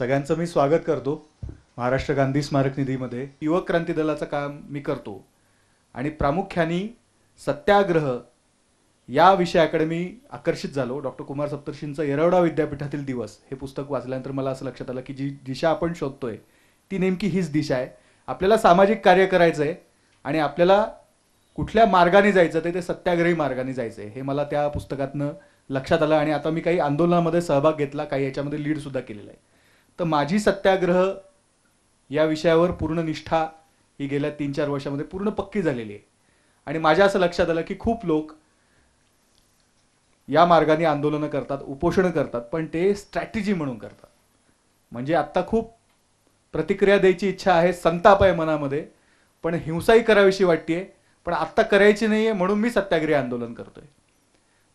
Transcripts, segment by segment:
सगळ्यांचं मी स्वागत करतो महाराष्ट्र गांधी स्मारक निधीमध्ये युवक क्रांती दलाचं काम मी करतो आणि प्रामुख्याने सत्याग्रह या विषयाकडे मी आकर्षित झालो डॉक्टर कुमार सप्तर्षींचं येरवडा विद्यापीठातील दिवस हे पुस्तक वाचल्यानंतर मला असं लक्षात आलं की जी दिशा आपण शोधतोय ती नेमकी हीच दिशा आहे आपल्याला सामाजिक कार्य करायचं आहे आणि आपल्याला कुठल्या मार्गाने जायचं ते ते सत्याग्रही मार्गाने जायचं आहे हे मला त्या पुस्तकातनं लक्षात आलं आणि आता मी काही आंदोलनामध्ये सहभाग घेतला काही याच्यामध्ये लीडसुद्धा केलेला आहे तर माझी सत्याग्रह या विषयावर पूर्ण निष्ठा ही गेल्या तीन चार वर्षामध्ये पूर्ण पक्की झालेली आहे आणि माझ्या असं लक्षात आलं की खूप लोक या मार्गाने आंदोलनं करतात उपोषणं करतात पण ते स्ट्रॅटेजी म्हणून करतात म्हणजे आत्ता खूप प्रतिक्रिया द्यायची इच्छा आहे संताप आहे मनामध्ये पण हिंसाही करावीशी वाटते पण आत्ता करायची नाही म्हणून मी सत्याग्रही आंदोलन करतोय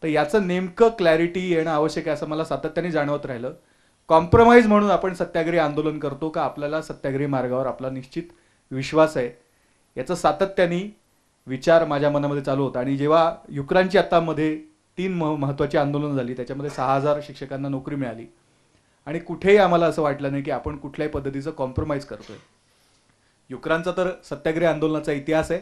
तर याचं नेमकं क्लॅरिटी येणं आवश्यक आहे असं मला सातत्याने जाणवत राहिलं कॉम्प्रोमाइज म्हणून आपण सत्याग्रही आंदोलन करतो का आपल्याला सत्याग्रही मार्गावर आपला निश्चित विश्वास आहे याचा सातत्याने विचार माझ्या मनामध्ये चालू होता आणि जेव्हा युक्रांची आत्तामध्ये तीन मह महत्त्वाची आंदोलनं झाली त्याच्यामध्ये सहा हजार शिक्षकांना नोकरी मिळाली आणि कुठेही आम्हाला असं वाटलं नाही की आपण कुठल्याही पद्धतीचं कॉम्प्रोमाइज करतोय युक्रांचा तर सत्याग्रही आंदोलनाचा इतिहास आहे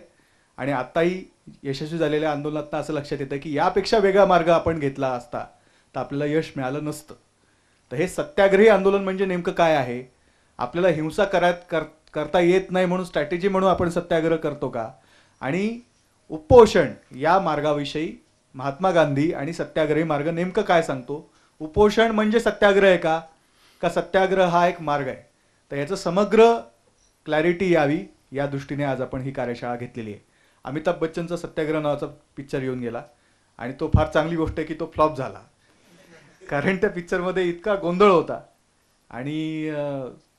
आणि आत्ताही यशस्वी झालेल्या आंदोलनातनं असं लक्षात येतं की यापेक्षा वेगळा मार्ग आपण घेतला असता तर आपल्याला यश मिळालं नसतं तर हे सत्याग्रही आंदोलन म्हणजे नेमकं काय आहे आपल्याला हिंसा करायत कर करता येत नाही म्हणून स्ट्रॅटेजी म्हणून आपण सत्याग्रह करतो का आणि उपोषण या मार्गाविषयी महात्मा गांधी आणि सत्याग्रही मार्ग नेमकं काय सांगतो उपोषण म्हणजे सत्याग्रह आहे का का सत्याग्रह हा एक मार्ग आहे तर याचं समग्र क्लॅरिटी यावी या दृष्टीने आज आपण ही कार्यशाळा घेतलेली आहे अमिताभ बच्चनचा सत्याग्रह नावाचा पिक्चर येऊन गेला आणि तो फार चांगली गोष्ट आहे की तो फ्लॉप झाला कारण त्या पिक्चरमध्ये इतका गोंधळ होता आणि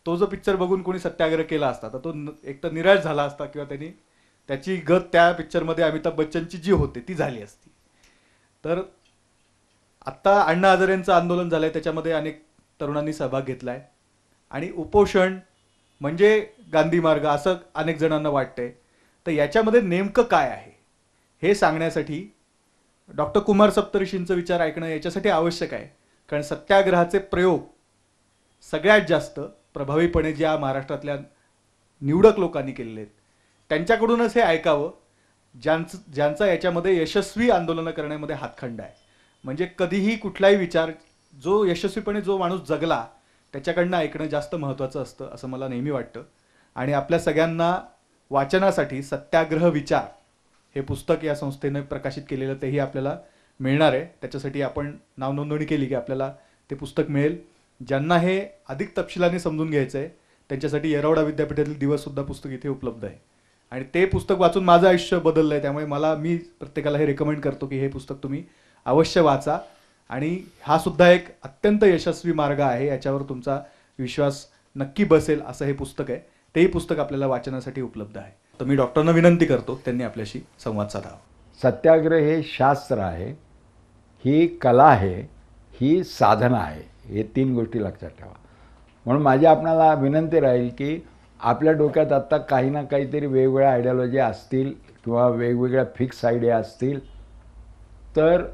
तो जो पिक्चर बघून कोणी सत्याग्रह केला असता तर तो एक तर निराश झाला असता किंवा त्यांनी त्याची गत त्या पिक्चरमध्ये अमिताभ बच्चनची जी होते ती झाली असती तर आत्ता अण्णा हजारेंचं आंदोलन झालंय त्याच्यामध्ये अनेक तरुणांनी सहभाग घेतलाय आणि उपोषण म्हणजे गांधी मार्ग असं अनेक जणांना वाटतंय तर याच्यामध्ये नेमकं काय आहे हे सांगण्यासाठी डॉक्टर कुमार सप्तऋषींचा विचार ऐकणं याच्यासाठी आवश्यक आहे कारण सत्याग्रहाचे प्रयोग सगळ्यात जास्त प्रभावीपणे ज्या महाराष्ट्रातल्या निवडक लोकांनी केलेले आहेत त्यांच्याकडूनच हे ऐकावं ज्यांचं ज्यांचा याच्यामध्ये यशस्वी आंदोलनं करण्यामध्ये हातखंड आहे म्हणजे कधीही कुठलाही विचार जो यशस्वीपणे जो माणूस जगला त्याच्याकडनं ऐकणं जास्त महत्त्वाचं असतं असं मला नेहमी वाटतं आणि आपल्या सगळ्यांना वाचनासाठी सत्याग्रह विचार हे पुस्तक या संस्थेने प्रकाशित केलेलं तेही आपल्याला मिळणार आहे त्याच्यासाठी आपण नाव नोंदणी केली की आपल्याला ते पुस्तक मिळेल ज्यांना हे अधिक तपशिलाने समजून घ्यायचं आहे त्यांच्यासाठी येरवडा विद्यापीठातील दिवससुद्धा पुस्तक इथे उपलब्ध आहे आणि ते पुस्तक वाचून माझं आयुष्य बदललं आहे त्यामुळे मला मी प्रत्येकाला हे रेकमेंड करतो की हे पुस्तक तुम्ही अवश्य वाचा आणि हा सुद्धा एक अत्यंत यशस्वी मार्ग आहे याच्यावर तुमचा विश्वास नक्की बसेल असं हे पुस्तक आहे तेही पुस्तक आपल्याला वाचनासाठी उपलब्ध आहे तर मी डॉक्टरना विनंती करतो त्यांनी आपल्याशी संवाद साधावा सत्याग्रह हे शास्त्र आहे ही कला आहे ही साधना आहे हे तीन गोष्टी लक्षात ठेवा म्हणून माझी आपणाला विनंती राहील की आपल्या डोक्यात आत्ता काही ना काहीतरी वेगवेगळ्या आयडियॉलॉजी असतील किंवा वेगवेगळ्या फिक्स आयडिया असतील तर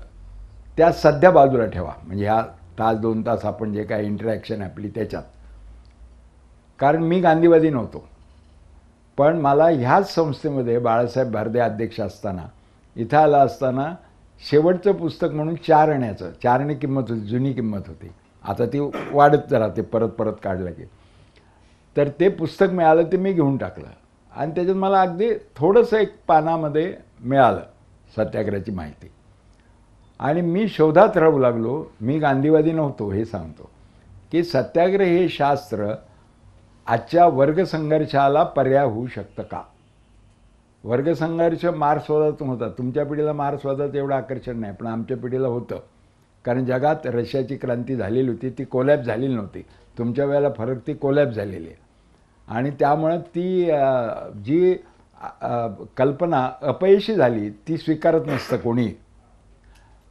त्या सध्या बाजूला ठेवा म्हणजे ह्या तास दोन तास आपण जे काय इंटरॅक्शन आपली त्याच्यात कारण मी गांधीवादी नव्हतो पण मला ह्याच संस्थेमध्ये बाळासाहेब भारदे अध्यक्ष असताना इथं आला असताना शेवटचं पुस्तक म्हणून चारण्याचं चारणी किंमत होती जुनी किंमत होती आता ती वाढत ते परत परत काढलं की तर ते पुस्तक मिळालं ते मी घेऊन टाकलं आणि त्याच्यात मला अगदी थोडंसं एक पानामध्ये मिळालं सत्याग्रहाची माहिती आणि मी शोधात राहू लागलो मी गांधीवादी नव्हतो हे सांगतो की सत्याग्रह हे शास्त्र आजच्या वर्गसंघर्षाला पर्याय होऊ शकतं का वर्गसंघर्ष मार्क्सवादातून होता तुमच्या पिढीला मार्क्सवादात एवढं आकर्षण नाही पण आमच्या पिढीला होतं कारण जगात रशियाची क्रांती झालेली होती ती कोलॅब झालेली नव्हती तुमच्या वेळेला फरक ती कोलॅब झालेली आहे आणि त्यामुळं ती जी कल्पना अपयशी झाली ती स्वीकारत नसतं कोणी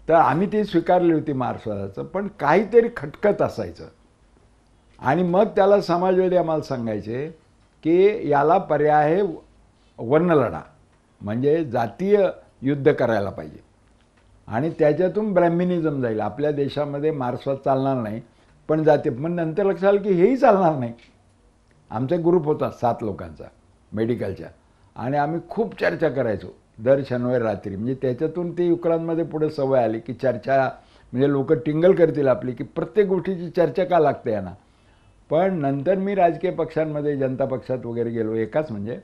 तर आम्ही ती स्वीकारली होती मार्क्सवादाचं पण काहीतरी खटकत असायचं आणि मग त्याला समाजवादी आम्हाला सांगायचे की याला पर्याय आहे वर्णलढा म्हणजे जातीय युद्ध करायला पाहिजे आणि त्याच्यातून ब्राह्मिनिझम जाईल आपल्या देशामध्ये मार्क्सवाद चालणार नाही पण जाते पण नंतर लक्षात आलं की हेही चालणार नाही आमचा ग्रुप होता सात लोकांचा मेडिकलच्या आणि आम्ही खूप चर्चा करायचो दर शनिवारी रात्री म्हणजे त्याच्यातून ते युक्रांमध्ये पुढे सवय आली की चर्चा म्हणजे लोक टिंगल करतील आपली की प्रत्येक गोष्टीची चर्चा का लागते यांना पण नंतर मी राजकीय पक्षांमध्ये जनता पक्षात वगैरे गेलो एकाच म्हणजे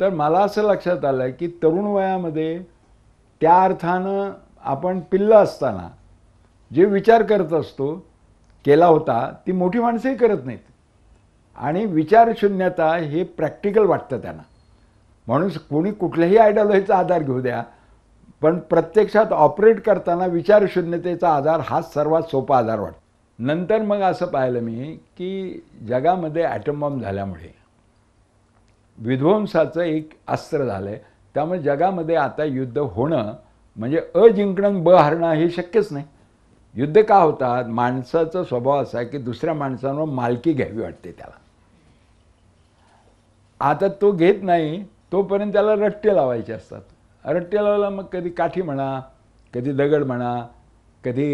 तर मला असं लक्षात आलं की तरुण वयामध्ये त्या अर्थानं आपण पिल्लं असताना जे विचार करत असतो केला होता ती मोठी माणसंही करत नाहीत आणि विचारशून्यता हे प्रॅक्टिकल वाटतं त्यांना म्हणून कोणी कुठल्याही आयडियॉलॉजीचा आधार घेऊ द्या पण प्रत्यक्षात ऑपरेट करताना विचारशून्यतेचा आधार हा सर्वात सोपा आधार वाटतो नंतर मग असं पाहिलं मी की जगामध्ये ॲटमबॉम्ब झाल्यामुळे विध्वंसाचं एक अस्त्र झालं आहे त्यामुळे जगामध्ये आता युद्ध होणं म्हणजे अजिंकणं ब हरणं हे शक्यच नाही युद्ध का होतात माणसाचा स्वभाव असा आहे की दुसऱ्या माणसांवर मालकी घ्यावी वाटते त्याला आता तो घेत नाही तोपर्यंत त्याला रट्टे लावायचे असतात रट्टे लावला मग कधी काठी म्हणा कधी दगड म्हणा कधी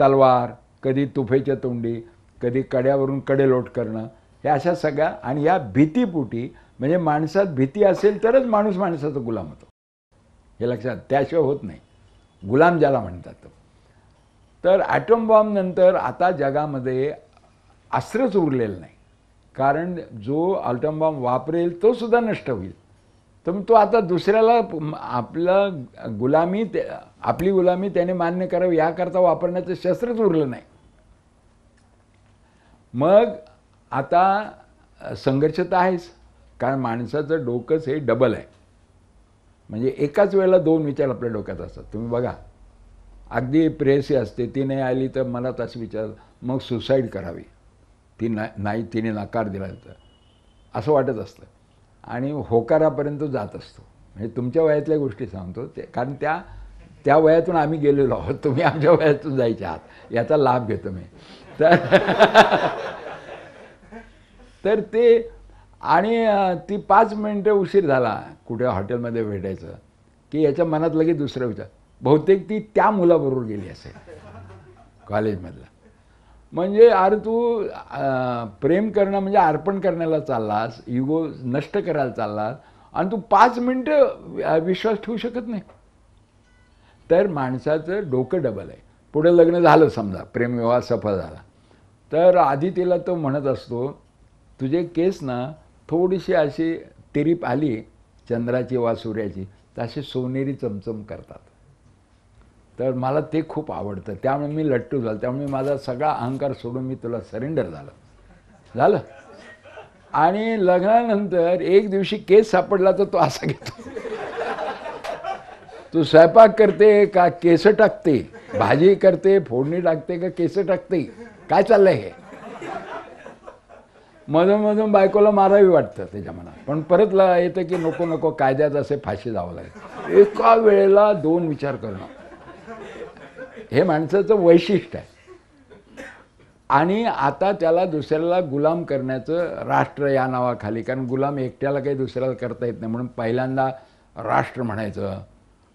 तलवार कधी तुफेच्या तोंडी कधी कड्यावरून कडे लोट करणं हे अशा सगळ्या आणि या भीतीपोटी म्हणजे माणसात भीती असेल तरच माणूस माणसाचा गुलाम होतो हे लक्षात त्याशिवाय होत नाही गुलाम ज्याला म्हणतात तर ॲटम बॉम्बनंतर आता जगामध्ये अस्त्रच उरलेलं नाही कारण जो आल्टम बॉम्ब वापरेल तो सुद्धा नष्ट होईल तर तो आता दुसऱ्याला आपला गुलामी ते आपली गुलामी त्याने मान्य करावी याकरता वापरण्याचं शस्त्रच उरलं नाही मग आता संघर्ष तर आहेच कारण माणसाचं डोकंच हे डबल आहे म्हणजे एकाच वेळेला दोन विचार आपल्या डोक्यात असतात तुम्ही बघा अगदी प्रेयसी असते ती नाही आली तर मला तसं विचार मग सुसाईड करावी ती ना नाही तिने नकार दिला तर असं वाटत असतं आणि होकारापर्यंत जात असतो म्हणजे तुमच्या वयातल्या गोष्टी सांगतो ते कारण त्या त्या वयातून आम्ही गेलेलो आहोत तुम्ही आमच्या वयातून जायच्या आहात याचा लाभ घेतो मी तर ते आणि ती पाच मिनटं उशीर झाला कुठे हॉटेलमध्ये भेटायचं की याच्या मनात लगेच दुसरं विचार बहुतेक ती त्या मुलाबरोबर गेली असेल कॉलेजमधला म्हणजे अरे तू प्रेम करणं म्हणजे अर्पण करण्याला चाललास इगो नष्ट करायला चाललास आणि तू पाच मिनटं विश्वास ठेवू शकत नाही तर माणसाचं डोकं डबल आहे पुढे लग्न झालं समजा प्रेमविवाह सफल झाला तर आधी तिला तो म्हणत असतो तुझे केस ना थोडीशी अशी तिरीप आली चंद्राची वा सूर्याची तर अशी सोनेरी चमचम करतात तर मला ते खूप आवडतं त्यामुळे मी लट्टू झालो त्यामुळे माझा सगळा अहंकार सोडून मी तुला सरेंडर झालं झालं आणि लग्नानंतर एक दिवशी केस सापडला तर तो असा घेतो तू स्वयंपाक करते का केस टाकते भाजी करते फोडणी टाकते का केस टाकते काय चाललंय हे मधून मधून बायकोला मारावी वाटतं त्याच्या मनात पण परत येतं की नको नको कायद्यात असे फाशी जावं लागेल एका वेळेला दोन विचार करणं हे माणसाचं वैशिष्ट्य आहे आणि आता त्याला दुसऱ्याला गुलाम करण्याचं राष्ट्र या नावाखाली कारण गुलाम एकट्याला काही दुसऱ्याला करता येत नाही म्हणून पहिल्यांदा राष्ट्र म्हणायचं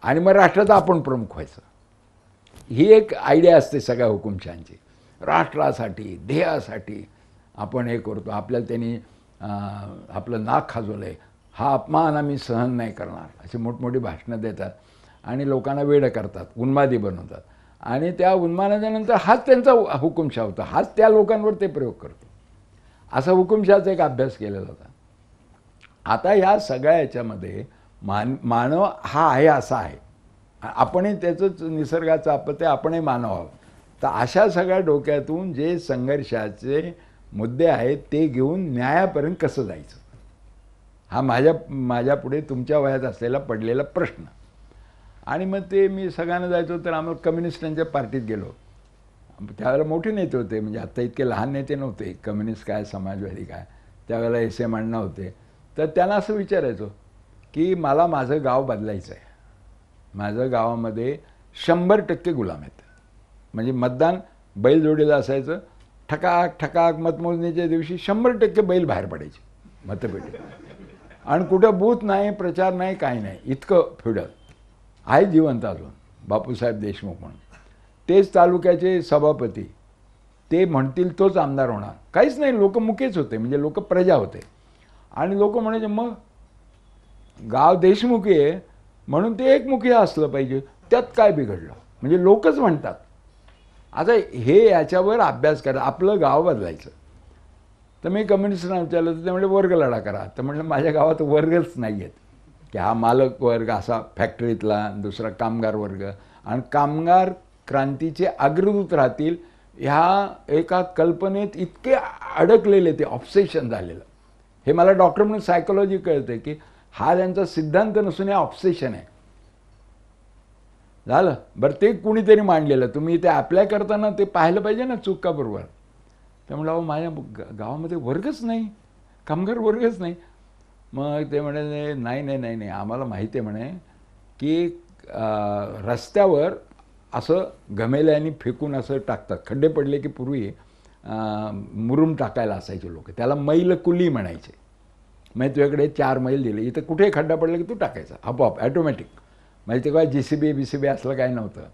आणि मग राष्ट्राचा आपण प्रमुख व्हायचं ही एक आयडिया असते सगळ्या हुकुमशांची राष्ट्रासाठी ध्येयासाठी आपण हे करतो आपल्याला त्यांनी आपलं नाक खाजवलं आहे हा अपमान आम्ही सहन नाही करणार अशी मोठमोठी भाषणं देतात आणि लोकांना वेळ करतात उन्मादी बनवतात आणि त्या उन्मानाच्यानंतर हाच त्यांचा हुकुमशाह होता हाच त्या लोकांवर ते प्रयोग करतो असा हुकुमशाहचा एक अभ्यास केला होता आता ह्या सगळ्या याच्यामध्ये मान मानव हा आहे असा आहे आपणही त्याचंच निसर्गाचं आपत्य आपणही मानव आहोत तर अशा सगळ्या डोक्यातून जे संघर्षाचे मुद्दे आहेत ते घेऊन न्यायापर्यंत कसं जायचं हा माझ्या माझ्यापुढे तुमच्या वयात असलेला पडलेला प्रश्न आणि मग ते मी सगळ्यांना जायचो तर आम्हाला कम्युनिस्टांच्या पार्टीत गेलो त्यावेळेला मोठे नेते होते म्हणजे आत्ता इतके लहान नेते नव्हते कम्युनिस्ट काय समाजवादी काय त्यावेळेला एस एम अण्णा होते तर त्यांना असं विचारायचो की मला माझं गाव बदलायचं आहे माझं गावामध्ये शंभर टक्के गुलाम आहेत म्हणजे मतदान बैलजोडीला असायचं ठकाक ठकाक मतमोजणीच्या दिवशी शंभर टक्के बैल बाहेर पडायचे मतपेटी आणि कुठं बूथ नाही प्रचार नाही काही नाही इतकं फिडल आहे जिवंत अजून बापूसाहेब देशमुख म्हणून तेच तालुक्याचे सभापती ते म्हणतील तोच आमदार होणार काहीच नाही मुकेच होते म्हणजे लोक प्रजा होते आणि लोक म्हणायचे मग गाव देशमुखी आहे म्हणून ते एकमुखी असलं पाहिजे त्यात काय बिघडलं म्हणजे लोकच म्हणतात आता हे याच्यावर अभ्यास करा आपलं गाव बदलायचं तर मी कम्युनिस्टना विचारलं तर ते म्हणजे लढा करा तर म्हटलं माझ्या गावात वर्गच नाही आहेत की हा मालक वर्ग असा फॅक्टरीतला दुसरा कामगार वर्ग आणि कामगार क्रांतीचे अग्रदूत राहतील ह्या एका कल्पनेत इतके अडकलेले ते ऑब्सेशन झालेलं हे मला डॉक्टर म्हणून सायकोलॉजी कळते की हा त्यांचा सिद्धांत नसून हे ऑप्सेशन आहे झालं बरं ते कुणीतरी मांडलेलं तुम्ही ते अप्लाय करताना ते पाहिलं पाहिजे ना चुकाबरोबर बरोबर ते म्हणलं अहो माझ्या गावामध्ये वर्गच नाही कामगार वर्गच नाही मग ते म्हणे नाही नाही नाही नाही आम्हाला माहिती आहे म्हणे की रस्त्यावर असं आणि फेकून असं टाकतात खड्डे पडले की पूर्वी मुरुम टाकायला असायचे लोक त्याला मैलकुली म्हणायचे मग तुझ्याकडे चार मैल दिले इथं कुठे खड्डा पडला की तू टाकायचा आपोआप ॲटोमॅटिक म्हणजे तेव्हा जी C B B C B असलं काय नव्हतं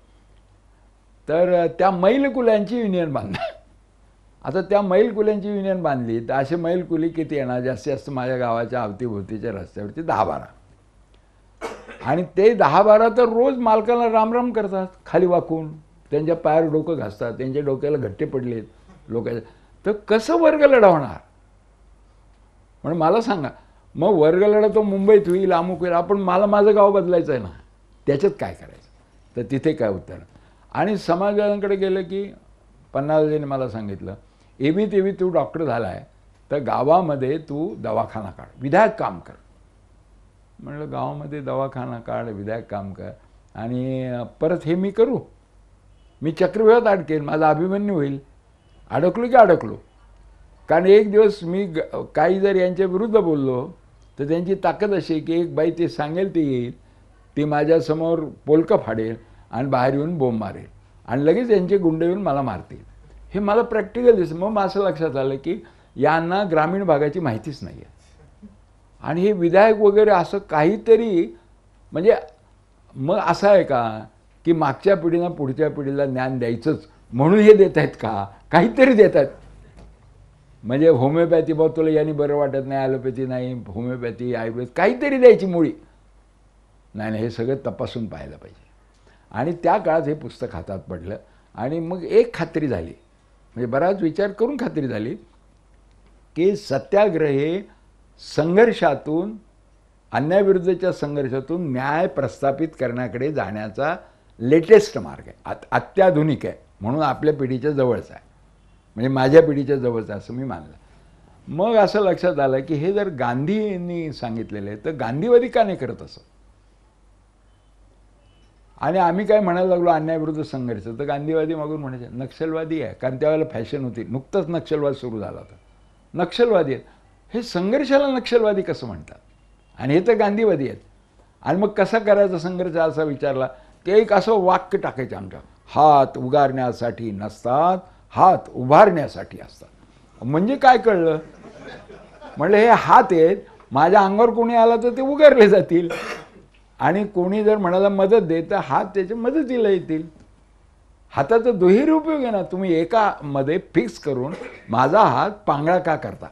तर त्या मैलकुल्यांची युनियन बांधली आता त्या मैलकुल्यांची युनियन बांधली तर असे मैलकुली किती येणार जास्तीत जास्त माझ्या गावाच्या अवतीभोवतीच्या रस्त्यावरती दहा बारा आणि ते दहा बारा तर रोज मालकाला रामराम करतात खाली वाकून त्यांच्या पायावर डोकं घासतात त्यांच्या डोक्याला घट्टे पडलेत लोकांच्या तर कसं वर्ग लढवणार म्हणून मला सांगा मग वर्गलढा तो मुंबईत होईल अमुक होईल आपण मला माझं गाव बदलायचं आहे ना त्याच्यात काय करायचं तर तिथे काय उत्तर आणि समाजवाद्यांकडे गेलं की पन्नालजीने मला सांगितलं एवी तेवी तू डॉक्टर झाला आहे तर गावामध्ये तू दवाखाना काढ विधायक काम कर म्हणलं गावामध्ये दवाखाना काढ विधायक काम कर आणि परत हे मी करू मी चक्रव्यूहात अडकेन माझा अभिमन्यू होईल अडकलो की अडकलो कारण एक दिवस मी काही जर यांच्या विरुद्ध बोललो तर त्यांची ताकद अशी की एक बाई ते सांगेल ती येईल ती माझ्यासमोर पोलकं फाडेल आणि बाहेर येऊन बोंब मारेल आणि लगेच यांचे गुंड येऊन मला मारतील हे मला प्रॅक्टिकल दिसतं मग असं लक्षात आलं की यांना ग्रामीण भागाची माहितीच नाही आहे आणि हे विधायक वगैरे असं काहीतरी म्हणजे मग असं आहे का की मागच्या पिढीला पुढच्या पिढीला ज्ञान द्यायचंच म्हणून हे देत आहेत का काहीतरी देत आहेत म्हणजे होमिओपॅथी बा तुला याने बरं वाटत नाही ॲलोपॅथी नाही होमिओपॅथी आयुर्वेद काहीतरी द्यायची मुळी नाही हे सगळं तपासून पाहायला पाहिजे आणि त्या काळात हे पुस्तक हातात पडलं आणि मग एक खात्री झाली म्हणजे बराच विचार करून खात्री झाली की सत्याग्रहे संघर्षातून अन्यायाविरुद्धच्या संघर्षातून न्याय प्रस्थापित करण्याकडे जाण्याचा लेटेस्ट मार्ग आहे अत अत्याधुनिक आहे म्हणून आपल्या पिढीच्या जवळचा आहे म्हणजे माझ्या पिढीच्या जवळचं असं मी मानलं मग असं लक्षात आलं की हे जर गांधींनी यांनी सांगितलेलं आहे तर गांधीवादी का नाही करत असं आणि आम्ही काय म्हणायला लागलो अन्यायाविरुद्ध संघर्ष तर गांधीवादी मागून म्हणायचे नक्षलवादी आहे कारण त्यावेळेला फॅशन होती नुकतंच नक्षलवाद सुरू झाला होता नक्षलवादी आहेत हे संघर्षाला नक्षलवादी कसं म्हणतात आणि हे तर गांधीवादी आहेत आणि मग कसा करायचा संघर्ष असा विचारला ते एक असं वाक्य टाकायचं आमच्या हात उगारण्यासाठी नसतात हात उभारण्यासाठी असतात म्हणजे काय कळलं म्हणलं हे हात आहेत माझ्या अंगावर कोणी आला तर ते उगारले जातील आणि कोणी जर म्हणाला मदत दे तर हात त्याच्या मदतीला येतील हाताचा दुहेरी उपयोग आहे ना तुम्ही एका मध्ये फिक्स करून माझा हात पांगळा का करता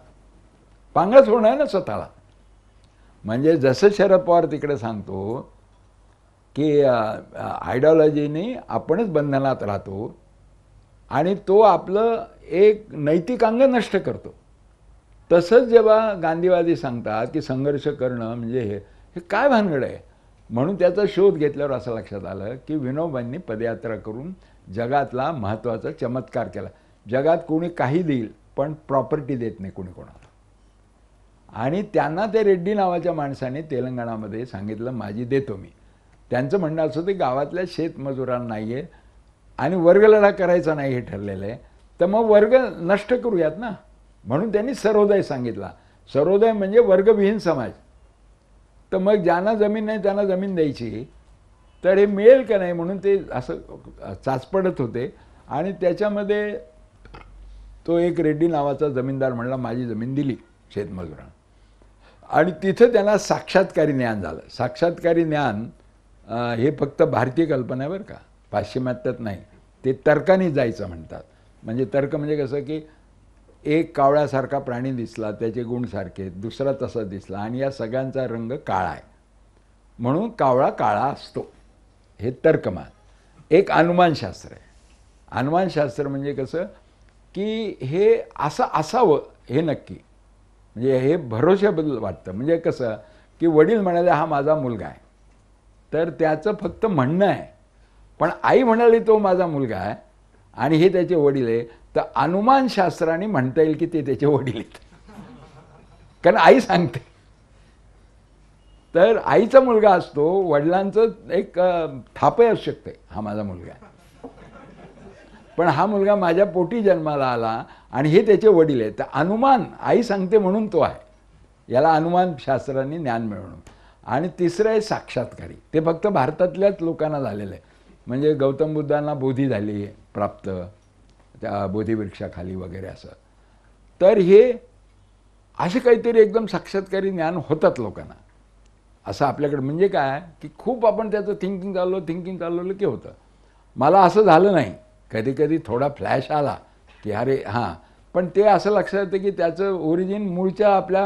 पांगळाच होणार ना स्वतःला म्हणजे जसं शरद पवार तिकडे सांगतो की आयडिओलॉजीने आपणच बंधनात राहतो आणि तो आपलं एक नैतिक अंग नष्ट करतो तसंच जेव्हा गांधीवादी सांगतात की संघर्ष करणं म्हणजे हे हे काय भानगड आहे म्हणून त्याचा शोध घेतल्यावर असं लक्षात आलं की विनोबांनी पदयात्रा करून जगातला महत्त्वाचा चमत्कार केला जगात कोणी काही देईल पण प्रॉपर्टी देत नाही कोणी कोणाला आणि त्यांना ते रेड्डी नावाच्या माणसाने तेलंगणामध्ये सांगितलं माझी देतो मी त्यांचं म्हणणं असं ते गावातल्या शेतमजुरांना नाही आणि वर्गलढा करायचा नाही हे ठरलेलं आहे तर मग वर्ग नष्ट करूयात ना म्हणून त्यांनी सर्वोदय सांगितला सर्वोदय म्हणजे वर्गविहीन समाज तर मग ज्यांना जमीन नाही त्यांना जमीन द्यायची तर हे मिळेल का नाही म्हणून ते असं चाचपडत होते आणि त्याच्यामध्ये तो एक रेड्डी नावाचा जमीनदार म्हणला माझी जमीन दिली शेतमजुरा आणि तिथं त्यांना साक्षात्कारी ज्ञान झालं साक्षात्कारी ज्ञान हे फक्त भारतीय कल्पना आहे बरं का पाश्चिमात्यात नाही ते तर्काने जायचं म्हणतात म्हणजे तर्क म्हणजे कसं की एक कावळ्यासारखा प्राणी दिसला त्याचे गुण सारखे दुसरा तसा दिसला आणि या सगळ्यांचा रंग काळा आहे म्हणून कावळा काळा असतो हे तर्कमान एक अनुमानशास्त्र आहे अनुमानशास्त्र म्हणजे कसं की हे असं असावं हे नक्की म्हणजे हे भरोशाबद्दल वाटतं म्हणजे कसं की वडील म्हणाले हा माझा मुलगा आहे तर त्याचं फक्त म्हणणं आहे पण आई म्हणाली तो माझा मुलगा आहे आणि हे त्याचे वडील आहे तर अनुमानशास्त्राने म्हणता येईल की ते त्याचे वडील आहेत कारण आई सांगते तर आईचा मुलगा असतो वडिलांचं एक थापही असू शकते हा माझा मुलगा पण हा मुलगा माझ्या पोटी जन्माला आला आणि हे त्याचे वडील आहेत तर अनुमान आई सांगते म्हणून तो आहे याला अनुमान शास्त्रांनी ज्ञान मिळवणं आणि तिसरं आहे साक्षात्कारी ते फक्त भारतातल्याच लोकांना झालेलं आहे म्हणजे गौतम बुद्धांना बोधी झाली प्राप्त त्या बोधीवृक्षाखाली वगैरे असं तर हे असे काहीतरी एकदम साक्षात्कारी ज्ञान होतात लोकांना असं आपल्याकडे म्हणजे काय की खूप आपण त्याचं थिंकिंग चाललो थिंकिंग चालवलं की होतं मला असं झालं नाही कधी कधी थोडा फ्लॅश आला की अरे हां पण ते असं लक्षात येतं की त्याचं ओरिजिन मूळच्या आपल्या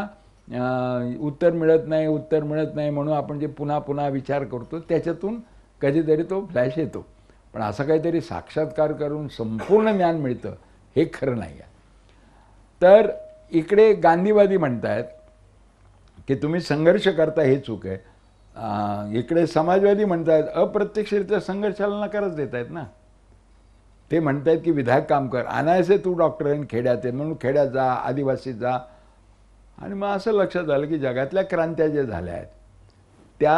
उत्तर मिळत नाही उत्तर मिळत नाही म्हणून आपण जे पुन्हा पुन्हा विचार करतो त्याच्यातून कधीतरी तो फ्लॅश येतो पण असं काहीतरी साक्षात्कार करून संपूर्ण ज्ञान मिळतं हे खरं नाही आहे तर इकडे गांधीवादी आहेत की तुम्ही संघर्ष करता हे चूक आहे इकडे समाजवादी आहेत अप्रत्यक्षरित्या संघर्षाला नकारच देत आहेत ना ते आहेत की विधायक काम कर आणायचे तू डॉक्टर आहे खेड्यात आहे म्हणून खेड्यात जा आदिवासी जा आणि मग असं लक्षात आलं की जगातल्या क्रांत्या ज्या झाल्या आहेत त्या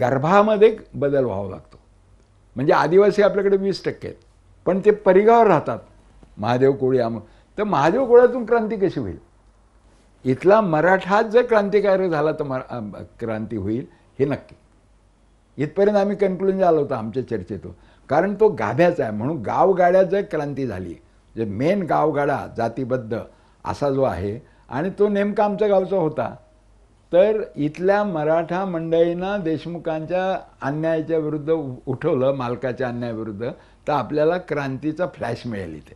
गर्भामध्ये बदल व्हावा लागतो म्हणजे आदिवासी आपल्याकडे वीस टक्के आहेत पण ते परिगावर राहतात महादेव कोळी आम तर महादेव कोळ्यातून क्रांती कशी होईल इथला मराठाच जर क्रांतिकार झाला तर मरा क्रांती होईल हे नक्की इथपर्यंत आम्ही कन्क्लुजन आलो होतो आमच्या चर्चेतून कारण तो गाभ्याचा आहे म्हणून गावगाड्यात जर क्रांती झाली जे मेन गावगाडा जातीबद्ध असा जो आहे आणि तो नेमका आमच्या गावचा होता तर इथल्या मराठा मंडळींना देशमुखांच्या अन्यायाच्या विरुद्ध उठवलं मालकाच्या अन्यायाविरुद्ध तर आपल्याला क्रांतीचा फ्लॅश मिळेल इथे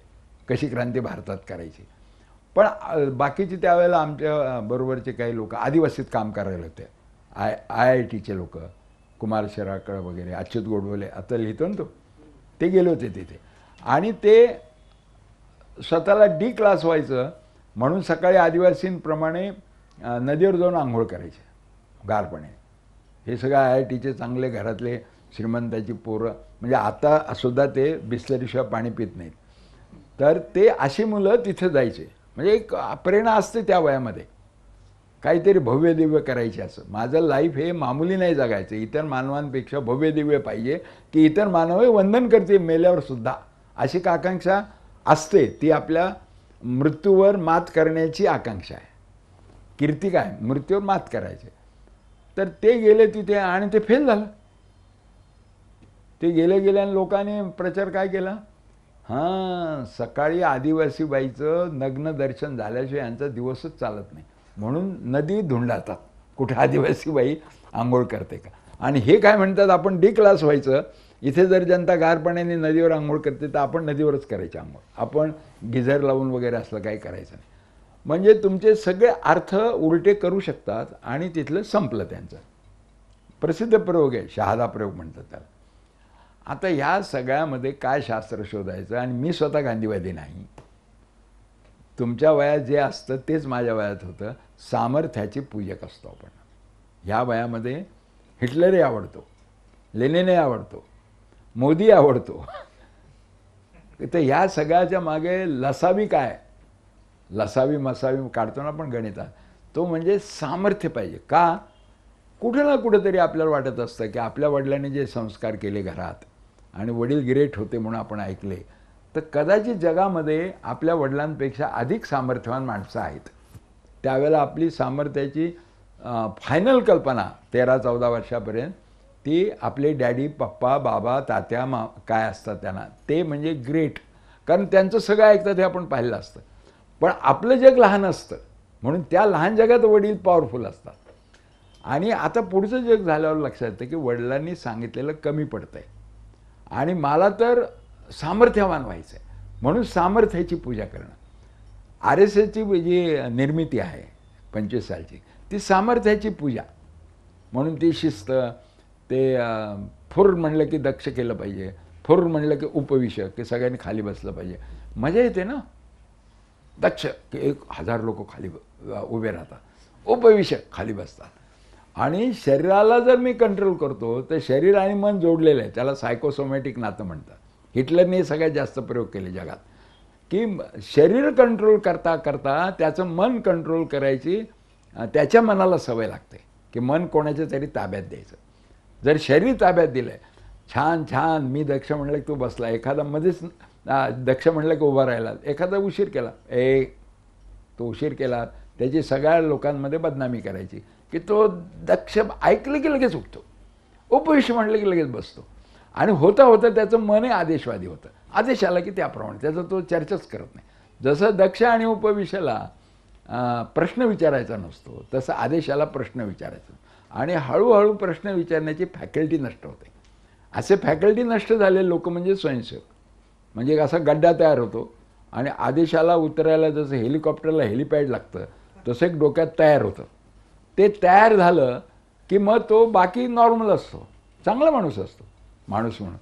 कशी क्रांती भारतात करायची पण बाकीचे त्यावेळेला आमच्या बरोबरचे काही लोक आदिवासीत काम करायला होते आय आय आय टीचे लोक कुमार शेराकळ वगैरे अच्युत गोडवले आता लिहितो ना तो ते गेले होते तिथे आणि ते स्वतःला डी क्लास व्हायचं म्हणून सकाळी आदिवासींप्रमाणे नदीवर जाऊन आंघोळ करायचे गारपणे हे सगळं आय आय टीचे चांगले घरातले श्रीमंताची पोरं म्हणजे आता सुद्धा ते बिस्लरीशिवाय पाणी पित नाहीत तर ते अशी मुलं तिथं जायचे म्हणजे एक प्रेरणा असते त्या वयामध्ये काहीतरी भव्य दिव्य करायचे असं माझं लाईफ हे मामुली नाही जगायचं इतर मानवांपेक्षा भव्य दिव्य पाहिजे की इतर मानव वंदन करते मेल्यावर सुद्धा अशी आकांक्षा असते ती आपल्या मृत्यूवर मात करण्याची आकांक्षा आहे कीर्ती काय मृत्यूवर मात करायचे तर ते गेले तिथे आणि ते फेल झालं ते गेले गेल्याने लोकांनी प्रचार काय केला हां सकाळी आदिवासी बाईचं नग्न दर्शन झाल्याशिवाय यांचा दिवसच चालत नाही म्हणून नदी धुंडातात कुठे आदिवासी बाई आंघोळ करते का आणि हे काय म्हणतात आपण डी क्लास व्हायचं इथे जर जनता गारपणाने नदीवर आंघोळ करते तर आपण नदीवरच करायची आंघोळ आपण गिझर लावून वगैरे असलं काही करायचं नाही म्हणजे तुमचे सगळे अर्थ उलटे करू शकतात आणि तिथलं संपलं त्यांचं प्रसिद्ध प्रयोग आहे शहादा प्रयोग म्हणतात त्याला आता ह्या सगळ्यामध्ये काय शास्त्र शोधायचं आणि मी स्वतः गांधीवादी नाही तुमच्या वयात जे असतं तेच माझ्या वयात होतं सामर्थ्याची पूजक असतो आपण ह्या वयामध्ये हिटलरही आवडतो लेनेनही आवडतो मोदी आवडतो तर ह्या सगळ्याच्या मागे लसावी काय लसावी मसावी काढतो पण आपण गणिता तो म्हणजे सामर्थ्य पाहिजे का कुठं ना कुठंतरी आपल्याला वाटत असतं की आपल्या वडिलांनी जे संस्कार केले घरात आणि वडील ग्रेट होते म्हणून आपण ऐकले तर कदाचित जगामध्ये आपल्या वडिलांपेक्षा अधिक सामर्थ्यवान माणसं आहेत त्यावेळेला आपली सामर्थ्याची फायनल कल्पना तेरा चौदा वर्षापर्यंत ती आपले डॅडी पप्पा बाबा तात्या मा काय असतात त्यांना ते म्हणजे ग्रेट कारण त्यांचं सगळं ऐकतात हे आपण पाहिलं असतं पण आपलं जग लहान असतं म्हणून त्या लहान जगात वडील पॉवरफुल असतात आणि आता पुढचं जग झाल्यावर लक्षात येतं की वडिलांनी सांगितलेलं कमी पडतं आहे आणि मला तर सामर्थ्यवान व्हायचं आहे म्हणून सामर्थ्याची पूजा करणं आर एस एसची जी निर्मिती आहे पंचवीस सालची ती सामर्थ्याची पूजा म्हणून ती शिस्त ते फुर म्हणलं की दक्ष केलं पाहिजे फुर म्हणलं की उपविषक की सगळ्यांनी खाली बसलं पाहिजे मजा येते ना दक्ष एक हजार लोक खाली उभे राहतात उपविष्य खाली बसतात आणि शरीराला जर मी कंट्रोल करतो तर शरीर आणि मन जोडलेलं आहे त्याला सायकोसोमॅटिक नातं म्हणतात हिटलरने सगळ्यात जास्त प्रयोग केले जगात की शरीर कंट्रोल करता करता त्याचं मन कंट्रोल करायची त्याच्या मनाला सवय लागते की मन कोणाच्या तरी ताब्यात द्यायचं जर शरीर ताब्यात दिलं छान छान मी दक्ष म्हणलं की तू बसला एखादा मध्येच दक्ष म्हणलं की उभा राहिला एखादा उशीर केला ए तो उशीर केला त्याची सगळ्या लोकांमध्ये बदनामी करायची की तो दक्ष ऐकलं की लगेच उठतो उपविष म्हटलं की लगेच बसतो आणि होता होता त्याचं मनही आदेशवादी होतं आदेश आला की त्याप्रमाणे त्याचा तो चर्चाच करत नाही जसं दक्ष आणि उपविषयाला प्रश्न विचारायचा नसतो तसं आदेशाला प्रश्न विचारायचा आणि हळूहळू प्रश्न विचारण्याची फॅकल्टी नष्ट होते असे फॅकल्टी नष्ट झाले लोक म्हणजे स्वयंसेवक म्हणजे असा गड्डा तयार होतो आणि आदेशाला उतरायला जसं हेलिकॉप्टरला हेलिपॅड लागतं तसं एक डोक्यात तयार होतं ते तयार झालं की मग तो बाकी नॉर्मल असतो चांगला माणूस असतो माणूस म्हणून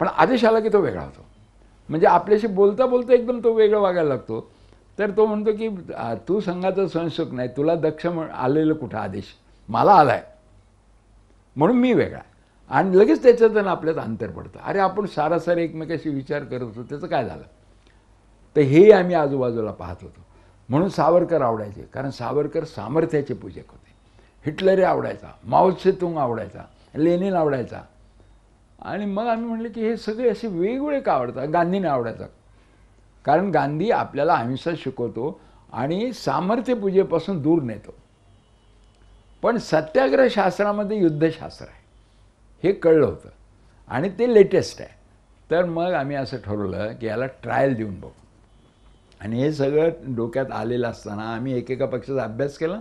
पण आदेशाला की तो वेगळा होतो म्हणजे आपल्याशी बोलता बोलता एकदम तो वेगळा वागायला लागतो तर तो म्हणतो की तू संघाचा स्वयंसुख नाही तुला दक्ष आलेलं कुठं आदेश मला आला आहे म्हणून मी वेगळा आणि लगेच तर आपल्यात अंतर पडतं अरे आपण सारासार एकमेकाशी विचार करत होतो त्याचं काय झालं तर हे आम्ही आजूबाजूला पाहत होतो म्हणून सावरकर आवडायचे कारण सावरकर सामर्थ्याचे पूजक होते हिटलरे आवडायचा तुंग आवडायचा लेनिन आवडायचा आणि मग आम्ही म्हणले की हे सगळे असे वेगवेगळे का आवडतात गांधीने आवडायचा कारण गांधी आपल्याला अहिंसा शिकवतो आणि सामर्थ्य पूजेपासून दूर नेतो पण सत्याग्रह शास्त्रामध्ये युद्धशास्त्र आहे हे कळलं होतं आणि ते लेटेस्ट आहे तर मग आम्ही असं ठरवलं की याला ट्रायल देऊन बघू आणि हे सगळं डोक्यात आलेलं असताना आम्ही एकेका पक्षाचा अभ्यास केला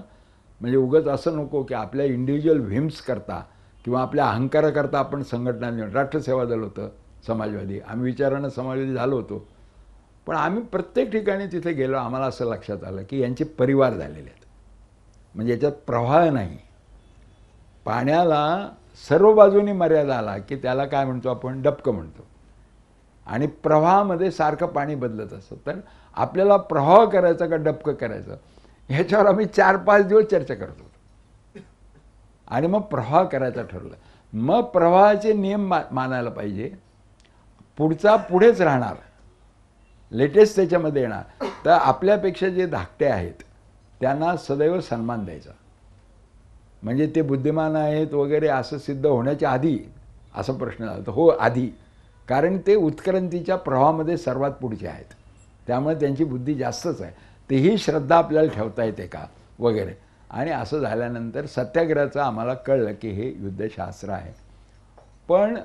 म्हणजे उगत असं नको की आपल्या इंडिव्हिज्युअल व्हिम्स करता किंवा आपल्या अहंकाराकरता आपण संघटना राष्ट्रसेवा दल होतं समाजवादी आम्ही विचारानं समाजवादी झालो होतो पण आम्ही प्रत्येक ठिकाणी तिथे गेलो आम्हाला असं लक्षात आलं की यांचे परिवार झालेले आहेत म्हणजे याच्यात प्रवाह नाही पाण्याला सर्व बाजूनी मर्यादा आला की त्याला काय म्हणतो आपण डपक म्हणतो आणि प्रवाहामध्ये सारखं पाणी बदलत असतं तर आपल्याला प्रवाह करायचा का डबकं करायचं ह्याच्यावर आम्ही चार पाच दिवस चर्चा करत होतो आणि मग प्रवाह करायचा ठरलं मग प्रवाहाचे नियम मा मानायला पाहिजे पुढचा पुढेच राहणार लेटेस्ट त्याच्यामध्ये येणार तर आपल्यापेक्षा जे धाकटे आहेत त्यांना सदैव सन्मान द्यायचा म्हणजे ते बुद्धिमान आहेत वगैरे असं सिद्ध होण्याच्या आधी असा प्रश्न झाला हो आधी कारण ते उत्क्रांतीच्या प्रवाहामध्ये सर्वात पुढचे आहेत त्यामुळे त्यांची बुद्धी जास्तच आहे तेही ही श्रद्धा आपल्याला ठेवता येते का वगैरे आणि असं झाल्यानंतर सत्याग्रहाचं आम्हाला कळलं की हे युद्धशास्त्र आहे पण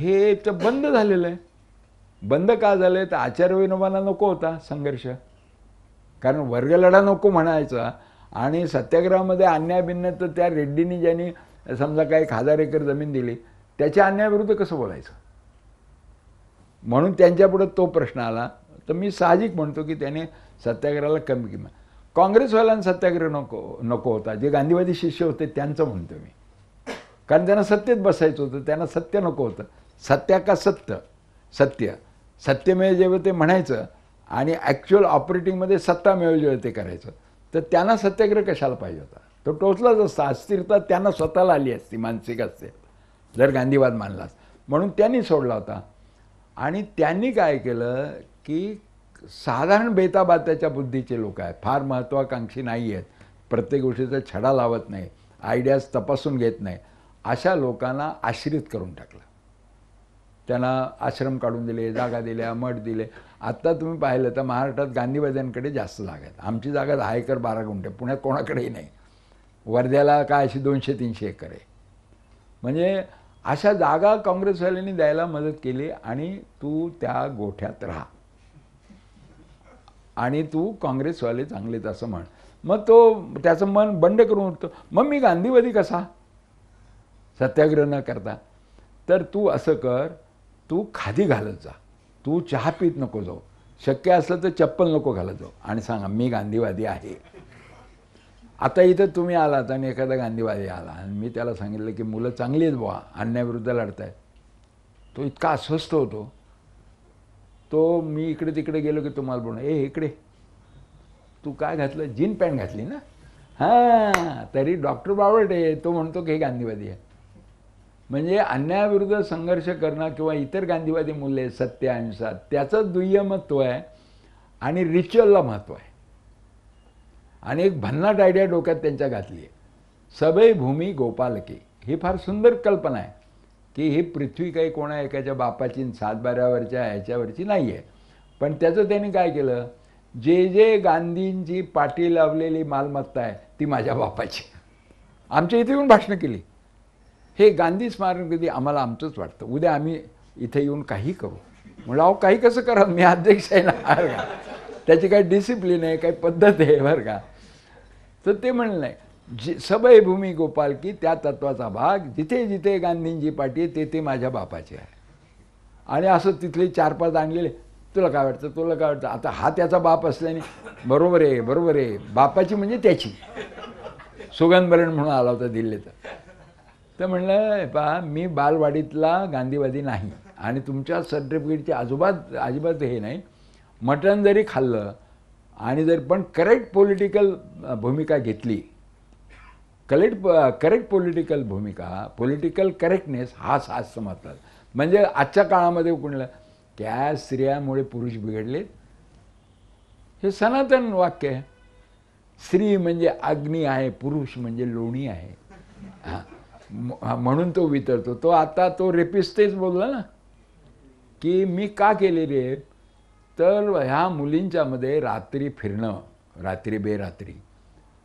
हे तर बंद झालेलं आहे बंद का झालं आहे तर आचार्य विनोबांना नको होता संघर्ष कारण वर्गलढा नको म्हणायचा आणि सत्याग्रहामध्ये अन्यायभिन्न तर त्या रेड्डींनी ज्यांनी समजा काही एक हजार एकर जमीन दिली त्याच्या अन्यायाविरुद्ध कसं बोलायचं म्हणून त्यांच्यापुढं तो प्रश्न आला तर मी साहजिक म्हणतो की त्याने सत्याग्रहाला कमी किंमत काँग्रेसवाल्यांना सत्याग्रह नको नको होता जे गांधीवादी शिष्य होते त्यांचं म्हणतो मी कारण त्यांना सत्तेत बसायचं होतं त्यांना सत्य नको होतं सत्या का सत्य सत्य सत्य मिळेल जेव्हा ते म्हणायचं आणि ॲक्च्युअल ऑपरेटिंगमध्ये सत्ता जेव्हा ते करायचं तर त्यांना सत्याग्रह कशाला पाहिजे होता तो टोचलाच असता अस्थिरता त्यांना स्वतःला आली असती मानसिक असते जर गांधीवाद मानलास म्हणून त्यांनी सोडला होता आणि त्यांनी काय केलं की साधारण बेताबात्याच्या बुद्धीचे लोक आहेत फार महत्त्वाकांक्षी नाही आहेत प्रत्येक गोष्टीचा छडा लावत नाही आयडियाज तपासून घेत नाही अशा लोकांना आश्रित करून टाकलं त्यांना आश्रम काढून दिले जागा दिल्या मठ दिले आत्ता तुम्ही पाहिलं तर महाराष्ट्रात गांधीवाद्यांकडे जास्त जागा आहेत आमची जागा दहा एकर बारा गुंठे पुण्यात कोणाकडेही नाही वर्ध्याला काय अशी दोनशे तीनशे एकर आहे म्हणजे अशा जागा काँग्रेसवाल्यांनी द्यायला मदत केली आणि तू त्या गोठ्यात राहा आणि तू काँग्रेसवाले चांगलेच असं म्हण मग तो त्याचं मन बंड करून उठतो मग मी गांधीवादी कसा सत्याग्रह न करता तर तू असं कर तू खादी घालत जा तू चहा पीत नको जाऊ शक्य असलं तर चप्पल नको घालत जाऊ आणि सांगा मी गांधीवादी आहे आता इथं तुम्ही आलात आणि एखादा गांधीवादी आला आणि मी त्याला सांगितलं की मुलं चांगली आहेत बुवा अन्यायाविरुद्ध लढत आहेत तो इतका अस्वस्थ होतो तो मी इकडे तिकडे गेलो की तुम्हाला बोलणं ए इकडे तू काय घातलं जीन पॅन्ट घातली ना हां तरी डॉक्टर बावट तो म्हणतो की हे गांधीवादी आहे म्हणजे अन्यायाविरुद्ध संघर्ष करणं किंवा इतर गांधीवादी मूल्य सत्य अहिंसा त्याचं दुय्यमत्व आहे आणि रिच्युअलला महत्त्व आहे आणि एक भन्नाट आयडिया डोक्यात त्यांच्या घातली आहे सबै भूमी गोपालकी ही फार सुंदर कल्पना आहे की ही पृथ्वी काही कोणा एकाच्या बापाची सातबाऱ्यावरच्या ह्याच्यावरची नाही आहे पण त्याचं त्यांनी काय केलं जे जे गांधींची पाठी लावलेली मालमत्ता आहे ती माझ्या बापाची आमच्या इथे येऊन भाषणं केली हे गांधी स्मारक कधी आम्हाला आमचंच वाटतं उद्या आम्ही इथे येऊन काही करू म्हणलं अहो काही कसं करा मी अध्यक्ष आहे ना बरं का त्याची काही डिसिप्लिन आहे काही पद्धत आहे बरं का तर ते म्हणलं नाही जे सबय भूमी गोपाल की त्या तत्वाचा भाग जिथे जिथे गांधींची पाठी आहे तेथे माझ्या बापाचे आहे आणि असं तिथले चार पाच आणलेले तुला काय वाटतं तुला काय वाटतं आता हा त्याचा बाप असल्याने बरोबर आहे बरोबर आहे बापाची म्हणजे त्याची सुगंधभरण म्हणून आला होता दिल्लीचा तर म्हणलं पहा मी बालवाडीतला गांधीवादी नाही आणि तुमच्या सर्टिफिकेटची अजिबात अजिबात हे नाही मटण जरी खाल्लं आणि जर पण करेक्ट पॉलिटिकल भूमिका घेतली कलेक्ट करेक्ट पॉलिटिकल भूमिका पॉलिटिकल करेक्टनेस हाच हाच समजतात म्हणजे आजच्या काळामध्ये कुणाला त्या स्त्रियामुळे पुरुष बिघडलेत हे सनातन वाक्य आहे स्त्री म्हणजे अग्नी आहे पुरुष म्हणजे लोणी आहे हां म्हणून तो वितरतो तो आता तो रेपिस्तेच बोलला ना की मी का केले रे तर ह्या मुलींच्यामध्ये रात्री फिरणं रात्री बेरात्री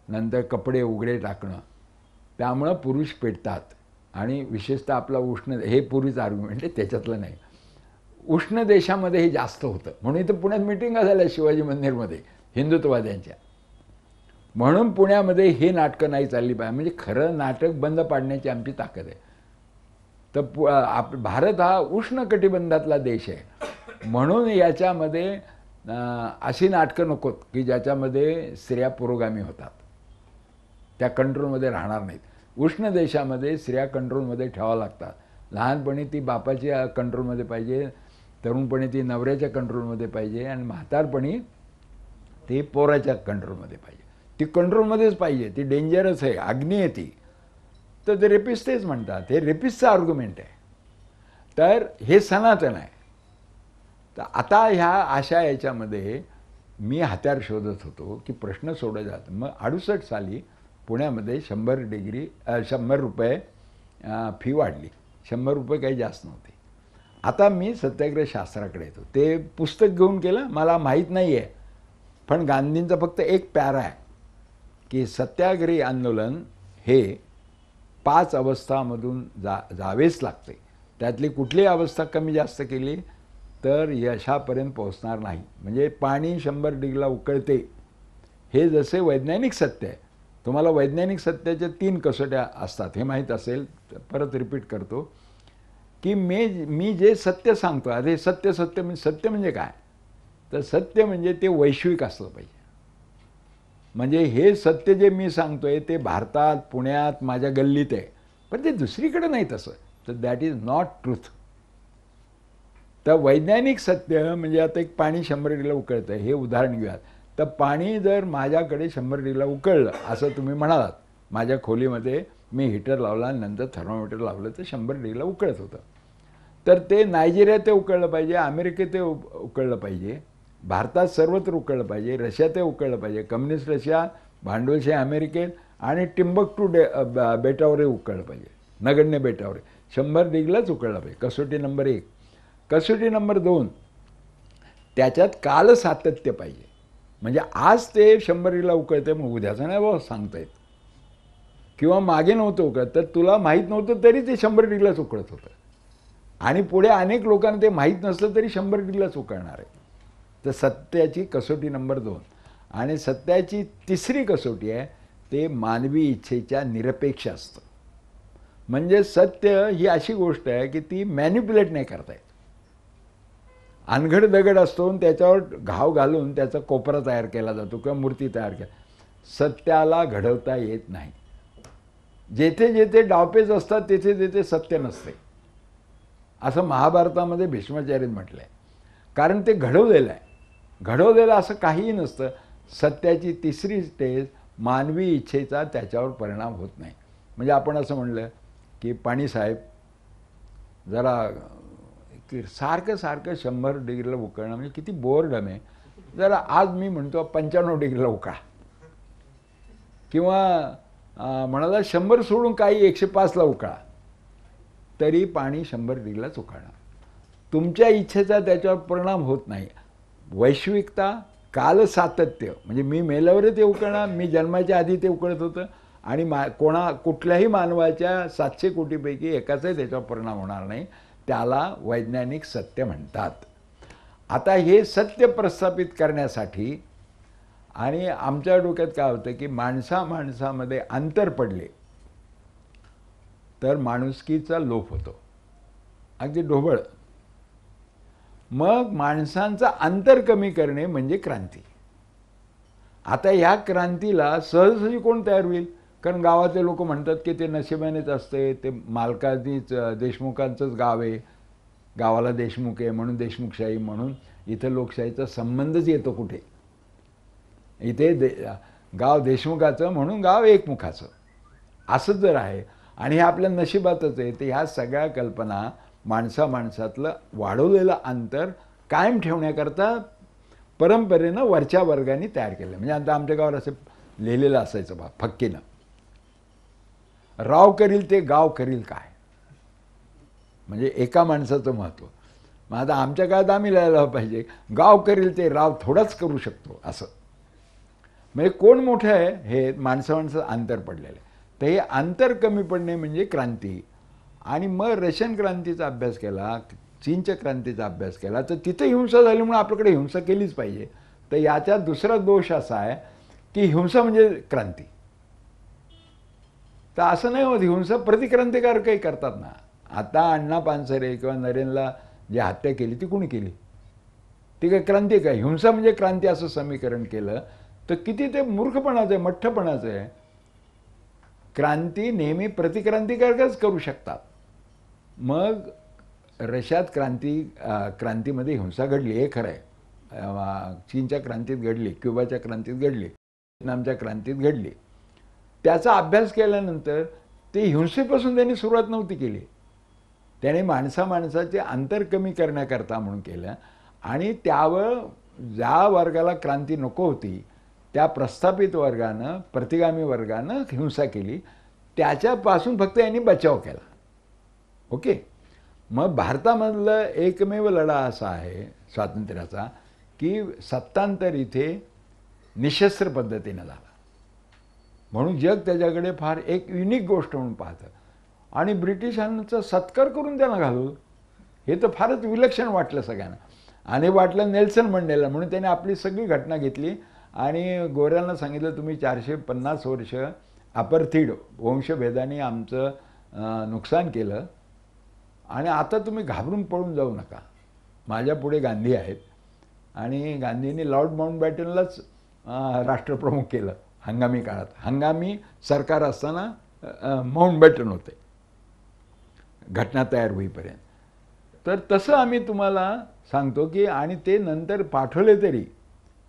नंतर कपडे उघडे टाकणं त्यामुळं पुरुष पेटतात आणि विशेषतः आपला उष्ण हे पुरुष आर्ग्युमेंट आहे त्याच्यातलं नाही उष्ण देशामध्ये हे जास्त होतं म्हणून इथं पुण्यात मिटिंगा झाल्या शिवाजी मंदिरमध्ये हिंदुत्ववाद्यांच्या म्हणून पुण्यामध्ये हे नाटकं नाही चालली पाहिजे म्हणजे खरं नाटक बंद पाडण्याची आमची ताकद आहे तर पु आप भारत हा उष्ण कटिबंधातला देश आहे म्हणून याच्यामध्ये अशी नाटकं नकोत की ज्याच्यामध्ये स्त्रिया पुरोगामी होतात त्या कंट्रोलमध्ये राहणार नाहीत उष्ण देशामध्ये स्त्रिया कंट्रोलमध्ये ठेवावं लागतात लहानपणी ती बापाच्या कंट्रोलमध्ये पाहिजे तरुणपणी ती नवऱ्याच्या कंट्रोलमध्ये पाहिजे आणि म्हातारपणी ती पोराच्या कंट्रोलमध्ये पाहिजे ती कंट्रोलमध्येच पाहिजे ती डेंजरस आहे अग्नी आहे ती तर ते रेपिस्ट तेच म्हणतात हे रेपिसचं आर्ग्युमेंट आहे तर हे सनातन आहे तर आता ह्या अशा याच्यामध्ये मी हत्यार शोधत होतो की प्रश्न सोडत जात मग अडुसष्ट साली पुण्यामध्ये शंभर डिग्री शंभर रुपये फी वाढली शंभर रुपये काही जास्त नव्हते आता मी सत्याग्रह शास्त्राकडे येतो ते पुस्तक घेऊन केलं मला माहीत नाही आहे पण गांधींचा फक्त एक प्यारा आहे की सत्याग्रही आंदोलन हे पाच अवस्थामधून जा जावेच लागते त्यातली कुठली अवस्था कमी जास्त केली तर यशापर्यंत पोहोचणार नाही म्हणजे पाणी शंभर डिग्रीला उकळते हे जसे वैज्ञानिक सत्य आहे तुम्हाला वैज्ञानिक सत्याच्या तीन कसोट्या असतात हे माहीत असेल परत रिपीट करतो की मे मी जे सत्य सांगतो अरे सत्य सत्य म्हणजे सत्य म्हणजे काय तर सत्य म्हणजे ते वैश्विक असलं पाहिजे म्हणजे हे सत्य जे मी सांगतोय ते भारतात पुण्यात माझ्या गल्लीत आहे पण ते दुसरीकडे नाही तसं तर दॅट इज नॉट ट्रूथ तर वैज्ञानिक सत्य म्हणजे आता एक पाणी शंभर डीला उकळतं हे उदाहरण घेऊयात तर पाणी जर माझ्याकडे शंभर डीला उकळलं असं तुम्ही म्हणालात माझ्या खोलीमध्ये मी हीटर लावला नंतर थर्मोमीटर लावलं तर शंभर डीला उकळत होतं तर ते नायजेरिया ते उकळलं पाहिजे अमेरिकेत ते उकळलं पाहिजे भारतात सर्वत्र उकळलं पाहिजे रशियातही उकळलं पाहिजे कम्युनिस्ट रशिया भांडवलशाही अमेरिकेत आणि टू डे बेटावरही उकळलं पाहिजे नगण्य बेटावर शंभर डिग्रीलाच उकळलं पाहिजे कसोटी नंबर एक कसोटी नंबर दोन त्याच्यात काल सातत्य पाहिजे म्हणजे आज ते शंभरीला उकळते मग उद्याचं नाही बाबा सांगता येत किंवा मागे नव्हतं उकळत तर तुला माहीत नव्हतं तरी ते शंभर डिगलाच उकळत होतं आणि पुढे अनेक लोकांना ते माहीत नसलं तरी शंभर डिगलाच उकळणार आहे तर सत्याची कसोटी नंबर दोन आणि सत्याची तिसरी कसोटी आहे ते मानवी इच्छेच्या निरपेक्ष असतं म्हणजे सत्य ही अशी गोष्ट आहे की ती मॅन्युप्युलेट नाही करता येत अनघड दगड असतो त्याच्यावर घाव घालून त्याचा कोपरा तयार केला जातो किंवा मूर्ती तयार केला सत्याला घडवता येत नाही जेथे जेथे डावपेज असतात तेथे तेथे सत्य नसते असं महाभारतामध्ये भीष्माचार्य म्हटलं आहे कारण ते घडवलेलं आहे घडवलेलं असं काहीही नसतं सत्याची तिसरी स्टेज मानवी इच्छेचा त्याच्यावर परिणाम होत नाही म्हणजे आपण असं म्हणलं की पाणीसाहेब जरा सारखं सारखं शंभर डिग्रीला उकळणं म्हणजे किती बोर्ड आहे जरा आज मी म्हणतो पंच्याण्णव डिग्रीला उकळा किंवा म्हणाला शंभर सोडून काही एकशे पाचला उकळा तरी पाणी शंभर डिग्रीलाच उकळणार तुमच्या इच्छेचा त्याच्यावर परिणाम होत नाही वैश्विकता काल सातत्य म्हणजे मी मेल्यावर ते उकळणार मी जन्माच्या आधी ते उकळत होतं आणि मा कोणा कुठल्याही मानवाच्या सातशे कोटीपैकी एकाचाही त्याच्यावर परिणाम होणार नाही त्याला वैज्ञानिक सत्य म्हणतात आता हे सत्य प्रस्थापित करण्यासाठी आणि आमच्या डोक्यात काय होतं की माणसा माणसामध्ये अंतर पडले तर माणुसकीचा लोप होतो अगदी ढोबळ मग माणसांचं अंतर कमी करणे म्हणजे क्रांती आता ह्या क्रांतीला सहजसहजी कोण तयार होईल कारण गावातले लोक म्हणतात की ते नशिबानेच असते ते मालकांनीच देशमुखांचंच गाव आहे गावाला देशमुख आहे म्हणून देशमुखशाही म्हणून इथं लोकशाहीचा संबंधच येतो कुठे इथे दे गाव देशमुखाचं म्हणून गाव एकमुखाचं असंच जर आहे आणि हे आपल्या नशिबातच आहे तर ह्या सगळ्या कल्पना माणसा माणसातलं वाढवलेलं अंतर कायम ठेवण्याकरता परंपरेनं वरच्या वर्गाने तयार केलं म्हणजे आता आमच्या गावावर असं लिहिलेलं असायचं बा फक्कीनं राव करील ते गाव करील काय म्हणजे एका माणसाचं महत्त्व मग आता आमच्या काळात आम्ही लिहायला पाहिजे गाव करील ते राव थोडाच करू शकतो असं म्हणजे कोण मोठं आहे हे माणसा माणसं अंतर पडलेलं आहे तर हे अंतर कमी पडणे म्हणजे क्रांती आणि मग रशियन क्रांतीचा अभ्यास केला चीनच्या क्रांतीचा अभ्यास केला तर तिथे हिंसा झाली म्हणून आपल्याकडे हिंसा केलीच पाहिजे तर याचा दुसरा दोष असा आहे की हिंसा म्हणजे क्रांती तर असं नाही होत हिंसा प्रतिक्रांतिकार काही करतात ना आता अण्णा पानसरे किंवा नरेनला जी हत्या केली ती कुणी केली ती काय क्रांती काय हिंसा म्हणजे क्रांती असं समीकरण केलं तर किती ते मूर्खपणाचं आहे मठ्ठपणाचं आहे क्रांती नेहमी प्रतिक्रांतिकारकच करू शकतात मग रशियात क्रांती क्रांतीमध्ये हिंसा घडली हे खरं आहे चीनच्या क्रांतीत घडली क्युबाच्या क्रांतीत घडली व्हिएतनामच्या क्रांतीत घडली त्याचा अभ्यास केल्यानंतर ते हिंसेपासून त्यांनी सुरुवात नव्हती केली त्याने माणसा माणसाचे अंतर कमी करण्याकरता म्हणून केलं आणि त्यावर ज्या वर्गाला क्रांती नको होती त्या प्रस्थापित वर्गानं प्रतिगामी वर्गानं हिंसा केली त्याच्यापासून फक्त यांनी बचाव केला ओके मग भारतामधलं एकमेव लढा असा आहे स्वातंत्र्याचा की सत्तांतर इथे निशस्त्र पद्धतीनं झाला म्हणून जग त्याच्याकडे फार एक युनिक गोष्ट म्हणून पाहतं आणि ब्रिटिशांचा सत्कार करून त्यांना घालू हे तर फारच विलक्षण वाटलं सगळ्यांना आणि वाटलं नेल्सन मंडेला म्हणून त्याने आपली सगळी घटना घेतली आणि गोऱ्यांना सांगितलं तुम्ही चारशे पन्नास वर्ष अपरथीड वंशभेदाने आमचं नुकसान केलं आणि आता तुम्ही घाबरून पळून जाऊ नका माझ्या पुढे गांधी आहेत आणि गांधींनी लॉर्ड माउंट बॅटनलाच राष्ट्रप्रमुख केलं हंगामी काळात हंगामी सरकार असताना माउंट बॅटन होते घटना तयार होईपर्यंत तर तसं आम्ही तुम्हाला सांगतो की आणि ते नंतर पाठवले तरी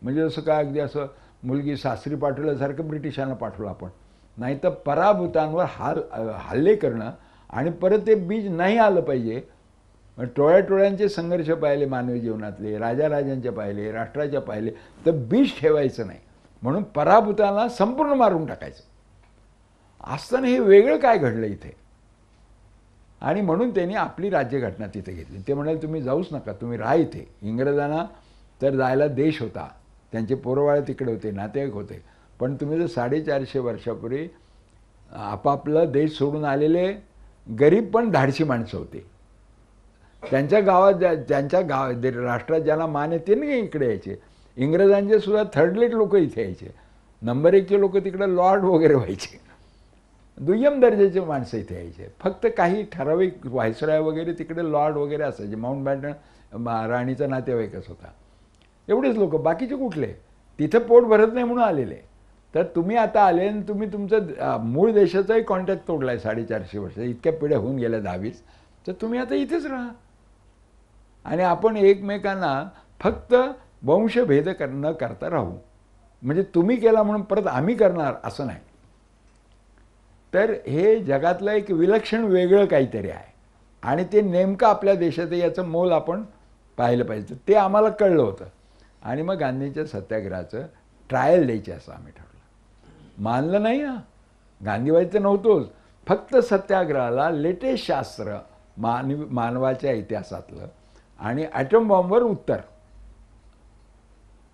म्हणजे जसं काय अगदी असं मुलगी सासरी पाठवल्यासारखं ब्रिटिशांना पाठवलं आपण नाही तर पराभूतांवर हाल हल्ले करणं आणि परत ते बीज नाही आलं पाहिजे मग टोळ्या टोळ्यांचे संघर्ष पाहिले मानवी जीवनातले राजाराजांचे पाहिले राष्ट्राच्या पाहिले तर बीज ठेवायचं नाही म्हणून पराभूताला संपूर्ण मारून टाकायचं असताना हे वेगळं काय घडलं इथे आणि म्हणून त्यांनी आपली राज्यघटना तिथे घेतली ते म्हणाले तुम्ही जाऊच नका तुम्ही राहा इथे इंग्रजांना तर जायला देश होता त्यांचे पोरवाळे तिकडे होते नातेवाईक होते पण तुम्ही जर साडेचारशे वर्षापूर्वी आपापलं देश सोडून आलेले गरीब पण धाडशी माणसं होते त्यांच्या गावात ज्या ज्यांच्या गाव राष्ट्रात ज्याला मान येते नाही इकडे यायचे इंग्रजांचे सुद्धा थर्ड लेट लोक इथे यायचे नंबर एकचे लोक तिकडे लॉर्ड वगैरे व्हायचे दुय्यम दर्जाचे माणसं इथे यायचे फक्त काही ठराविक व्हायसराय वगैरे तिकडे लॉर्ड वगैरे असायचे माउंट बॅटन राणीचा नातेवाईकच होता एवढेच लोक बाकीचे कुठले तिथं पोट भरत नाही म्हणून आलेले तर तुम्ही आता आले आणि तुम्ही तुमचं मूळ देशाचाही कॉन्टॅक्ट तोडला आहे साडेचारशे वर्ष इतक्या पिढ्या होऊन गेल्या दहावीस तर तुम्ही आता इथेच राहा आणि आपण एकमेकांना फक्त वंशभेद कर न करता राहू म्हणजे तुम्ही केला म्हणून परत आम्ही करणार असं नाही तर हे जगातलं एक विलक्षण वेगळं काहीतरी आहे आणि ते नेमकं आपल्या देशात याचं मोल आपण पाहिलं पाहिजे ते आम्हाला कळलं होतं आणि मग गांधींच्या सत्याग्रहाचं ट्रायल द्यायचे असं आम्ही मानलं नाही ना गांधीबाईचं नव्हतोच फक्त सत्याग्रहाला लेटेस्ट शास्त्र मान मानवाच्या इतिहासातलं आणि ॲटम बॉम्बवर उत्तर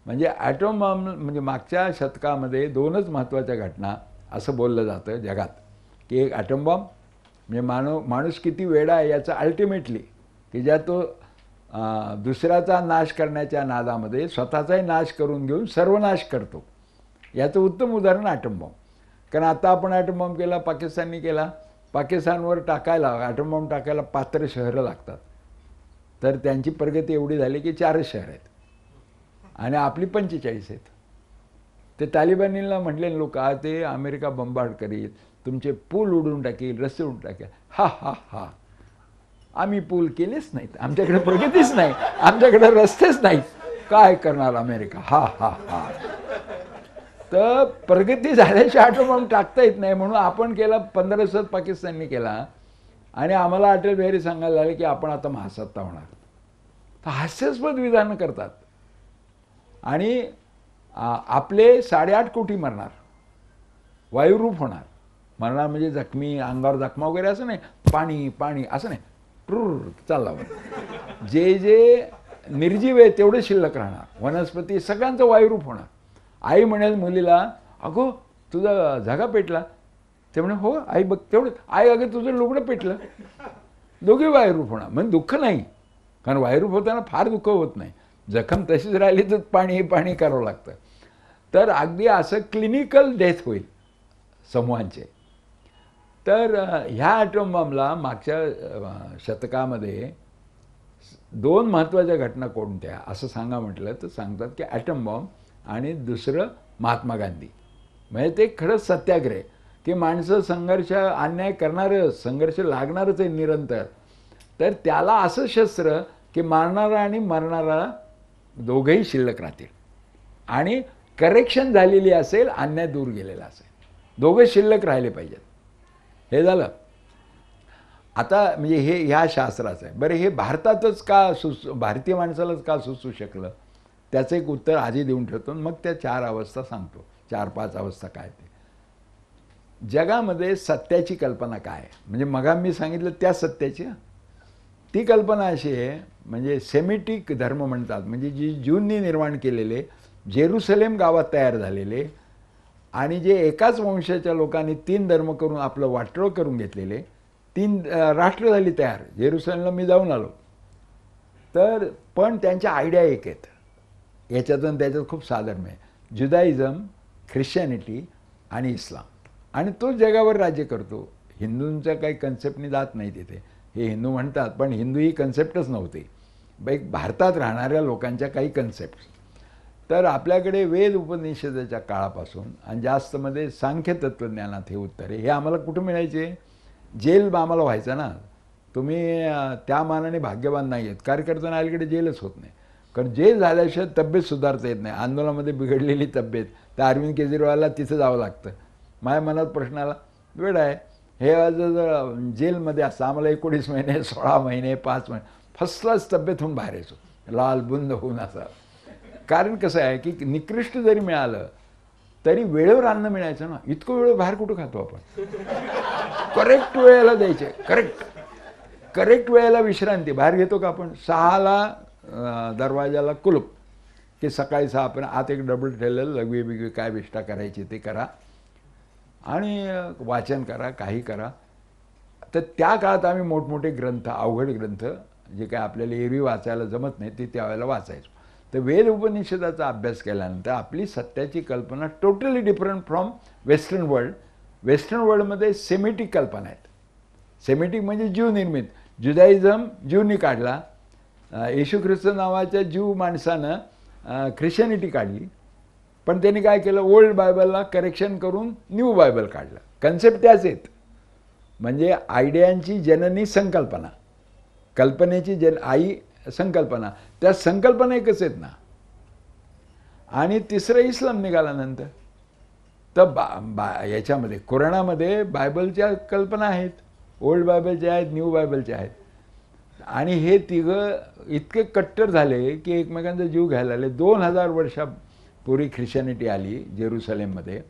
म्हणजे ॲटम बॉम्ब म्हणजे मागच्या शतकामध्ये दोनच महत्त्वाच्या घटना असं बोललं जातं जगात की एक ॲटम बॉम्ब म्हणजे मानव माणूस किती वेळा आहे याचा अल्टिमेटली की ज्या तो दुसऱ्याचा नाश करण्याच्या नादामध्ये स्वतःचाही नाश करून घेऊन सर्वनाश करतो याचं उत्तम उदाहरण ॲटमबॉम्ब कारण आता आपण ॲटमबॉम्ब केला पाकिस्ताननी केला पाकिस्तानवर टाकायला ॲटमबॉम्ब टाकायला पात्र शहरं लागतात तर त्यांची प्रगती एवढी झाली की चारच शहर आहेत आणि आपली पंचेचाळीस आहेत ते तालिबानीला म्हटले लोक आ ते अमेरिका बंबाड करील तुमचे पूल उडून टाकील रस्ते उडून टाकेल हा हा हा आम्ही पूल केलेच नाहीत आमच्याकडे प्रगतीच नाही आमच्याकडे रस्तेच नाहीत काय करणार अमेरिका हा हा हा तर प्रगती झाल्याची आटोबाम टाकता येत नाही म्हणून आपण केला पंधरा सत पाकिस्ताननी केला आणि आम्हाला अटल बिहारी सांगायला लागले की आपण आता महासत्ता होणार तर हास्यास्पद विधानं करतात आणि आपले साडेआठ कोटी मरणार वायुरूप होणार मरणार म्हणजे जखमी अंगावर जखमा वगैरे असं नाही पाणी पाणी असं नाही ट्रूर चालला जे जे निर्जीव आहे तेवढे शिल्लक राहणार वनस्पती सगळ्यांचं वायुरूप होणार आई म्हणेल मुलीला अगो तुझा जागा पेटला ते म्हणे हो आई बघ तेवढं आई अगं तुझं लुगडं पेटलं दोघे वायरूप होणार म्हणजे दुःख नाही कारण वायरूप होताना फार दुःख होत नाही जखम तशीच राहिली तर पाणी पाणी करावं लागतं तर अगदी असं क्लिनिकल डेथ होईल समूहांचे तर ह्या ॲटम बॉम्बला मागच्या शतकामध्ये दोन महत्त्वाच्या घटना कोणत्या असं सांगा म्हटलं तर सांगतात की ॲटम बॉम्ब आणि दुसरं महात्मा गांधी म्हणजे ते खरंच सत्याग्रह की माणसं संघर्ष अन्याय करणार संघर्ष लागणारच आहे निरंतर तर त्याला असं शस्त्र की मारणारा आणि मरणारा दोघंही शिल्लक राहतील आणि करेक्शन झालेली असेल अन्याय दूर गेलेला असेल दोघं शिल्लक राहिले पाहिजेत हे झालं आता म्हणजे हे ह्या शास्त्राचं आहे बरं हे भारतातच का सुच भारतीय माणसालाच का सुचू शकलं त्याचं एक उत्तर आधी देऊन ठेवतो मग त्या चार अवस्था सांगतो चार पाच अवस्था काय ते जगामध्ये सत्याची कल्पना काय म्हणजे मगा मी सांगितलं त्या सत्याची ती कल्पना अशी आहे म्हणजे सेमिटिक धर्म म्हणतात म्हणजे जी जूननी निर्माण केलेले जेरुसलेम गावात तयार झालेले आणि जे एकाच वंशाच्या लोकांनी तीन धर्म करून आपलं वाटळ करून घेतलेले तीन राष्ट्र झाली तयार जेरुसलेमला मी जाऊन आलो तर पण त्यांच्या आयडिया एक आहेत याच्यातून त्याच्यात खूप साधर्म आहे जुदाइझम ख्रिश्चॅनिटी आणि इस्लाम आणि तो जगावर राज्य करतो हिंदूंचा काही कन्सेप्टनी जात नाही तिथे हे हिंदू म्हणतात पण हिंदू ही कन्सेप्टच नव्हते एक भारतात राहणाऱ्या लोकांच्या काही कन्सेप्ट तर आपल्याकडे वेद उपनिषदाच्या काळापासून आणि जास्तमध्ये सांख्य तत्त्वज्ञानात हे उत्तर हे आम्हाला कुठं मिळायचे जेल आम्हाला व्हायचं ना तुम्ही त्या मानाने भाग्यवान नाही आहेत कार्यकर्ता अलीकडे जेलच होत नाही कारण जे झाल्याशिवाय तब्येत सुधारता येत नाही आंदोलनामध्ये बिघडलेली तब्येत तर अरविंद केजरीवालला तिथं जावं लागतं माझ्या मनात प्रश्न आला वेळ आहे हे आज जेलमध्ये असतं आम्हाला एकोणीस महिने सोळा महिने पाच महिने फसलाच तब्येत होऊन बाहेर यायचो लाल बुंद होऊन असा कारण कसं आहे की निकृष्ट जरी मिळालं तरी वेळेवर अन्न मिळायचं ना इतकं वेळ बाहेर कुठं खातो आपण करेक्ट वेळेला द्यायचे करेक्ट करेक्ट वेळेला विश्रांती बाहेर घेतो का आपण सहाला दरवाजाला कुलूप की सकाळी आपण आत एक डबल ठेवलेलं लघवी बिगवी काय विष्टा करायची ते करा आणि वाचन करा काही करा तर त्या काळात आम्ही मोठमोठे ग्रंथ अवघड ग्रंथ जे काय आपल्याला एरवी वाचायला जमत नाही ते त्यावेळेला वाचायचो तर वेद उपनिषदाचा अभ्यास केल्यानंतर आपली सत्याची कल्पना totally different from western world western वर्ल्डमध्ये सेमेटिक कल्पना आहेत सेमेटिक म्हणजे जीवनिर्मित निर्मित जुदाईझम जीवनी काढला येशू ख्रिस्त नावाच्या जीव माणसानं ख्रिश्चनिटी काढली पण त्यांनी काय केलं ओल्ड बायबलला करेक्शन करून न्यू बायबल काढलं कन्सेप्ट त्याच आहेत म्हणजे आयडियांची जननी संकल्पना कल्पनेची जन आई संकल्पना त्या संकल्पना एकच आहेत ना आणि तिसरं इस्लाम निघाल्यानंतर तर बा बा याच्यामध्ये कोरोनामध्ये बायबलच्या कल्पना आहेत ओल्ड बायबलच्या आहेत न्यू बायबलच्या आहेत आणि हे तिघं इतके कट्टर झाले की एकमेकांचा जीव घ्यायला आले दोन हजार वर्षापूर्वी ख्रिश्चॅनिटी आली जेरुसलेममध्ये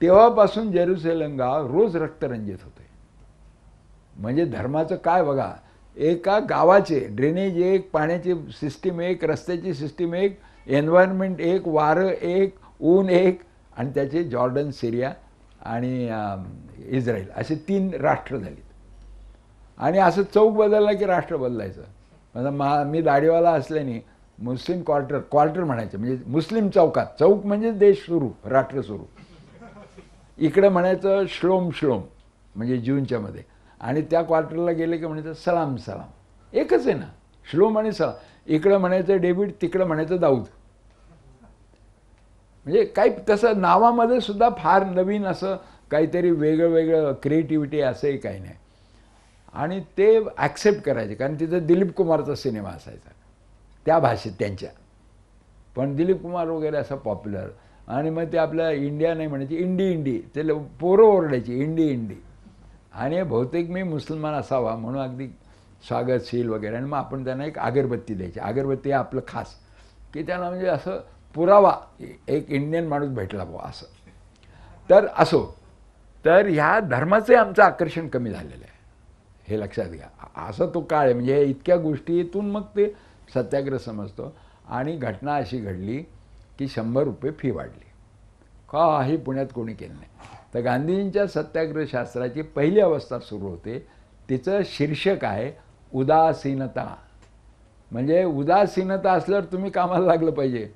तेव्हापासून जेरुसलेम गाव रोज रक्तरंजित होते म्हणजे धर्माचं काय बघा एका गावाचे ड्रेनेज एक पाण्याची सिस्टीम एक रस्त्याची सिस्टीम एक एन्व्हायरमेंट एक वारं एक ऊन एक आणि त्याचे जॉर्डन सिरिया आणि इस्रायल असे तीन राष्ट्र झाले आणि असं चौक बदलला की राष्ट्र बदलायचं माझा महा मी दाढीवाला असल्याने मुस्लिम क्वार्टर क्वार्टर म्हणायचं म्हणजे मुस्लिम चौकात चौक म्हणजे देश सुरू राष्ट्र सुरू इकडं म्हणायचं श्लोम श्लोम म्हणजे जूनच्यामध्ये आणि त्या क्वार्टरला गेले की म्हणायचं सलाम सलाम एकच आहे ना श्लोम आणि सलाम इकडं म्हणायचं डेबिट तिकडं म्हणायचं दाऊद म्हणजे काही तसं नावामध्ये सुद्धा फार नवीन असं काहीतरी वेगळं वेगळं क्रिएटिव्हिटी असंही काही नाही आणि ते ॲक्सेप्ट करायचे कारण तिथं दिलीप कुमारचा सिनेमा असायचा त्या भाषेत त्यांच्या पण दिलीप कुमार वगैरे असा पॉप्युलर आणि मग ते आपल्या इंडिया नाही म्हणायची इंडी इंडी ते पोरं ओरडायची इंडी इंडी आणि बहुतेक मी मुसलमान असावा म्हणून अगदी स्वागतशील वगैरे आणि मग आपण त्यांना एक अगरबत्ती द्यायची अगरबत्ती हे आपलं खास की त्यांना म्हणजे असं पुरावा एक इंडियन माणूस भेटला बुवा असं तर असो तर ह्या धर्माचे आमचं आकर्षण कमी झालेलं आहे हे लक्षात घ्या असं तो काळ आहे म्हणजे इतक्या गोष्टीतून मग ते सत्याग्रह समजतो आणि घटना अशी घडली की शंभर रुपये फी वाढली काही हे पुण्यात कोणी केलं नाही तर गांधीजींच्या सत्याग्रहशास्त्राची पहिली अवस्था सुरू होते तिचं शीर्षक आहे उदासीनता म्हणजे उदासीनता असल्यावर तुम्ही कामाला लागलं पाहिजे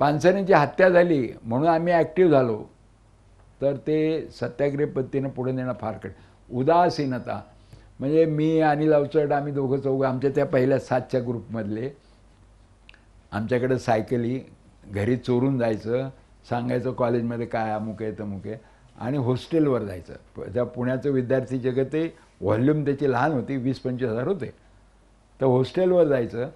पानसरेंची हत्या झाली म्हणून आम्ही ॲक्टिव्ह झालो तर ते सत्याग्रह पद्धतीनं पुढे नेणं फार कठीण उदासीनता म्हणजे मी आणि लवचट आम्ही दोघं चौघं आमच्या त्या पहिल्या सातच्या ग्रुपमधले आमच्याकडे सायकली घरी चोरून जायचं सांगायचं कॉलेजमध्ये काय अमुक आहे तमुक आहे आणि हॉस्टेलवर जायचं त्या पुण्याचं विद्यार्थी जगत ते व्हॉल्यूम त्याची लहान होती वीस पंचवीस हजार होते तर हॉस्टेलवर जायचं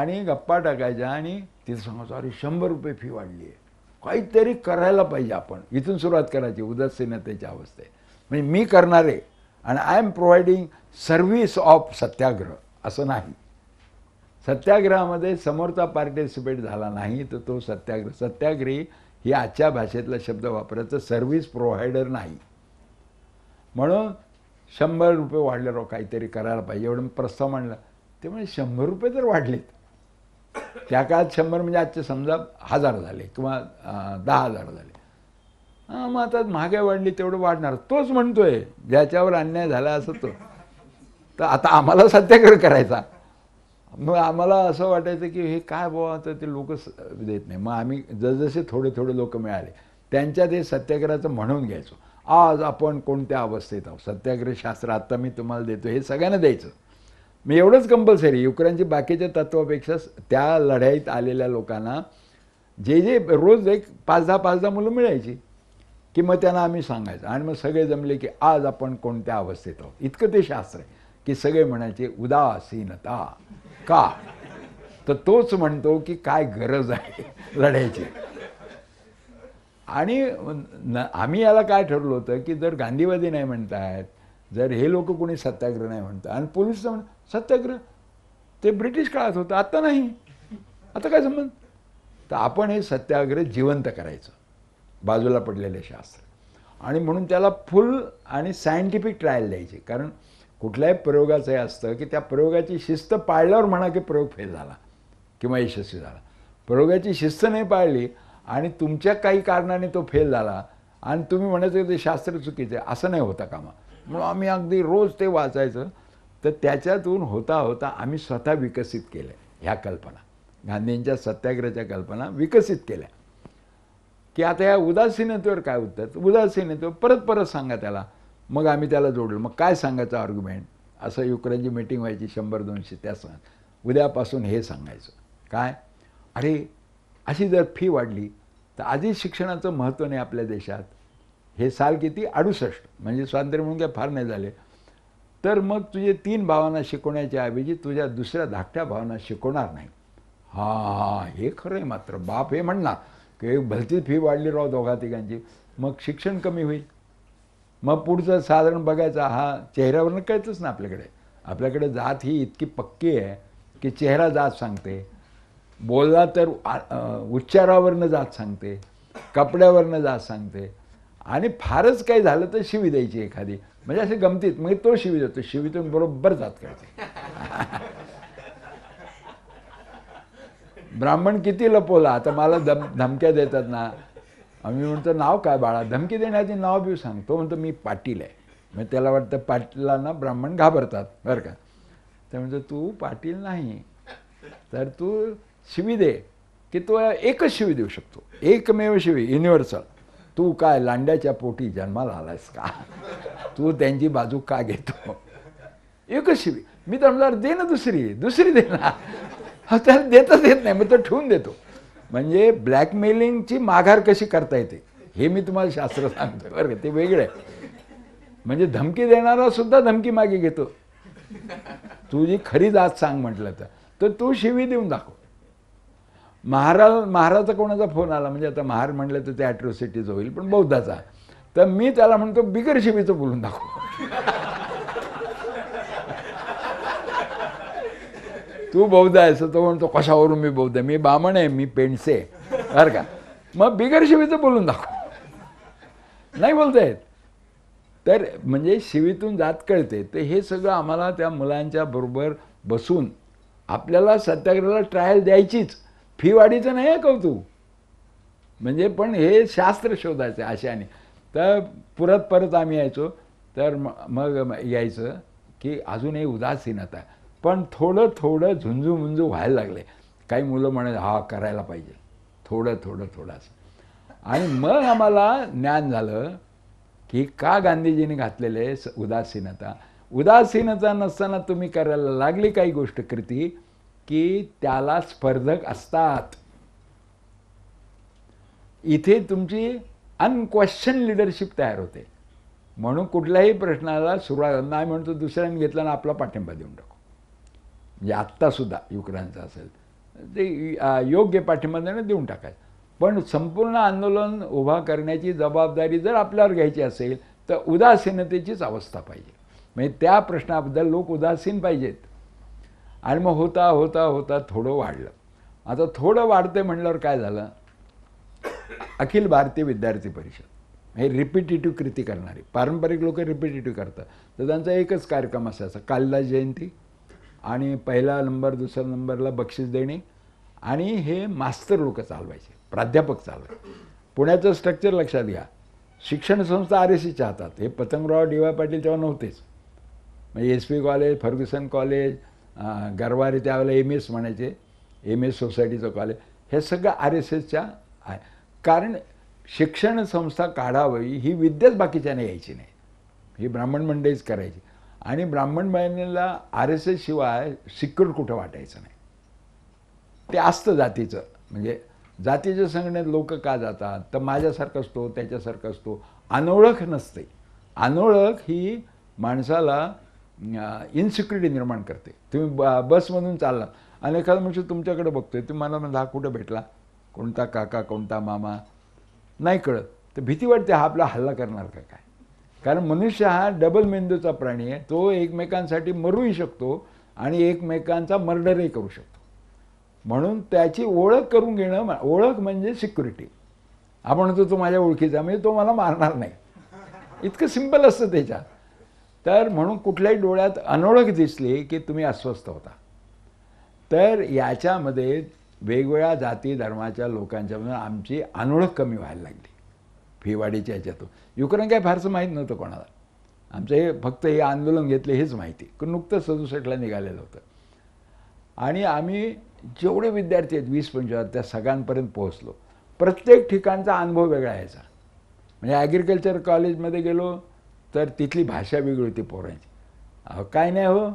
आणि गप्पा टाकायच्या आणि तिथं सांगायचं अरे शंभर रुपये फी वाढली आहे काहीतरी करायला पाहिजे आपण इथून सुरुवात करायची उदासीनतेच्या अवस्थेत म्हणजे मी करणारे आणि I am providing service of satyagraha असं नाही सत्याग्रहामध्ये समोरचा पार्टिसिपेट झाला नाही तर तो सत्याग्रह सत्याग्रही ही आजच्या भाषेतला शब्द वापरायचं सर्व्हिस प्रोव्हायडर नाही म्हणून शंभर रुपये वाढले रो काहीतरी करायला पाहिजे एवढं प्रस्ताव मांडला त्यामुळे शंभर रुपये तर वाढलेत त्या काळात शंभर म्हणजे आजचे समजा हजार झाले किंवा दहा हजार झाले मग आता महागाई वाढली तेवढं वाढणार तोच म्हणतोय ज्याच्यावर अन्याय झाला असं तो तर आता आम्हाला सत्याग्रह करायचा मग आम्हाला असं वाटायचं की हे काय बो आता ते लोक देत नाही मग आम्ही जसजसे थोडे थोडे लोक मिळाले त्यांच्यात हे सत्याग्रहाचं म्हणून घ्यायचो आज आपण कोणत्या अवस्थेत आहोत सत्याग्रह शास्त्र आत्ता मी तुम्हाला देतो हे सगळ्यांना द्यायचं मी एवढंच कंपल्सरी युक्रेनची बाकीच्या तत्वापेक्षा त्या लढाईत आलेल्या लोकांना जे जे रोज एक पाच दहा पाच दहा मुलं मिळायची की मग त्यांना आम्ही सांगायचं आणि मग सगळे जमले की आज आपण कोणत्या अवस्थेत आहोत इतकं ते शास्त्र आहे की सगळे म्हणायचे उदासीनता का तर तोच म्हणतो की काय गरज आहे लढायची आणि आम्ही याला काय ठरलो होतं की जर गांधीवादी नाही म्हणतायत जर हे लोक कोणी सत्याग्रह नाही म्हणतात आणि पोलीस म्हण सत्याग्रह ते ब्रिटिश काळात होतं आत्ता नाही आता काय संबंध तर आपण हे सत्याग्रह जिवंत करायचं बाजूला पडलेले शास्त्र आणि म्हणून त्याला फुल आणि सायंटिफिक ट्रायल द्यायचे कारण कुठल्याही प्रयोगाचं हे असतं की त्या प्रयोगाची शिस्त पाळल्यावर म्हणा की प्रयोग फेल झाला किंवा यशस्वी झाला प्रयोगाची शिस्त नाही पाळली आणि तुमच्या काही कारणाने तो फेल झाला आणि तुम्ही म्हणायचं ते शास्त्र चुकीचं आहे असं नाही होता कामा म्हणून आम्ही अगदी रोज ते वाचायचं तर त्याच्यातून होता होता आम्ही स्वतः विकसित केलं ह्या कल्पना गांधींच्या सत्याग्रहाच्या कल्पना विकसित केल्या की आता या उदासीनतेवर काय उत्तर उदासीनतेवर परत परत सांगा त्याला मग आम्ही त्याला जोडलो मग काय सांगायचं आर्ग्युमेंट असं युक्रेनची मीटिंग व्हायची शंभर दोनशे त्या सांग उद्यापासून हे सांगायचं काय अरे अशी जर फी वाढली तर आधीच शिक्षणाचं महत्त्व नाही आपल्या देशात हे साल किती अडुसष्ट म्हणजे स्वातंत्र्य म्हणून काय फार नाही झाले तर मग तुझे तीन भावांना शिकवण्याच्या ऐवजी तुझ्या दुसऱ्या धाकट्या भावांना शिकवणार नाही हा हे खरं आहे मात्र बाप हे म्हणणार की भलतीच फी वाढली राव दोघा तिघांची मग शिक्षण कमी होईल मग पुढचं साधारण बघायचा हा चेहऱ्यावरनं कळतच ना आपल्याकडे आपल्याकडे जात ही इतकी पक्की आहे की चेहरा जात सांगते बोलला तर उच्चारावरनं जात सांगते कपड्यावरनं जात सांगते आणि फारच काही झालं तर शिवी द्यायची एखादी म्हणजे असे गमतीत मग तो शिवी देतो शिवीतून बरोबर जात करते ब्राह्मण किती लपवला आता मला धम धमक्या देतात ना आम्ही म्हणतो नाव काय बाळा धमकी देण्याचे नाव बी सांगतो म्हणतो मी पाटील आहे मग त्याला वाटतं पाटीलांना ब्राह्मण घाबरतात बरं का तर म्हणजे तू पाटील नाही तर तू शिवी दे की तू एकच शिवी देऊ शकतो एकमेव शिवी युनिव्हर्सल तू काय लांड्याच्या पोटी जन्माला आलायस का तू त्यांची बाजू का घेतो एकच शिवी मी तर म्हणणार दे ना दुसरी दुसरी दे ना हा त्याला देतच येत नाही मग तो ठेवून देतो म्हणजे ब्लॅकमेलिंगची माघार कशी करता येते हे मी तुम्हाला शास्त्र सांगतो बरं ते वेगळं आहे म्हणजे धमकी देणारा सुद्धा धमकी मागे घेतो तुझी खरी जात सांग म्हटलं तर तर तू शिवी देऊन दाखव महाराज महाराजचा कोणाचा फोन आला म्हणजे आता महार म्हणलं तर ते ॲट्रोसिटीज होईल पण बौद्धाचा तर मी त्याला म्हणतो बिगर शिवीचं बोलून दाखव तू बौद्ध आहेस तो म्हणतो कशावरून मी बौद्ध मी बामण आहे मी पेंडसे बरं का मग बिगर शिवीचं बोलून दाखव नाही बोलता येत तर म्हणजे शिवीतून जात कळते तर हे सगळं आम्हाला त्या मुलांच्या बरोबर बसून आपल्याला सत्याग्रहाला ट्रायल द्यायचीच फी वाढीचं नाही आहे कौतू म्हणजे पण हे शास्त्र शोधायचं अशाने तर परत परत आम्ही यायचो तर मग यायचं की अजूनही उदासीनता पण थोडं थोडं मुंजू व्हायला लागले काही मुलं म्हणे हा करायला पाहिजे थोडं थोडं थोडं आणि मग आम्हाला ज्ञान झालं की का गांधीजीने घातलेले उदासीनता उदासीनता नसताना तुम्ही करायला लागली काही गोष्ट कृती की त्याला स्पर्धक असतात इथे तुमची अनक्वेश्चन लिडरशिप तयार होते म्हणून कुठल्याही प्रश्नाला सुरुवात नाही म्हणतो दुसऱ्याने घेतला ना आपला पाठिंबा देऊन टाकू म्हणजे आत्तासुद्धा युक्रेनचा असेल ते योग्य पाठिंबा देऊन टाकायचं पण संपूर्ण आंदोलन उभा करण्याची जबाबदारी जर आपल्यावर घ्यायची असेल तर उदासीनतेचीच अवस्था पाहिजे म्हणजे त्या प्रश्नाबद्दल लोक उदासीन पाहिजेत आणि मग होता होता होता थोडं वाढलं आता थोडं वाढते म्हटल्यावर काय झालं अखिल भारतीय विद्यार्थी परिषद हे रिपिटेटिव्ह कृती करणारी पारंपरिक लोक रिपिटेटिव्ह करतात तर त्यांचा एकच कार्यक्रम असायचा कालिदास जयंती आणि पहिला नंबर दुसऱ्या नंबरला बक्षीस देणे आणि हे मास्तर लोक चालवायचे प्राध्यापक चालवायचे पुण्याचं स्ट्रक्चर लक्षात घ्या शिक्षण संस्था आर एस सीच्या हातात हे पतंगराव डी वाय पाटील तेव्हा नव्हतेच म्हणजे S P college Fergusson college Garware त्यावेळेला एम एस म्हणायचे एम एस सोसायटीचं कॉलेज हे सगळं आर एस एसच्या आहे कारण शिक्षण संस्था काढावी ही विद्याच बाकीच्याने यायची नाही ही ब्राह्मण मंडळीच करायची आणि ब्राह्मण बहिणीला आर एस एस शिवाय सिक्युर कुठं वाटायचं नाही ते असतं जातीचं म्हणजे जातीच्या संघटनेत लोक का जातात तर माझ्यासारखं असतो त्याच्यासारखं असतो अनोळख नसते अनोळख ही माणसाला इनसिक्युरिटी निर्माण करते तुम्ही ब बसमधून चालला आणि एखादं म्हणजे तुमच्याकडे बघतोय तुम्ही मला म्हणजे हा कुठं भेटला कोणता काका कोणता मामा नाही कळत तर भीती वाटते हा आपला हल्ला करणार का काय कारण मनुष्य हा डबल मेंदूचा प्राणी आहे तो एकमेकांसाठी मरूही शकतो आणि एकमेकांचा मर्डरही करू शकतो म्हणून त्याची ओळख करून घेणं ओळख म्हणजे सिक्युरिटी आपण म्हणतो तो माझ्या ओळखीचा म्हणजे तो मला मारणार नाही इतकं सिम्पल असतं त्याच्यात तर म्हणून कुठल्याही डोळ्यात अनोळख दिसली की तुम्ही अस्वस्थ होता तर याच्यामध्ये वेगवेगळ्या जाती धर्माच्या लोकांच्या आमची अनोळख कमी व्हायला लागली फीवाडीच्या ह्याच्यातून युक्रेन काय फारसं माहीत नव्हतं कोणाला आमचं हे फक्त हे आंदोलन घेतले हेच माहिती नुकतं सदुसष्टला निघालेलं होतं आणि आम्ही जेवढे विद्यार्थी आहेत वीस पंचवीस त्या सगळ्यांपर्यंत पोहोचलो प्रत्येक ठिकाणचा अनुभव वेगळा यायचा म्हणजे ॲग्रिकल्चर कॉलेजमध्ये गेलो तर तिथली भाषा वेगळी होती पोरांची अहो काय नाही हो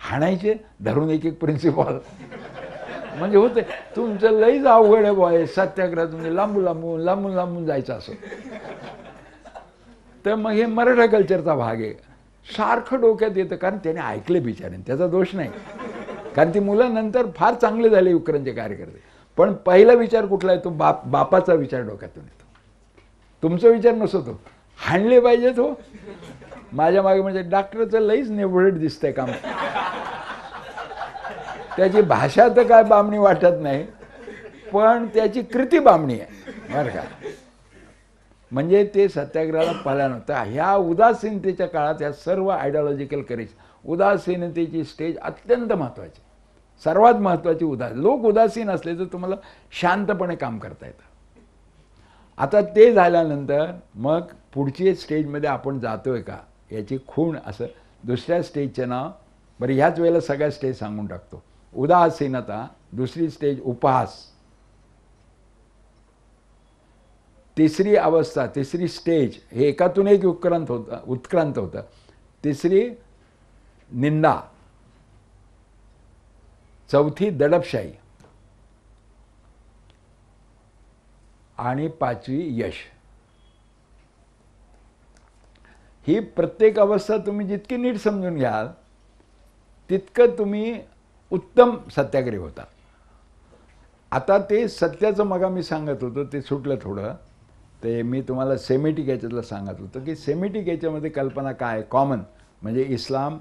हाणायचे धरून एक एक प्रिन्सिपॉल म्हणजे होते तुमचं लईच अवघड आहे बॉय सत्याग्रह म्हणजे लांबून लांबून लांबून लांबून जायचं असो तर मग हे मराठा कल्चरचा भाग आहे सारखं डोक्यात येतं कारण त्याने ऐकले बिचारे त्याचा दोष नाही कारण ती मुलं नंतर फार चांगले झाले युक्रेनचे कार्यकर्ते पण पहिला विचार कुठला आहे तो बाप बापाचा विचार डोक्यातून येतो तुमचा विचार नसतो हाणले पाहिजेत हो माझ्या मागे म्हणजे डॉक्टरचं लईच नेवरेट दिसतंय काम त्याची भाषा तर काय बामणी वाटत नाही पण त्याची कृती बामणी आहे बरं का म्हणजे ते सत्याग्रहाला पाहिला नव्हतं ह्या उदासीनतेच्या काळात ह्या सर्व आयडिओलॉजिकल करेज उदासीनतेची स्टेज अत्यंत महत्त्वाची सर्वात महत्त्वाची उदास लोक उदासीन असले तर तुम्हाला शांतपणे काम करता येतं आता ते झाल्यानंतर मग पुढची स्टेजमध्ये आपण जातोय का याची खूण असं दुसऱ्या स्टेजचं नाव बरं ह्याच वेळेला सगळ्या स्टेज सांगून टाकतो उदासीनता दुसरी स्टेज उपहास तिसरी अवस्था तिसरी स्टेज हे एकातून एक उत्क्रांत होतं उत्क्रांत होतं तिसरी निंदा चौथी दडपशाही आणि पाचवी यश ही प्रत्येक अवस्था तुम्ही जितकी नीट समजून घ्याल तितकं तुम्ही उत्तम सत्याग्रही होता आता ते सत्याचं मगा मी सांगत होतो ते सुटलं थोडं ते मी तुम्हाला सेमेटिक याच्यातलं सांगत होतो की सेमेटिक याच्यामध्ये कल्पना काय कॉमन म्हणजे इस्लाम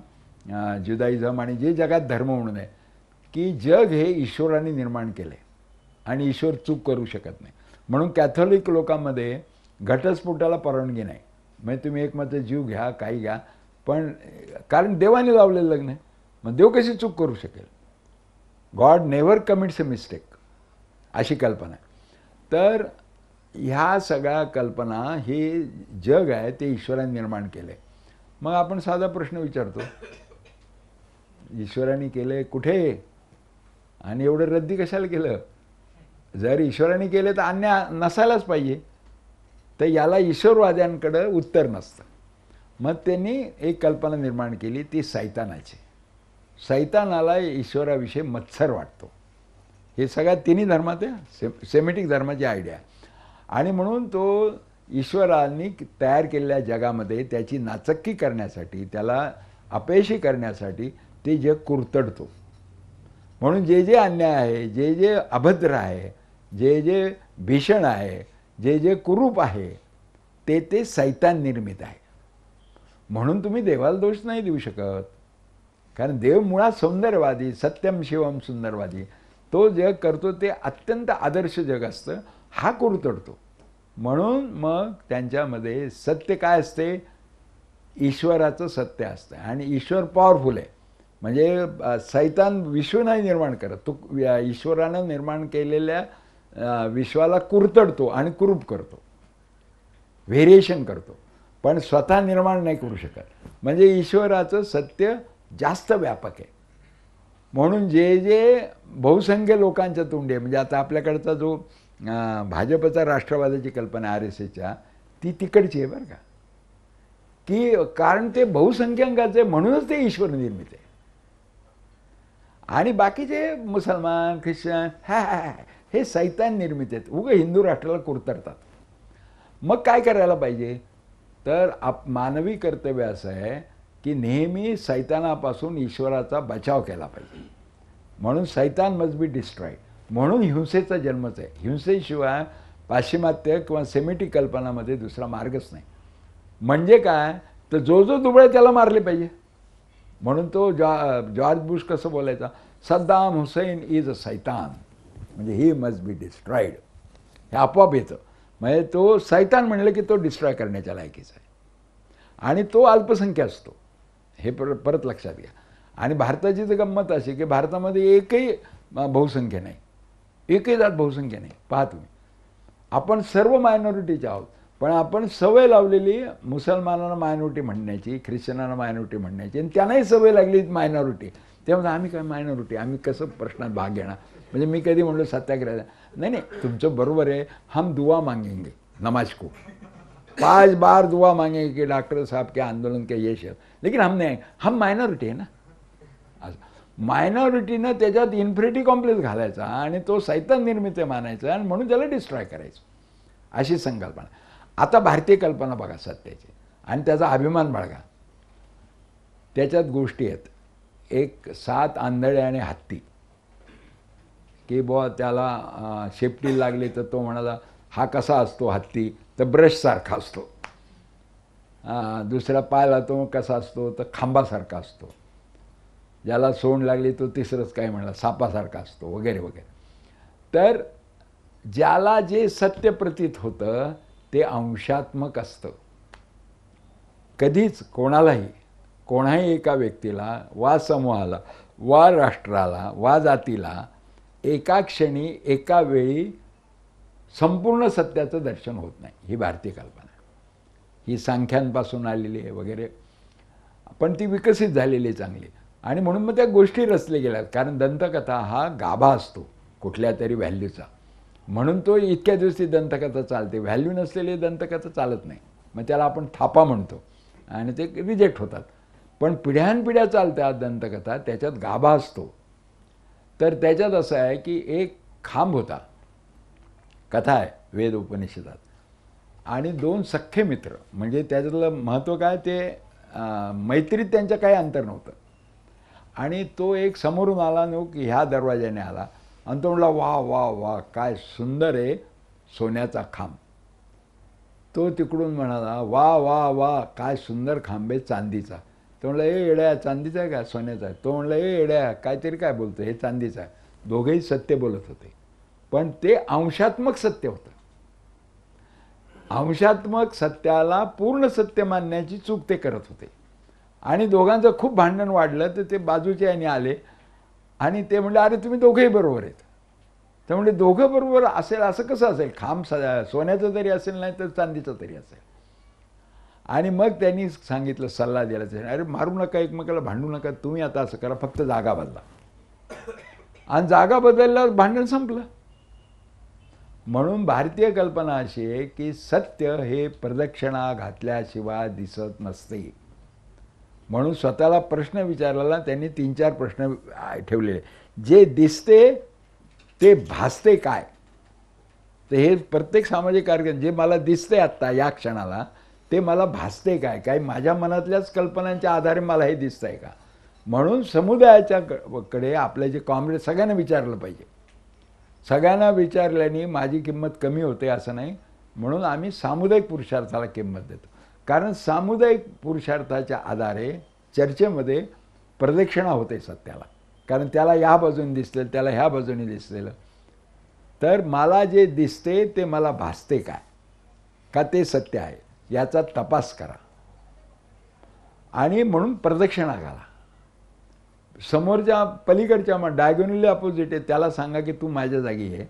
जुदाईझम आणि जे जगात धर्म म्हणून आहे की जग हे ईश्वराने निर्माण केले आणि ईश्वर चूक करू शकत नाही म्हणून कॅथोलिक लोकांमध्ये घटस्फोटाला परवानगी नाही म्हणजे तुम्ही एक मात्र जीव घ्या काही घ्या पण कारण देवाने लावलेलं लग्न आहे मग देव कशी चूक करू शकेल God never commits a mistake अशी कल्पना तर ह्या सगळ्या कल्पना हे जग आहे ते ईश्वराने निर्माण केलं आहे मग आपण साधा प्रश्न विचारतो ईश्वराने केले कुठे आणि एवढं रद्दी कशाला केलं जर ईश्वराने केले तर अन्य नसायलाच पाहिजे तर याला ईश्वरवाद्यांकडं उत्तर नसतं मग त्यांनी एक कल्पना निर्माण केली ती सैतानाची सैतानाला ईश्वराविषयी मत्सर वाटतो हे सगळ्या तिन्ही धर्मात आहे से सेमेटिक धर्माची आयडिया आणि म्हणून तो ईश्वरांनी तयार केलेल्या जगामध्ये त्याची नाचक्की करण्यासाठी त्याला अपयशी करण्यासाठी ते जग कुरतडतो म्हणून जे जे अन्याय आहे जे जे अभद्र आहे जे जे भीषण आहे जे जे कुरूप आहे ते ते सैतान निर्मित आहे म्हणून तुम्ही देवाला दोष नाही देऊ शकत कारण देव मुळात सौंदर्यवादी सत्यम शिवम सुंदरवादी तो जग करतो ते अत्यंत आदर्श जग असतं हा कुरतडतो म्हणून मग त्यांच्यामध्ये सत्य काय असते ईश्वराचं सत्य असतं आणि ईश्वर पॉवरफुल आहे म्हणजे सैतान विश्व नाही निर्माण करत तो ईश्वरानं निर्माण केलेल्या विश्वाला कुरतडतो आणि कुरूप करतो व्हेरिएशन करतो पण स्वतः निर्माण नाही करू शकत म्हणजे ईश्वराचं सत्य जास्त व्यापक आहे म्हणून जे जे बहुसंख्य लोकांच्या तोंडी म्हणजे आता आपल्याकडचा जो भाजपचा राष्ट्रवादाची कल्पना आर एस एच्या ती तिकडची आहे बरं का की कारण ते आहे म्हणूनच ते ईश्वर निर्मित आहे आणि बाकीचे मुसलमान ख्रिश्चन हा हे सैतान निर्मित आहेत उग हिंदू राष्ट्राला कुरतरतात मग काय करायला पाहिजे तर आप मानवी कर्तव्य असं आहे की नेहमी सैतानापासून ईश्वराचा बचाव केला पाहिजे म्हणून सैतान मस्ट बी डिस्ट्रॉय म्हणून हिंसेचा जन्मच आहे हिंसेशिवाय पाश्चिमात्य किंवा सेमिटी कल्पनामध्ये दुसरा मार्गच नाही म्हणजे काय तर जो जो दुबळे त्याला मारले पाहिजे म्हणून तो जॉ जॉर्ज बुश कसं बोलायचा सद्दाम हुसैन इज अ सैतान म्हणजे ही मज बी डिस्ट्रॉईड हे आपोआप येतं म्हणजे तो सैतान म्हणलं की तो डिस्ट्रॉय करण्याच्या लायकीचा आहे आणि तो अल्पसंख्या असतो हे पर परत लक्षात घ्या आणि भारताची तर गंमत अशी की भारतामध्ये एकही बहुसंख्य नाही एकही जात बहुसंख्य नाही पहा तुम्ही आपण सर्व मायनॉरिटीचे आहोत पण आपण सवय लावलेली मुसलमानांना मायनॉरिटी म्हणण्याची ख्रिश्चनांना मायनॉरिटी म्हणण्याची आणि त्यांनाही सवय लागली मायनॉरिटी त्यामुळे आम्ही काय मायनॉरिटी आम्ही कसं प्रश्नात भाग घेणार म्हणजे मी कधी म्हणलो सत्याग्रह नाही नाही तुमचं बरोबर आहे हम दुवा मागेंगे नमाज को पांच बार दुआ मांगे कि डॉक्टर साहब के आंदोलन के यश लेकिन हमने हम मायनॉरिटी आहे ना मायनॉरिटीनं त्याच्यात इन्फिनिटी कॉम्प्लेक्स घालायचा आणि तो सैतन निर्मिती मानायचा आणि म्हणून त्याला डिस्ट्रॉय करायचं अशी संकल्पना आता भारतीय कल्पना बघा सत्याची आणि त्याचा अभिमान बाळगा त्याच्यात गोष्टी आहेत एक सात आंधळे आणि हत्ती की बुवा त्याला शेपटी लागली तर तो म्हणाला हा कसा असतो हत्ती तर ब्रशसारखा असतो दुसरा पाहिला तो कसा असतो तर खांबासारखा असतो ज्याला सोंड लागली तो तिसरंच काय म्हणला सापासारखा असतो वगैरे वगैरे तर ज्याला जे सत्य प्रतीत होतं ते अंशात्मक असतं कधीच कोणालाही कोणाही एका व्यक्तीला वा समूहाला वा राष्ट्राला वा जातीला एका क्षणी एका वेळी संपूर्ण सत्याचं दर्शन होत नाही ही भारतीय कल्पना ही सांख्यांपासून आलेली आहे वगैरे पण ती विकसित झालेली चांगली आणि म्हणून मग त्या गोष्टी रचल्या गेल्यात कारण दंतकथा हा गाभा असतो कुठल्या तरी व्हॅल्यूचा म्हणून तो इतक्या दिवशी दंतकथा चालते व्हॅल्यू नसलेली दंतकथा चालत नाही मग त्याला आपण थापा म्हणतो आणि ते रिजेक्ट होतात पण पिढ्यानपिढ्या चालत्या दंतकथा त्याच्यात गाभा असतो तर त्याच्यात असं आहे की एक खांब होता कथा आहे वेद उपनिषदात आणि दोन सख्खे मित्र म्हणजे त्याच्यातलं महत्त्व काय ते मैत्रीत त्यांचं काही अंतर नव्हतं आणि तो एक समोरून आला नो की ह्या दरवाज्याने आला आणि तो म्हणला वा वा वा काय सुंदर आहे सोन्याचा खांब तो तिकडून म्हणाला वा वा वा काय सुंदर खांब आहे चांदीचा तो म्हणला ए येड्या चांदीचा आहे का सोन्याचा आहे तो म्हणला ए एड्या काहीतरी काय बोलतो हे चांदीचा आहे दोघेही सत्य बोलत होते पण ते अंशात्मक सत्य होतं अंशात्मक सत्याला पूर्ण सत्य मानण्याची चूक ते करत होते आणि दोघांचं खूप भांडण वाढलं तर ते बाजूचे यांनी आले आणि ते म्हणले अरे तुम्ही दोघंही बरोबर आहेत तर म्हणजे दोघं बरोबर असेल असं कसं असेल खांब सोन्याचं तरी असेल नाही तर चांदीचं तरी असेल आणि मग त्यांनी सांगितलं सल्ला दिला त्याने अरे मारू नका एकमेकाला भांडू नका तुम्ही आता असं करा फक्त जागा बदला आणि जागा बदलल्यावर भांडण संपलं म्हणून भारतीय कल्पना अशी आहे की सत्य हे प्रदक्षिणा घातल्याशिवाय दिसत नसते म्हणून स्वतःला प्रश्न विचारलेला त्यांनी तीन चार प्रश्न ठेवलेले जे दिसते ते भासते काय तर हे प्रत्येक सामाजिक कार्यक्रम जे मला दिसते आत्ता या क्षणाला ते मला भासते काय काय माझ्या मनातल्याच कल्पनांच्या आधारे मला हे दिसतं आहे का म्हणून समुदायाच्या कडे आपल्या जे कॉम्रेड सगळ्यांना विचारलं पाहिजे सगळ्यांना विचारल्याने माझी किंमत कमी होते असं नाही म्हणून आम्ही सामुदायिक पुरुषार्थाला किंमत देतो कारण सामुदायिक पुरुषार्थाच्या आधारे चर्चेमध्ये प्रदक्षिणा होते सत्याला कारण त्याला ह्या बाजूने दिसलेलं त्याला ह्या बाजूने दिसलेलं तर मला जे दिसते ते मला भासते काय का ते सत्य आहे याचा तपास करा आणि म्हणून प्रदक्षिणा घाला समोरच्या पलीकडच्या मग डायगोनली अपोजिट आहे त्याला सांगा की तू माझ्या जागी आहे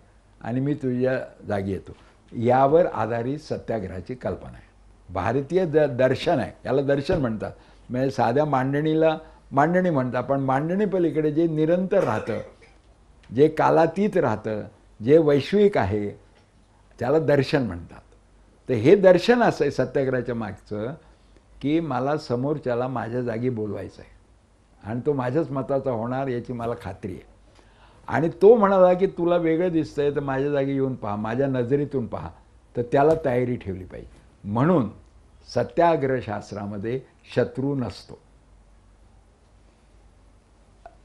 आणि मी तुझ्या जागी येतो यावर आधारित सत्याग्रहाची कल्पना आहे भारतीय द दर्शन आहे याला दर्शन म्हणतात म्हणजे साध्या मांडणीला मांडणी म्हणतात पण मांडणी पलीकडे जे निरंतर राहतं जे कालातीत राहतं जे वैश्विक आहे त्याला दर्शन म्हणतात तर हे दर्शन असं आहे सत्याग्रहाच्या मागचं की मला समोरच्याला माझ्या जागी बोलवायचं आहे आणि तो माझ्याच मताचा होणार याची मला खात्री आहे आणि तो म्हणाला की तुला वेगळं दिसतंय तर माझ्या जागी येऊन पहा माझ्या नजरेतून पहा तर त्याला तयारी ठेवली पाहिजे म्हणून सत्याग्रहशास्त्रामध्ये शत्रू नसतो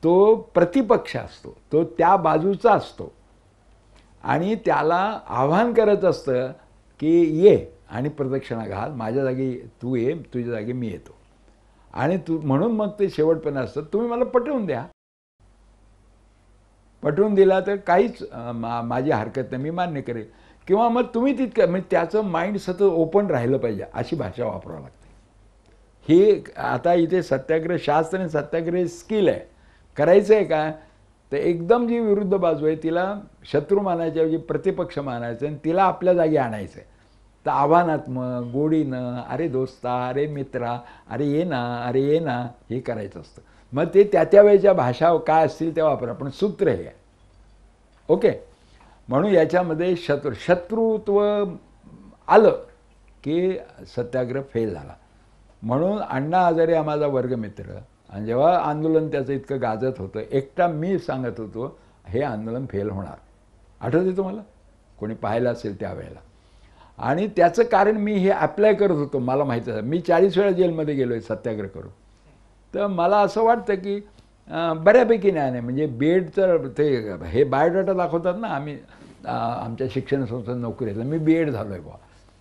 तो प्रतिपक्ष असतो तो त्या बाजूचा असतो आणि त्याला आव्हान करत असतं की ये आणि प्रदक्षिणा घाल माझ्या जागी तू ये तुझ्या जागी मी येतो आणि तू म्हणून मग ते शेवटपण असतात तुम्ही मला पटवून द्या पटवून दिला तर काहीच मा माझी हरकत नाही मी मान्य करेल किंवा मग तुम्ही तितकं म्हणजे त्याचं माइंड सतत ओपन राहिलं पाहिजे अशी भाषा वापरावं लागते हे आता इथे सत्याग्रह शास्त्र आणि सत्याग्रह स्किल आहे करायचं आहे का तर एकदम जी विरुद्ध बाजू आहे तिला शत्रू मानायच्या प्रतिपक्ष मानायचं आणि तिला आपल्या जागी आणायचं आहे तर आव्हानात्मक गोडीनं अरे दोस्ता अरे मित्रा अरे ये ना अरे ये ना हे करायचं असतं मग ते त्या त्या वेळेच्या भाषा काय असतील ते वापरा पण सूत्र हे आहे ओके म्हणून याच्यामध्ये शत्रु शत्रुत्व आलं की सत्याग्रह फेल झाला म्हणून अण्णा आजारी हा माझा वर्गमित्र आणि जेव्हा आंदोलन त्याचं इतकं गाजत होतं एकटा मी सांगत होतो हे आंदोलन फेल होणार आठवते तुम्हाला कोणी पाहायला असेल त्यावेळेला आणि त्याचं कारण मी हे अप्लाय करत होतो मला माहीत आहे मी चाळीस वेळा जेलमध्ये गेलो आहे सत्याग्रह करून तर मला असं वाटतं की बऱ्यापैकी नाही नाही म्हणजे तर ते हे बायोडाटा दाखवतात ना आम्ही आमच्या शिक्षण संस्था नोकरीतलं मी बी एड झालो आहे बुवा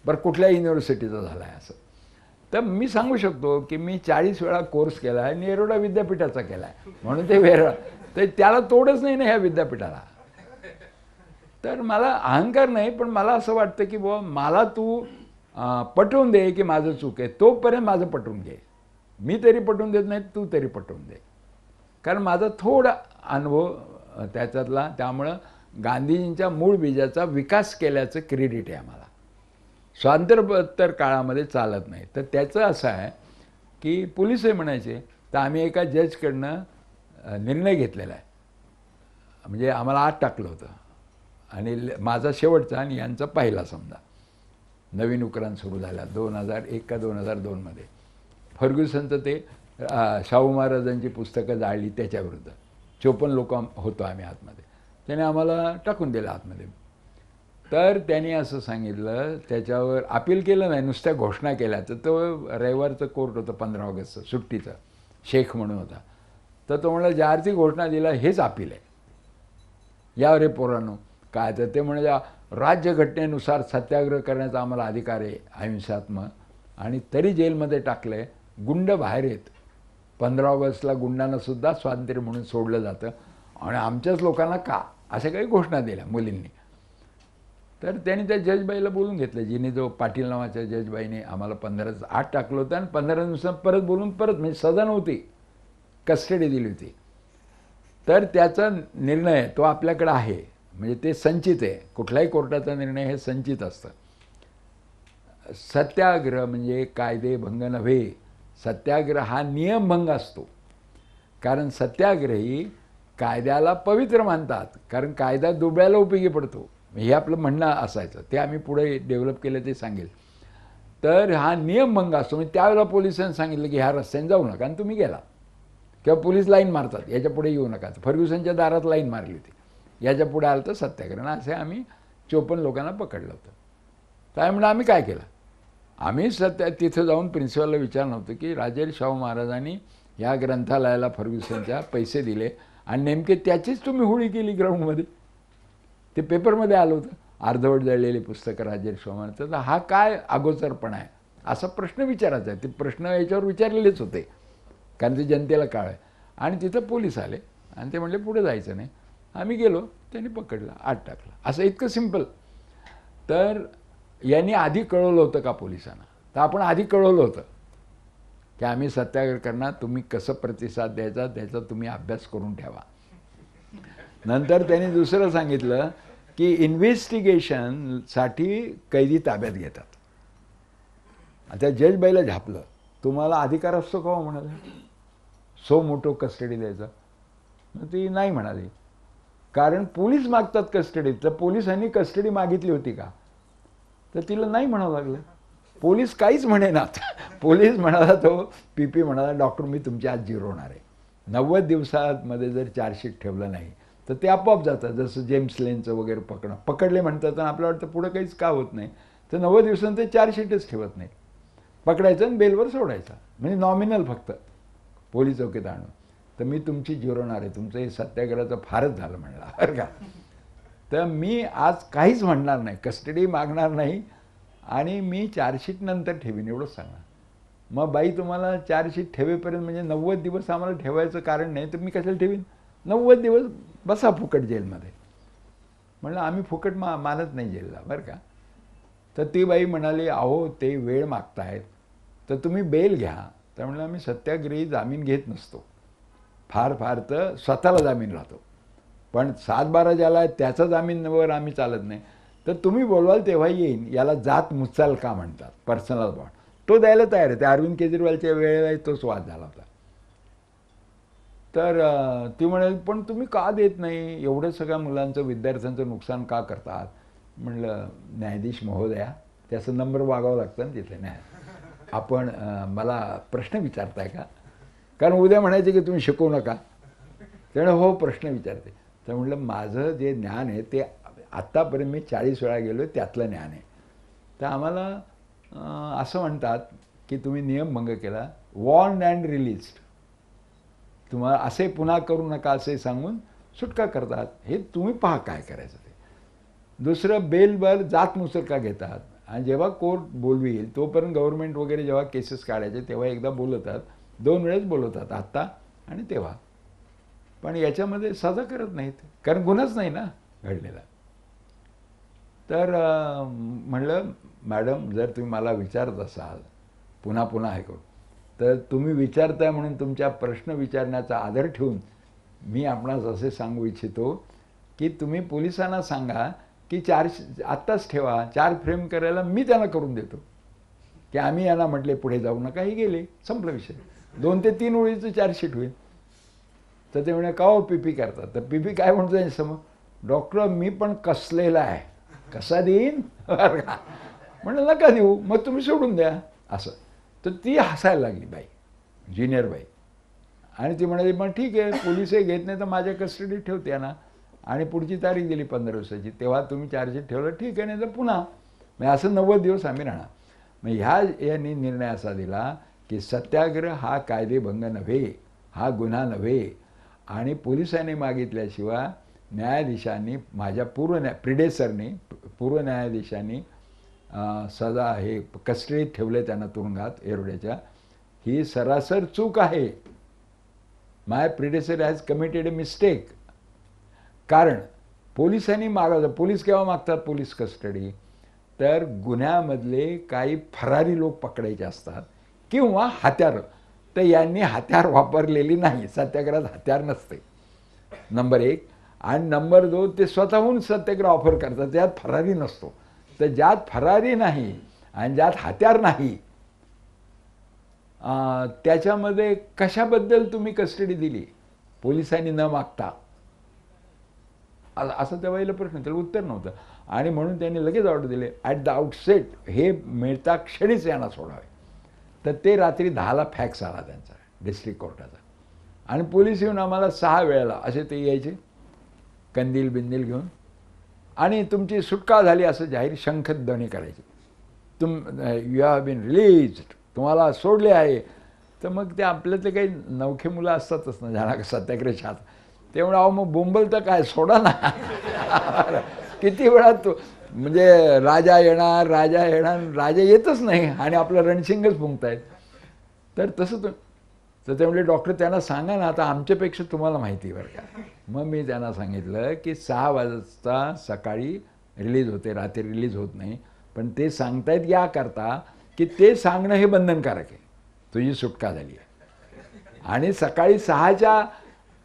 बरं कुठल्या युनिव्हर्सिटीचा झाला आहे असं तर मी सांगू शकतो की मी चाळीस वेळा कोर्स केला आहे आणि विद्यापीठाचा केला आहे म्हणून ते वेरळा तर त्याला तोडच नाही ना ह्या विद्यापीठाला तर मला अहंकार नाही पण मला असं वाटतं की बुवा मला तू पटवून दे की माझं चूक आहे तोपर्यंत माझं पटवून घे मी तरी पटवून देत नाही तू तरी पटवून दे कारण माझा थोडा अनुभव त्याच्यातला त्यामुळं गांधीजींच्या मूळ बीजाचा विकास केल्याचं क्रेडिट आहे आम्हाला स्वातंत्र्योत्तर काळामध्ये चालत नाही तर त्याचं असं आहे की पोलिस हे म्हणायचे तर आम्ही एका जजकडनं निर्णय घेतलेला आहे म्हणजे आम्हाला आत टाकलं होतं आणि माझा शेवटचा आणि यांचा पहिला समजा नवीन उकरण सुरू झाला दोन हजार एक का दोन हजार दोनमध्ये फर्ग्युसनचं ते शाहू महाराजांची पुस्तकं जाळली त्याच्याविरुद्ध चोपन्न लोक होतो आम्ही आतमध्ये त्याने आम्हाला टाकून दिलं आतमध्ये तर त्यांनी असं सांगितलं त्याच्यावर अपील केलं नाही नुसत्या घोषणा केल्या तर तो रविवारचं कोर्ट होतं पंधरा ऑगस्टचं सुट्टीचं शेख म्हणून होता तर तो म्हणला ज्या घोषणा दिला हेच अपील आहे या रे पोरांनो काय तर ते म्हणजे राज्यघटनेनुसार सत्याग्रह करण्याचा आम्हाला अधिकार आहे अहिंसात्मक आणि तरी जेलमध्ये टाकले गुंड बाहेर येत पंधरा ऑगस्टला गुंडांनासुद्धा स्वातंत्र्य म्हणून सोडलं जातं आणि आमच्याच लोकांना का अशा काही घोषणा दिल्या मुलींनी तर त्यांनी त्या जजबाईला बोलून घेतलं जिने जो पाटील नावाच्या जजबाईने आम्हाला पंधराचं आठ टाकलं होतं आणि पंधरा दिवसात परत बोलून परत म्हणजे सदन होती कस्टडी दिली होती तर त्याचा निर्णय तो आपल्याकडं आहे म्हणजे ते संचित आहे कुठल्याही कोर्टाचा निर्णय हे संचित असतं सत्याग्रह म्हणजे कायदेभंग नव्हे सत्याग्रह हा नियमभंग असतो कारण सत्याग्रही कायद्याला पवित्र मानतात कारण कायदा दुबळ्याला उपयोगी पडतो हे आपलं म्हणणं असायचं ते आम्ही पुढे डेव्हलप केलं ते सांगेल तर हा नियमभंग असतो म्हणजे त्यावेळेला पोलिसांनी सांगितलं की ह्या रस्त्याने जाऊ नका आणि तुम्ही गेला किंवा पोलीस लाईन मारतात याच्या पुढे येऊ नका फर्ग्युसनच्या दारात लाईन मारली होती याच्या पुढे आलं तर सत्याग्रह असे आम्ही चोपन्न लोकांना पकडलं होतं काय आम्ही काय केलं आम्ही सत्या तिथं जाऊन प्रिन्सिपलला विचारलं होतं की राजेर शाहू महाराजांनी या ग्रंथालयाला फर्ग्युसनच्या पैसे दिले आणि नेमके त्याचीच तुम्ही होळी केली ग्राउंडमध्ये ते पेपरमध्ये आलं होतं अर्धवट जळलेली पुस्तकं राजेर शाहू महाराज तर हा काय अगोचरपणा आहे असा प्रश्न विचारायचा आहे ते प्रश्न याच्यावर विचारलेलेच होते कारण ते जनतेला काळ आहे आणि तिथं पोलीस आले आणि ते म्हणले पुढे जायचं नाही आम्ही गेलो त्यांनी पकडला आत टाकला असं इतकं सिम्पल तर यांनी आधी कळवलं होतं का पोलिसांना तर आपण आधी कळवलं होतं की आम्ही सत्याग्रह करणार तुम्ही कसं प्रतिसाद द्यायचा त्याचा तुम्ही अभ्यास करून ठेवा नंतर त्यांनी दुसरं सांगितलं की इन्व्हेस्टिगेशनसाठी कैदी ताब्यात घेतात आता जजबाईला झापलं तुम्हाला अधिकार असतो का म्हणाले सो मोठो कस्टडी द्यायचा ती नाही म्हणाली कारण पोलीस मागतात कस्टडीत तर पोलिसांनी कस्टडी मागितली होती का तर तिला नाही म्हणावं लागलं पोलीस काहीच ना पोलीस म्हणाला तो पी पी म्हणाला डॉक्टर मी तुमच्या आज होणार आहे नव्वद दिवसामध्ये जर चार्जशीट ठेवलं नाही तर ते आपोआप जातात जसं जेम्स लेनचं वगैरे पकडणं पकडले म्हणतात आणि आपल्याला वाटतं पुढं काहीच का होत नाही तर नव्वद दिवसांत ते चार्जशीटच ठेवत नाही पकडायचं आणि बेलवर सोडायचा म्हणजे नॉमिनल फक्त पोलीस चौकीत आणून तर मी तुमची जिरवणार आहे तुमचं हे सत्याग्रहाचं फारच झालं म्हणला बरं का तर मी आज काहीच म्हणणार नाही कस्टडी मागणार नाही आणि मी चार्जशीटनंतर ठेवीन एवढंच सांगा मग बाई तुम्हाला चार्जशीट ठेवेपर्यंत म्हणजे नव्वद दिवस आम्हाला ठेवायचं कारण नाही तर मी कशाला ठेवीन नव्वद दिवस बसा फुकट जेलमध्ये म्हणलं आम्ही फुकट मा मानत नाही जेलला बरं का तर ती बाई म्हणाली अहो ते वेळ मागताहेत तर तुम्ही बेल घ्या तर म्हणलं आम्ही सत्याग्रही जामीन घेत नसतो फार फार तर स्वतःला जामीन राहतो पण सात बारा ज्याला आहे त्याचा वगैरे आम्ही चालत नाही तर तुम्ही बोलवाल तेव्हा येईन याला जात मुचाल का म्हणतात पर्सनल बॉन्ड तो द्यायला तयार आहे त्या अरविंद केजरीवालच्या वेळेलाही तोच वाद झाला होता तर ती म्हणाल पण तुम्ही का देत नाही एवढं सगळ्या मुलांचं विद्यार्थ्यांचं नुकसान का करतात म्हणलं न्यायाधीश महोदया त्याचं नंबर वागावं लागतं ना तिथे न्याय आपण मला प्रश्न विचारताय का कारण उद्या म्हणायचे की तुम्ही शिकवू नका त्यामुळे हो प्रश्न विचारते तर म्हटलं माझं जे ज्ञान आहे ते आत्तापर्यंत मी चाळीस वेळा गेलो त्यातलं ज्ञान आहे तर आम्हाला असं म्हणतात की तुम्ही नियमभंग केला वॉर्न अँड रिलीज तुम्हाला असे पुन्हा करू नका असे सांगून सुटका करतात हे तुम्ही पहा काय करायचं ते दुसरं बेलवर जात मुसरका घेतात आणि जेव्हा कोर्ट बोलवी तोपर्यंत गव्हर्नमेंट वगैरे जेव्हा केसेस काढायचे तेव्हा एकदा बोलतात दोन वेळेस बोलवतात आत्ता आणि तेव्हा पण याच्यामध्ये साजा करत नाहीत कारण गुन्हाच नाही ना घडलेला तर म्हणलं मॅडम जर तुम्ही मला विचारत असाल पुन्हा पुन्हा हे करू तर तुम्ही विचारताय म्हणून तुमच्या प्रश्न विचारण्याचा आदर ठेवून मी आपणास असे सांगू इच्छितो की तुम्ही पोलिसांना सांगा की चार आत्ताच ठेवा चार फ्रेम करायला मी त्यांना करून देतो की आम्ही यांना म्हटले पुढे जाऊ नका हे गेले संपलं विषय दोन ते तीन ओळीचं चार्जशीट होईल तर ते म्हणे का हो पी पी करतात तर पी पी काय म्हणतो समोर डॉक्टर मी पण कसलेला आहे कसा देईन म्हणलं नका देऊ मग तुम्ही सोडून द्या असं तर ती हसायला लागली बाई ज्युनियर बाई आणि ती म्हणाली मग ठीक आहे पोलिसही घेत नाही तर माझ्या कस्टडीत ठेवते ना आणि पुढची तारीख दिली पंधरा दिवसाची तेव्हा तुम्ही चार्जशीट ठेवलं ठीक आहे नाही तर पुन्हा मग म्हणजे असं नव्वद दिवस आम्ही राहणार मग ह्या यांनी निर्णय असा दिला की सत्याग्रह हा कायदेभंग नव्हे हा गुन्हा नव्हे आणि पोलिसांनी मागितल्याशिवाय न्यायाधीशांनी माझ्या पूर्व न्या प्रिडेसरने पूर्व न्यायाधीशांनी सजा हे कस्टडीत ठेवले त्यांना तुरुंगात एरोड्याच्या ही सरासर चूक आहे my predecessor has committed a mistake कारण पोलिसांनी मागा पोलीस केव्हा मागतात पोलीस कस्टडी तर गुन्ह्यामधले काही फरारी लोक पकडायचे असतात किंवा हात्यार तर यांनी हत्यार वापरलेली नाही सत्याग्रहात हत्यार नसते नंबर एक आणि नंबर दोन ते स्वतःहून सत्याग्रह ऑफर करतात त्यात फरारी नसतो तर ज्यात फरारी नाही आणि ज्यात हत्यार नाही त्याच्यामध्ये कशाबद्दल तुम्ही कस्टडी दिली पोलिसांनी न मागता असं वेळेला प्रश्न त्याला उत्तर नव्हतं आणि म्हणून त्यांनी लगेच ऑर्डर दिले ॲट द आउटसेट हे मिळता क्षणीच यांना सोडावे तर ते रात्री दहाला फॅक्स आला त्यांचा डिस्ट्रिक्ट कोर्टाचा आणि पोलीस येऊन आम्हाला सहा वेळेला असे ते यायचे कंदील बिंदील घेऊन आणि तुमची सुटका झाली असं जाहीर शंखध्वनी करायची तुम यू हॅव बीन रिलीज तुम्हाला सोडले आहे तर मग ते आपल्यातले काही नवखे मुलं असतातच ना ज्याला का सत्याकडे छात तेवढं अहो मग बोंबल तर काय सोडा ना किती वेळा तू म्हणजे राजा येणार राजा येणार राजा येतच नाही आणि आपलं रणशिंगच फुंकतायत तर तसं तर तर ते म्हणजे डॉक्टर त्यांना सांगा ना आता आमच्यापेक्षा तुम्हाला माहिती बरं का मग मी त्यांना सांगितलं की सहा वाजता सकाळी रिलीज होते रात्री रिलीज होत नाही पण ते सांगतायत करता की ते सांगणं हे बंधनकारक आहे तुझी सुटका झाली आहे आणि सकाळी सहाच्या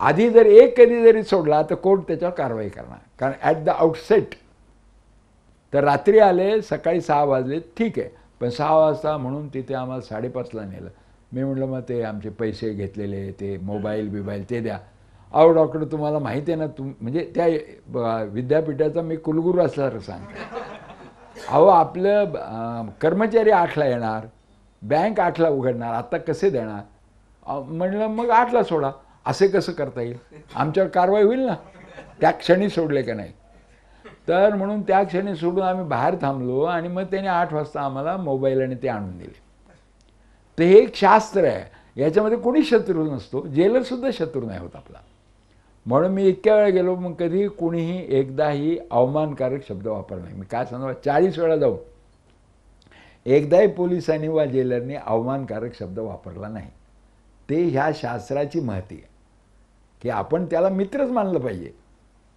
आधी जर एक कधी जरी सोडला तर कोर्ट त्याच्यावर कारवाई करणार कारण ॲट द आउटसेट तर रात्री आले सकाळी सहा वाजले ठीक आहे पण सहा वाजता म्हणून तिथे आम्हाला साडेपाचला नेलं मी म्हटलं मग ते आमचे पैसे घेतलेले ते मोबाईल बिबाईल ते द्या अहो डॉक्टर तुम्हाला माहिती आहे ना तुम म्हणजे त्या विद्यापीठाचा मी कुलगुरू असल्यासारखं सांगतो अहो आपलं कर्मचारी आठला येणार बँक आठला उघडणार आत्ता कसे देणार म्हणलं मग आठला सोडा असे कसं करता येईल आमच्यावर कारवाई होईल ना त्या क्षणी सोडले का नाही तर म्हणून त्या क्षणी सोडून आम्ही बाहेर थांबलो आणि मग त्याने आठ वाजता आम्हाला मोबाईल आणि ते आणून दिले तर हे एक शास्त्र आहे याच्यामध्ये कोणी शत्रू नसतो जेलरसुद्धा शत्रू नाही होत आपला म्हणून मी इतक्या वेळा गेलो मग कधी कुणीही एकदाही अवमानकारक शब्द वापरला नाही मी काय सांगतो चाळीस वेळा जाऊ एकदाही पोलिसांनी वा जेलरनी अवमानकारक शब्द वापरला नाही ते ह्या शास्त्राची महती आहे की आपण त्याला मित्रच मानलं पाहिजे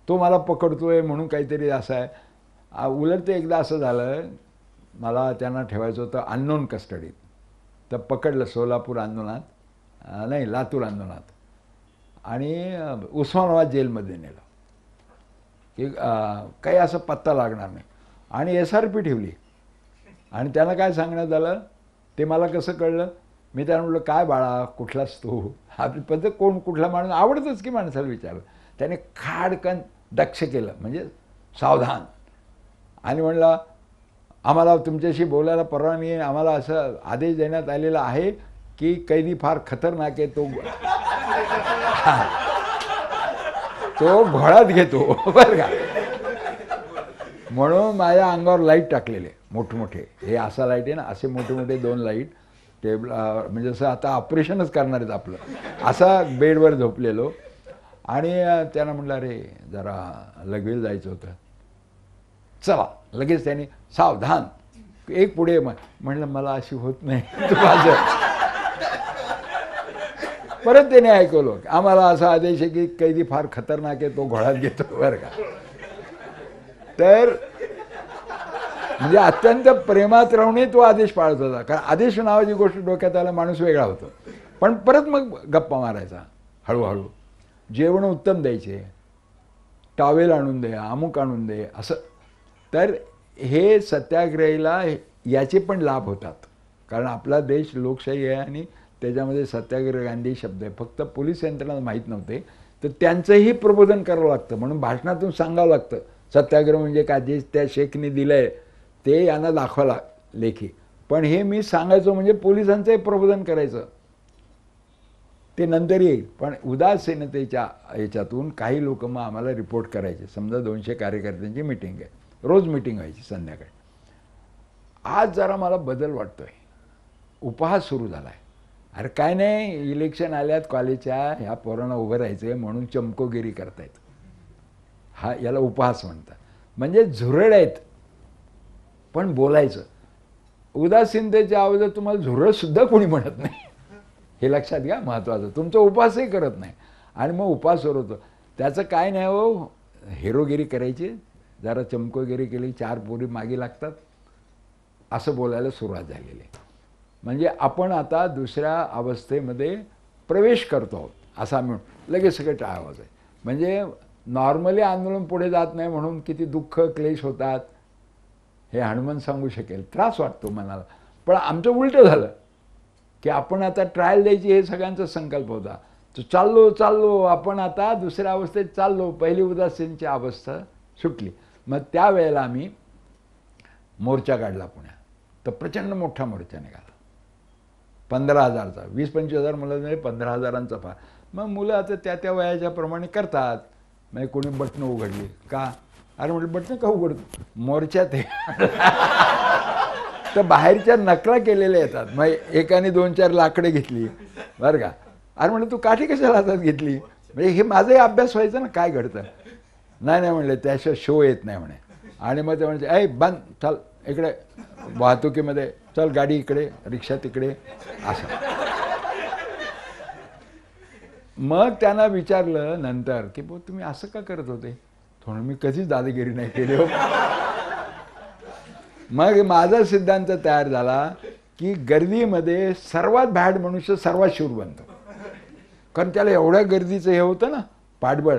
तो मला पकडतो आहे म्हणून काहीतरी असं आहे उलट ते एकदा असं झालं मला त्यांना ठेवायचं होतं अननोन कस्टडीत तर पकडलं सोलापूर आंदोलनात नाही लातूर आंदोलनात आणि उस्मानाबाद जेलमध्ये नेलं की काही असं पत्ता लागणार नाही आणि एस आर पी ठेवली आणि त्यांना काय सांगण्यात आलं ते मला कसं कळलं मी त्यानं म्हटलं काय बाळा कुठलाच तू आपली पद्धत कोण कुठला माणूस आवडतच की माणसाला विचारलं त्याने खाडकन दक्ष केलं म्हणजे सावधान आणि म्हणला आम्हाला तुमच्याशी बोलायला परवानगी आम्हाला असं आदेश देण्यात आलेला आहे की कैदी फार खतरनाक आहे तो तो घोळात घेतो बरं का म्हणून माझ्या अंगावर लाईट टाकलेले मोठमोठे हे असा लाईट आहे ना असे मोठे मोठे दोन लाईट टेबल म्हणजे असं आता ऑपरेशनच करणार आहेत आपलं असा बेडवर झोपलेलो आणि त्यानं म्हटलं अरे जरा लगवेल जायचं होतं चला लगेच त्यांनी सावधान एक पुढे म्हणलं मला अशी होत नाही माझं परत त्याने ऐकवलं आम्हाला असा आदेश आहे की कैदी फार खतरनाक आहे तो घोळात घेतो बरं का तर म्हणजे अत्यंत प्रेमात राहूनही तो आदेश पाळत होता कारण आदेश नावाची गोष्ट डोक्यात आला माणूस वेगळा होतो पण परत मग गप्पा मारायचा हळूहळू जेवण उत्तम द्यायचे टावेल आणून दे अमुक आणून दे असं तर हे सत्याग्रहीला याचे पण लाभ होतात कारण आपला देश लोकशाही आहे आणि त्याच्यामध्ये सत्याग्रह गांधी शब्द आहे फक्त पोलीस यंत्रणा माहीत नव्हते तर त्यांचंही प्रबोधन करावं लागतं म्हणून भाषणातून सांगावं लागतं सत्याग्रह म्हणजे काय जे त्या शेखने दिलं आहे ते यांना दाखवा लाग लेखी पण हे मी सांगायचो म्हणजे पोलिसांचंही प्रबोधन करायचं ते नंतर येईल पण उदासीनतेच्या याच्यातून काही लोक मग आम्हाला रिपोर्ट करायचे समजा दोनशे कार्यकर्त्यांची मिटिंग आहे रोज मिटिंग व्हायची संध्याकाळी आज जरा मला बदल वाटतो आहे उपहास सुरू झाला आहे अरे काय नाही इलेक्शन आल्यात कॉलेजच्या ह्या पोरांना उभं राहायचं आहे म्हणून चमकोगिरी करतायत हा याला उपहास म्हणतात म्हणजे झुरळ आहेत पण बोलायचं उदासीनतेच्या आवाजात तुम्हाला झुरळसुद्धा कोणी म्हणत नाही हे लक्षात घ्या महत्त्वाचं तुमचा उपासही करत नाही आणि मग उपास होतो त्याचं काय नाही हो हेरोगिरी करायची जरा चमकोगिरी केली चार पोरी मागे लागतात असं बोलायला सुरुवात झालेली आहे म्हणजे आपण आता दुसऱ्या अवस्थेमध्ये प्रवेश करतो आहोत असा म्हणून लगेच सगळं टाळावाच आहे म्हणजे नॉर्मली आंदोलन पुढे जात नाही म्हणून किती दुःख क्लेश होतात हे हनुमान सांगू शकेल त्रास वाटतो मनाला पण आमचं उलटं झालं की आपण आता ट्रायल द्यायची हे सगळ्यांचा संकल्प होता तर चाललो चाललो आपण आता दुसऱ्या अवस्थेत चाललो पहिली उदासीनची अवस्था सुटली मग त्यावेळेला आम्ही मोर्चा काढला पुण्यात तर प्रचंड मोठा मोर्चा निघाला पंधरा हजारचा वीस पंचवीस हजार मुलं म्हणजे पंधरा हजारांचा फार मग मुलं आता त्या त्या वयाच्या प्रमाणे करतात म्हणजे कोणी बटणं उघडली का अरे म्हटलं बटणं का उघडतो मोर्चा ते तर बाहेरच्या नकला केलेल्या येतात मग एकाने दोन चार लाकडे घेतली बरं का अरे म्हणलं तू काठी कशाला हातात घेतली म्हणजे हे माझाही अभ्यास व्हायचा ना काय घडतं नाही नाही म्हणले त्याशिवाय शो येत नाही म्हणे आणि मग ते म्हणजे ऐ बंद चल इकडे वाहतुकीमध्ये चल गाडी इकडे रिक्षा तिकडे असं मग त्यांना विचारलं नंतर की बो तुम्ही असं का करत होते थोडं मी कधीच दादागिरी नाही केली हो मग माझा सिद्धांत तयार झाला की गर्दीमध्ये सर्वात भॅड मनुष्य सर्वात शूर बनतो कारण त्याला एवढ्या गर्दीचं हे होतं ना पाठबळ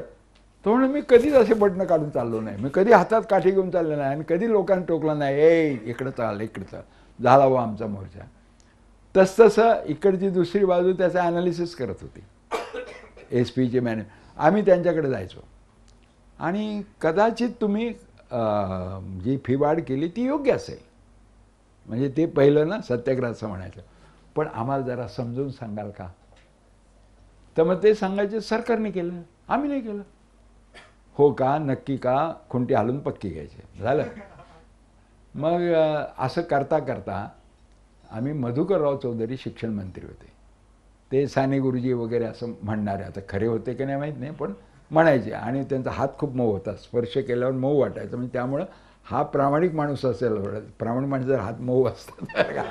तो म्हणून मी कधीच असे बटणं काढून चाललो नाही मी कधी हातात काठी घेऊन चालले नाही आणि कधी लोकांना टोकलं नाही ए इकडं चाल इकडं चाल झाला व हो आमचा मोर्चा तसतसं इकडची दुसरी बाजू त्याचा ॲनालिसिस करत होती एस पीचे मॅनेज आम्ही त्यांच्याकडे जायचो आणि कदाचित तुम्ही जी फिवाड केली ती योग्य असेल म्हणजे ते पहिलं ना सत्याग्रह म्हणायचं पण आम्हाला जरा समजून सांगाल का तर मग ते सांगायचे सरकारने केलं आम्ही नाही केलं हो का नक्की का खुंटी हालून पक्की घ्यायचे झालं मग असं करता करता आम्ही मधुकरराव चौधरी शिक्षण मंत्री होते ते साने गुरुजी वगैरे असं म्हणणारे आता खरे होते की नाही माहीत नाही पण म्हणायचे आणि त्यांचा हात खूप मऊ होता स्पर्श केल्यावर मऊ वाटायचं म्हणजे त्यामुळं हा प्रामाणिक माणूस असेल प्रामाणिक माणसाचा हात मऊ असतात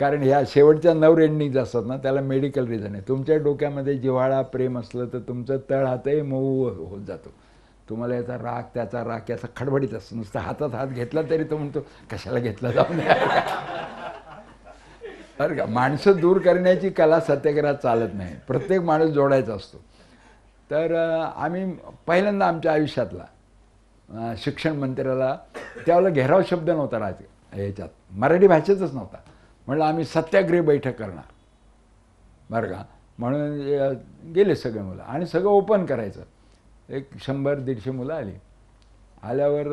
कारण ह्या शेवटच्या नऊ जे असतात ना त्याला मेडिकल रिझन आहे तुमच्या डोक्यामध्ये जिव्हाळा प्रेम असलं तर तुमचं तळ हातही मऊ होत जातो तुम्हाला याचा राग त्याचा राग याचा खडबडीत असतो नुसतं हातात हात घेतला तरी तो म्हणतो कशाला घेतला नये बरं का माणसं दूर करण्याची कला सत्याग्रहात चालत नाही प्रत्येक माणूस जोडायचा असतो तर आम्ही पहिल्यांदा आमच्या आयुष्यातला शिक्षण मंत्र्याला त्यावेळेला घेराव शब्द नव्हता राज याच्यात मराठी भाषेतच नव्हता म्हणलं आम्ही सत्याग्रही बैठक करणार बरं का म्हणून गेले सगळे मुलं आणि सगळं ओपन करायचं एक शंभर दीडशे मुलं आली आल्यावर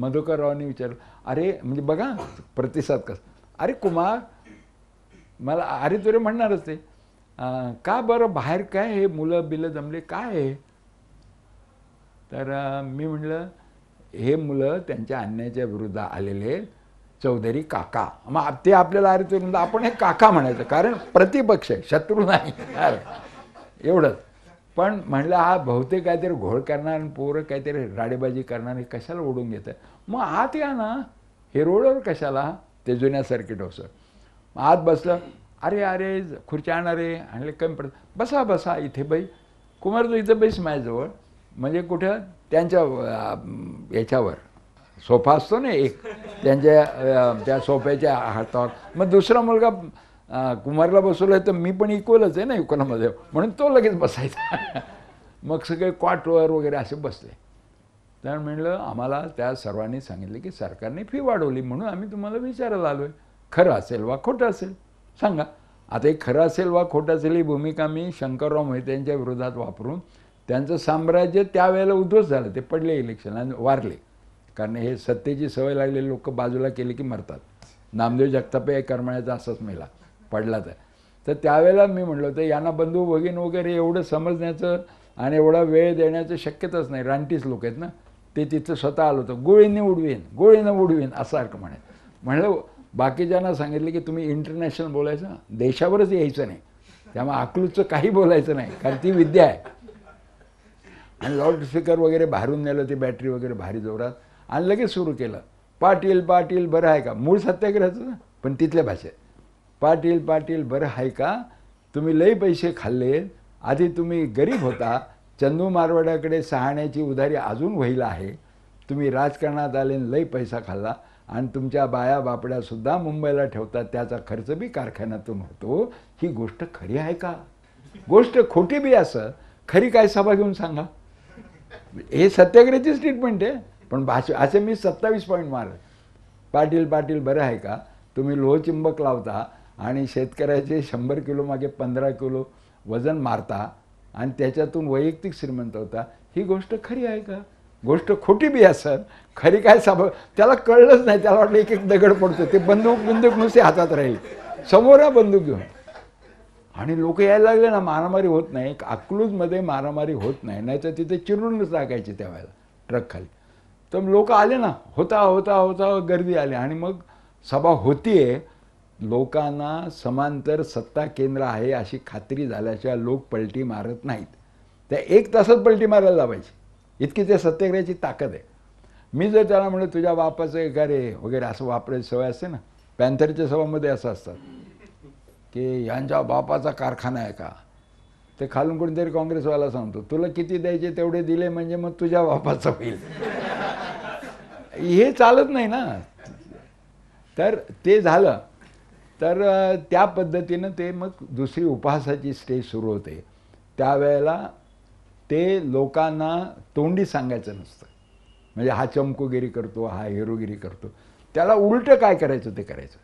मधुकररावांनी विचारलं अरे म्हणजे बघा प्रतिसाद कसा अरे कुमार मला अरे तुरे म्हणणारच ते का बरं बाहेर काय हे मुलं बिलं जमले काय आहे तर मी म्हटलं हे मुलं त्यांच्या अन्यायाच्या विरुद्ध आलेले चौधरी काका मग ते आपल्याला अरे ते आपण हे काका म्हणायचं कारण प्रतिपक्ष आहे शत्रू नाही एवढंच पण म्हणलं हा बहुतेक काहीतरी घोळ करणार आणि पोरं काहीतरी राडेबाजी करणार हे कशाला ओढून घेतं मग आत या ना हे रोडवर कशाला ते जुन्या सर्किट मग आत बसलं अरे अरे खुर्च्या आणा रे आणले कमी पडत बसा बसा इथे बाई कुमार तू इथं बैस माझ्याजवळ म्हणजे कुठं त्यांच्या याच्यावर सोफा असतो ना एक त्यांच्या त्या सोफ्याच्या हातावर मग दुसरा मुलगा कुमारला बसवलं तर मी पण इक्वलच आहे ना इकोनामध्ये म्हणून तो लगेच बसायचा मग सगळे क्वाटवर वगैरे असे बसले तर म्हणलं आम्हाला त्या सर्वांनी सांगितलं की सरकारने फी वाढवली म्हणून आम्ही तुम्हाला विचारायला आलो आहे खरं असेल वा खोटं असेल सांगा आता हे खरं असेल वा खोटं असेल ही भूमिका मी शंकरराव मोहिते यांच्या विरोधात वापरून त्यांचं साम्राज्य त्यावेळेला उद्ध्वस्त झालं ते पडले इलेक्शन आणि वारले कारण हे सत्तेची सवय लागलेली लोक बाजूला केले की मरतात नामदेव जगतापे करमाळ्याचा असाच मेला पडला तर तर त्यावेळेला मी म्हटलं होतं यांना बंधू भगीन वगैरे एवढं समजण्याचं आणि एवढा वेळ देण्याचं शक्यताच नाही रानटीच लोक आहेत ना ते तिथं स्वतः आलं होतं गोळीने उडवीन गोळीनं उडवीन असं सारखं म्हणे म्हणलं बाकीच्यांना सांगितले की तुम्ही इंटरनॅशनल बोलायचं देशावरच यायचं नाही त्यामुळे आकलूचं काही बोलायचं नाही कारण ती विद्या आहे आणि लाऊडस्पीकर वगैरे बाहेरून नेलं ते बॅटरी वगैरे भारी जोरात आणि लगेच सुरू केलं पाटील पाटील बरं आहे का मूळ सत्याग्रहाचं पण तिथल्या भाषेत पाटील पाटील बरं आहे का तुम्ही लई पैसे खाल्ले आधी तुम्ही गरीब होता चंदू मारवाड्याकडे सहाण्याची उधारी अजून व्हायला आहे तुम्ही राजकारणात आले लई पैसा खाल्ला आणि तुमच्या बाया सुद्धा मुंबईला ठेवतात त्याचा खर्च बी कारखान्यातून होतो ही गोष्ट खरी आहे का गोष्ट खोटी बी असं खरी काय सभा घेऊन सांगा हे सत्याग्रहाची स्टेटमेंट आहे पण भाषे असे मी सत्तावीस पॉईंट मारले पाटील पाटील बरं आहे का तुम्ही लोहचिंबक लावता आणि शेतकऱ्याचे शंभर किलो मागे पंधरा किलो वजन मारता आणि त्याच्यातून वैयक्तिक श्रीमंत होता ही गोष्ट खरी आहे का गोष्ट खोटी बी असत खरी काय सभा त्याला कळलंच नाही त्याला वाटलं एक एक दगड पडतो ते बंदूक बंदूक नुसते हातात राहील समोर बंदूक घेऊन आणि लोक यायला लागले ना मारामारी होत नाही अकलूजमध्ये मारामारी होत नाही नाहीतर तिथे चिरूनच टाकायची त्यावेळेला ट्रक खाली तर लोक आले ना होता होता होता गर्दी आली आणि मग सभा आहे लोकांना समांतर सत्ता केंद्र आहे अशी खात्री झाल्याशिवाय लोक पलटी मारत नाहीत त्या एक तासात पलटी मारायला लावायची इतकी ते सत्याग्रहाची ताकद आहे मी जर त्याला म्हणलं तुझ्या बापाचं एक वगैरे असं वापरायची सवय असते ना पॅन्थरच्या सभामध्ये असं असतात की यांच्या बापाचा कारखाना आहे का ते खालून कोणीतरी काँग्रेसवाला सांगतो तुला किती द्यायचे तेवढे दिले म्हणजे मग तुझ्या बापाचं होईल हे चालत नाही ना तर ते झालं तर त्या पद्धतीनं ते मग दुसरी उपहासाची स्टेज सुरू होते त्यावेळेला ते लोकांना तोंडी सांगायचं नसतं म्हणजे हा चमकोगिरी करतो हा हिरोगिरी करतो त्याला उलटं काय करायचं ते करायचं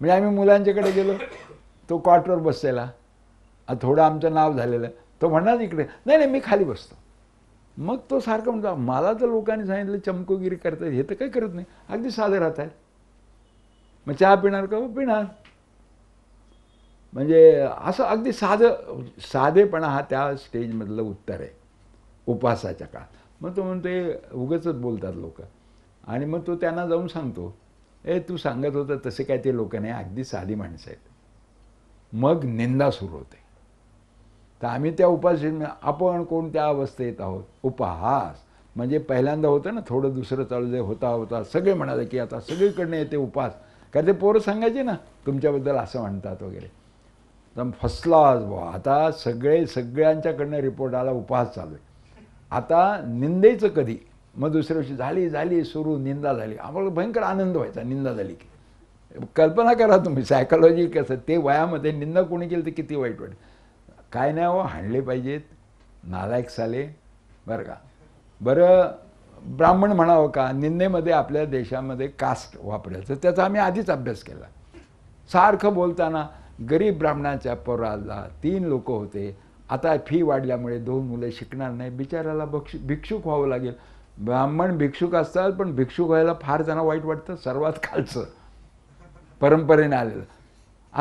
म्हणजे आम्ही मुलांच्याकडे गेलो तो क्वार्टर बसलेला थोडं आमचं नाव झालेलं तो म्हणणार इकडे नाही नाही मी खाली बसतो मग तो सारखं म्हणतो मला तर लोकांनी सांगितलं चमकोगिरी करतात हे तर काही करत नाही अगदी साधे राहत आहेत मग चहा पिणार का हो, पिणार म्हणजे असं अगदी साधं साधेपणा हा त्या स्टेजमधलं उत्तर आहे उपवासाच्या काळात मग तो म्हणतो हे बोलतात लोक आणि मग तो त्यांना जाऊन सांगतो ए तू सांगत होता तसे काय ते लोक नाही अगदी साधी माणसं आहेत मग निंदा सुरू होते तर आम्ही त्या उपास आपण कोणत्या अवस्थेत आहोत उपहास म्हणजे पहिल्यांदा होतं ना थोडं दुसरं चालू जे होता होता सगळे म्हणाले की आता सगळीकडनं येते उपास कारण ते पोरं सांगायचे ना तुमच्याबद्दल असं म्हणतात वगैरे तर फसला आता सगळे सगळ्यांच्याकडनं रिपोर्ट आला उपहास चालू आहे आता निंदेचं कधी मग दुसऱ्या दिवशी झाली झाली सुरू निंदा झाली आम्हाला भयंकर आनंद व्हायचा निंदा झाली की कल्पना करा तुम्ही सायकोलॉजी कसं ते वयामध्ये निंदा कोणी केली तर किती वाईट वाट काय नाही हो हाणले पाहिजेत नालायक साले बरं का बरं ब्राह्मण म्हणावं का निंदेमध्ये आपल्या देशामध्ये कास्ट वापरायचं त्याचा आम्ही आधीच अभ्यास केला सारखं बोलताना गरीब ब्राह्मणाच्या पोराला तीन लोक होते आता फी वाढल्यामुळे दोन मुलं शिकणार नाही बिचाराला भक्ष भिक्षुक व्हावं लागेल ब्राह्मण भिक्षुक असतात पण भिक्षुक व्हायला फार त्यांना वाईट वाटतं सर्वात खालचं परंपरेने आलेलं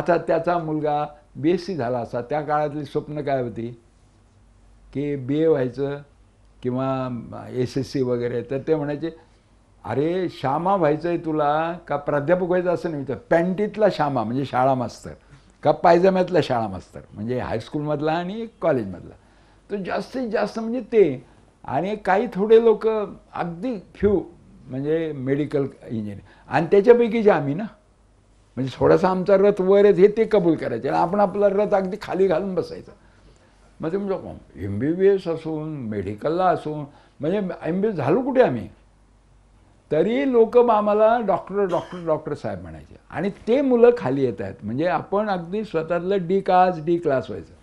आता त्याचा मुलगा बी एस सी झाला असा त्या काळातली स्वप्न काय होती की बी ए व्हायचं किंवा एस एस सी वगैरे तर ते म्हणायचे अरे श्यामा व्हायचं आहे तुला का प्राध्यापक व्हायचं असं नाही विचार पॅन्टीतला श्यामा म्हणजे शाळा मास्तर का पायजम्यातला शाळा मास्तर म्हणजे हायस्कूलमधला आणि कॉलेजमधला तर जास्तीत जास्त म्हणजे ते आणि काही थोडे लोक अगदी फ्यू म्हणजे मेडिकल इंजिनिअर आणि त्याच्यापैकी जे आम्ही ना म्हणजे थोडासा आमचा रथ वर हे ते कबूल करायचे आपण आपला रथ अगदी खाली घालून बसायचा मग म्हणजे एम बी बी एस असून मेडिकलला असून म्हणजे एम बी एस झालो कुठे आम्ही तरी लोक आम्हाला डॉक्टर डॉक्टर डॉक्टर साहेब म्हणायचे आणि ते मुलं खाली येत आहेत म्हणजे आपण अगदी स्वतःतलं डी क्लास डी क्लास व्हायचं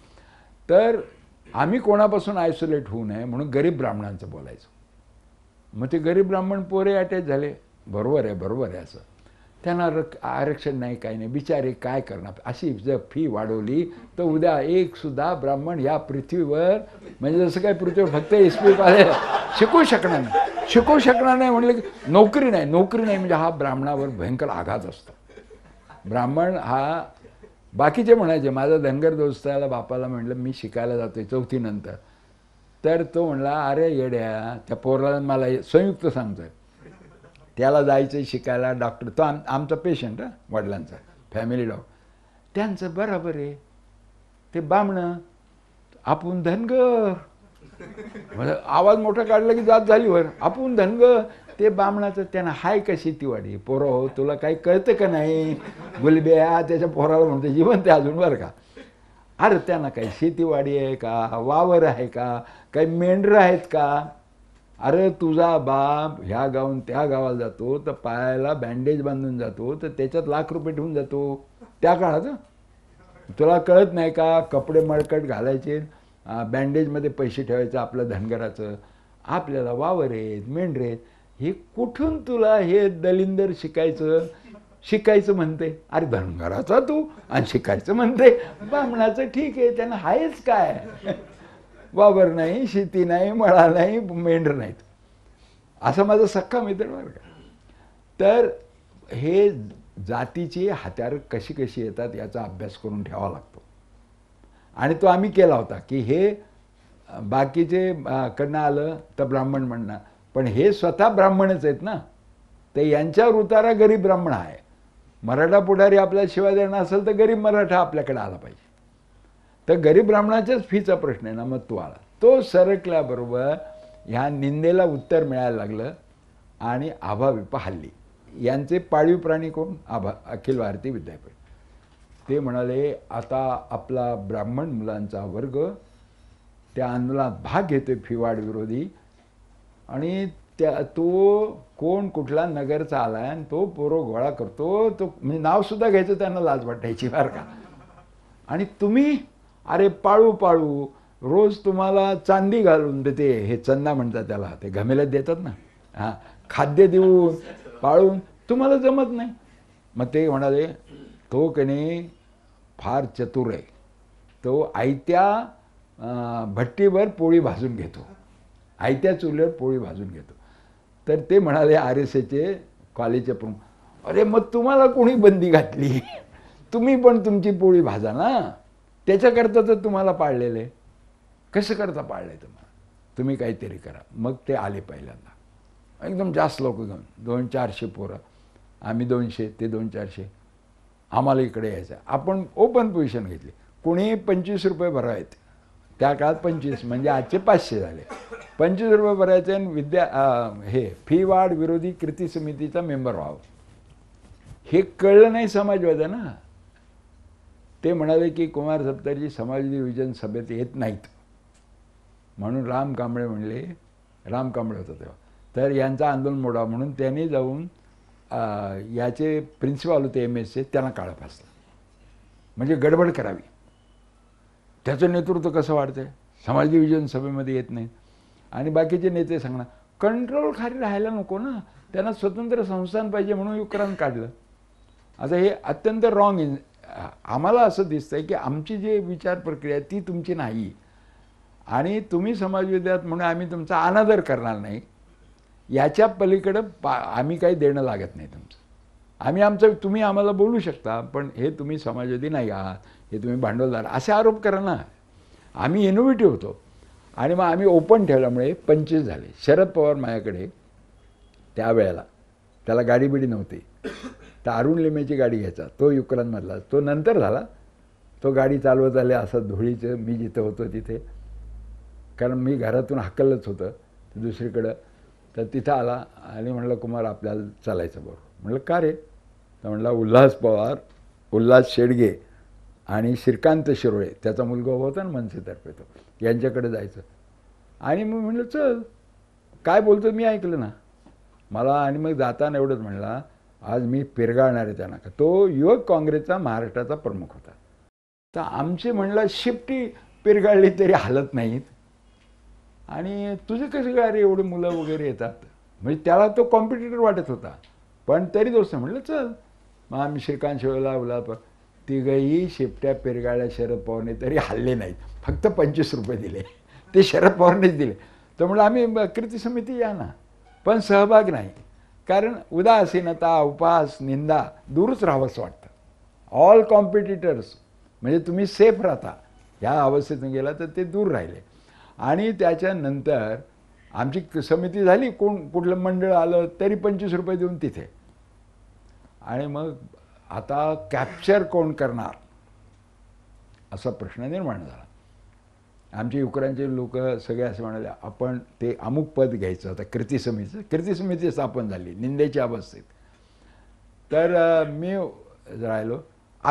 तर आम्ही कोणापासून आयसोलेट होऊ नये म्हणून गरीब ब्राह्मणांचं बोलायचं मग ते गरीब ब्राह्मण पोरे अटॅच झाले बरोबर आहे बरोबर आहे असं त्यांना आरक्षण नाही काही नाही बिचारे काय करणार अशी जर फी वाढवली तर उद्या एक सुद्धा ब्राह्मण या पृथ्वीवर म्हणजे जसं काय पृथ्वीवर फक्त एस पी पाले शिकू शकणार नाही शिकू शकणार नाही म्हणलं की नोकरी नाही नोकरी नाही म्हणजे हा ब्राह्मणावर भयंकर आघात असतो ब्राह्मण हा बाकीचे म्हणायचे माझा धनगर दोस्ताला बापाला म्हटलं मी शिकायला जातोय चौथीनंतर तर तो म्हणला अरे येड्या त्या पोराला मला संयुक्त सांगतोय त्याला जायचं शिकायला डॉक्टर तो आम आमचा पेशंट हा वडिलांचा फॅमिली डॉक्टर त्यांचं बराबर आहे ते बामणं आपण धनगर म्हणजे आवाज मोठा काढला की जात झाली वर आपण धनग ते बामणाचं त्यांना हाय का शेतीवाडी पोरं हो तुला काही कळतं का नाही गुलब्या त्याच्या पोराला म्हणते जीवन ते अजून बरं का अरे त्यांना काही शेतीवाडी आहे का वावर आहे का काही मेंढरं आहेत का अरे तुझा बाप ह्या गावून त्या गावाला जातो तर पायाला बँडेज बांधून जातो तर त्याच्यात लाख रुपये ठेवून जातो त्या काळात तुला कळत नाही का कपडे मळकट घालायचे बँडेजमध्ये पैसे ठेवायचं आपलं धनगराचं आपल्याला वावर आहेत मेंढरेत हे कुठून तुला हे दलिंदर शिकायचं शिकायचं म्हणते अरे धनगराचा तू आणि शिकायचं म्हणते ब्राह्मणाचं ठीक आहे त्यांना आहेच काय वावर नाही शेती नाही मळा नाही मेंढर नाहीत असं माझं सख्खा मित्र बरं तर हे जातीची हत्यार कशी कशी येतात याचा अभ्यास करून ठेवावा लागतो आणि तो आम्ही केला होता की हे बाकीचे कडनं आलं तर ब्राह्मण म्हणणं पण हे स्वतः ब्राह्मणच आहेत ना तर यांच्यावर उतारा गरीब ब्राह्मण आहे मराठा पुढारी आपल्या शिवाय देणं असेल तर गरीब मराठा आपल्याकडे आला पाहिजे तर गरीब ब्राह्मणाच्याच फीचा प्रश्न आहे ना मग तो आला तो सरकल्याबरोबर ह्या निंदेला उत्तर मिळायला लागलं आणि आभावी हल्ली यांचे पाळीव प्राणी कोण आभा अखिल भारतीय विद्यापीठ ते म्हणाले आता आपला ब्राह्मण मुलांचा वर्ग त्या आंदोलनात भाग घेतो फिवाड विरोधी आणि त्या तो कोण कुठला नगरचा आला आणि तो पोरो गोळा करतो तो म्हणजे नावसुद्धा घ्यायचं त्यांना लाज वाटायची बार का आणि तुम्ही अरे पाळू पाळू रोज तुम्हाला चांदी घालून देते हे चंदा म्हणतात त्याला ते घमेल्यात देतात ना हां खाद्य देऊन पाळून तुम्हाला जमत नाही मग ते म्हणाले तो कने फार चतुर आहे तो आयत्या भट्टीवर पोळी भाजून घेतो आयत्या चुलीवर पोळी भाजून घेतो तर ते म्हणाले आर एस एचे कॉलेजचे प्रमुख अरे मग तुम्हाला कोणी बंदी घातली तुम्ही पण तुमची पोळी भाजा ना त्याच्याकरता तर तुम्हाला पाळलेलं आहे कसं करता पाळलं आहे तुम्हाला तुम्ही काहीतरी करा मग ते आले पहिल्यांदा एकदम जास्त लोक घेऊन दोन चारशे पोरं आम्ही दोनशे ते दोन चारशे आम्हाला इकडे यायचं आपण ओपन पोझिशन घेतली कोणी पंचवीस रुपये भरायत त्या काळात पंचवीस म्हणजे आजचे पाचशे झाले पंचवीस रुपये भरायचे आणि विद्या हे फी वाढ विरोधी कृती समितीचा मेंबर व्हावं हे कळलं नाही समाजवाद्यांना ना ते म्हणाले की कुमार सप्तरजी समाज डिव्हिजन सभेत येत नाहीत म्हणून राम कांबळे म्हणले राम कांबळे होता तेव्हा तर यांचा आंदोलन मोडा म्हणून त्यांनी जाऊन याचे प्रिन्सिपल होते एम एसचे त्यांना काळ फासला म्हणजे गडबड करावी त्याचं नेतृत्व कसं वाढते समाज सभेमध्ये येत नाही आणि बाकीचे नेते सांगणार कंट्रोल खाली राहायला नको ना त्यांना स्वतंत्र संस्थान पाहिजे म्हणून युक्रांत काढलं आता हे अत्यंत रॉंग इन आम्हाला असं दिसतंय की आमची जी विचार प्रक्रिया ती तुमची नाही आणि तुम्ही समाजविद्यात म्हणून आम्ही तुमचा अनादर करणार नाही याच्या पलीकडं पा आम्ही काही देणं लागत नाही तुमचं आम्ही आमचं तुम्ही आम्हाला बोलू शकता पण हे तुम्ही समाजवादी नाही आहात हे तुम्ही भांडवलदार असे आरोप करा ना आम्ही इनोव्हेटिव्ह होतो आणि मग आम्ही ओपन ठेवल्यामुळे पंचवीस झाले शरद पवार माझ्याकडे त्यावेळेला त्याला गाडीबिडी नव्हती तर अरुण लिमेची गाडी घ्यायचा तो युक्रेनमधला तो नंतर झाला तो गाडी चालवत आले असं धुळीचं मी जिथं होतो तिथे कारण मी घरातून हाकललंच होतं दुसरीकडं तर तिथं आला आणि म्हटलं कुमार आपल्याला चालायचं बरोबर म्हटलं का रे तर म्हटलं उल्हास पवार उल्हास शेडगे आणि श्रीकांत शिरोळे त्याचा मुलगा होता ना मनसेतर्फे तो यांच्याकडे जायचं आणि मग म्हटलं चल काय बोलतो मी ऐकलं ना मला आणि मग जाताना एवढंच म्हणला आज मी पिरगाळणार आहे त्यांना का तो युवक काँग्रेसचा महाराष्ट्राचा प्रमुख होता तर आमचे म्हणला शिफ्टी पिरगाळली तरी हालत नाहीत आणि तुझे कसे काय रे एवढे मुलं वगैरे येतात म्हणजे त्याला तो कॉम्पिटिटर वाटत होता पण तरी दोस्त म्हटलं चल मग आम्ही श्रीकांत शिवला उला तिघही शिपट्या पिरगाळ्या शरद पवारने तरी हल्ले नाहीत फक्त पंचवीस रुपये दिले ते शरद पवारनेच दिले तर म्हणलं आम्ही कृती समिती या ना पण सहभाग नाही कारण उदासीनता उपास निंदा दूरच असं वाटतं ऑल कॉम्पिटिटर्स म्हणजे तुम्ही सेफ राहता ह्या अवस्थेतून गेला तर ते दूर राहिले आणि त्याच्यानंतर आमची समिती झाली कोण कुठलं मंडळ आलं तरी पंचवीस रुपये देऊन तिथे आणि मग आता कॅप्चर कोण करणार असा प्रश्न निर्माण झाला आमचे युकरांचे लोक सगळे असं म्हणाले आपण ते अमुक पद घ्यायचं आता कृती समितीचं कृती समिती स्थापन झाली निंदेच्या अवस्थेत तर मी राहिलो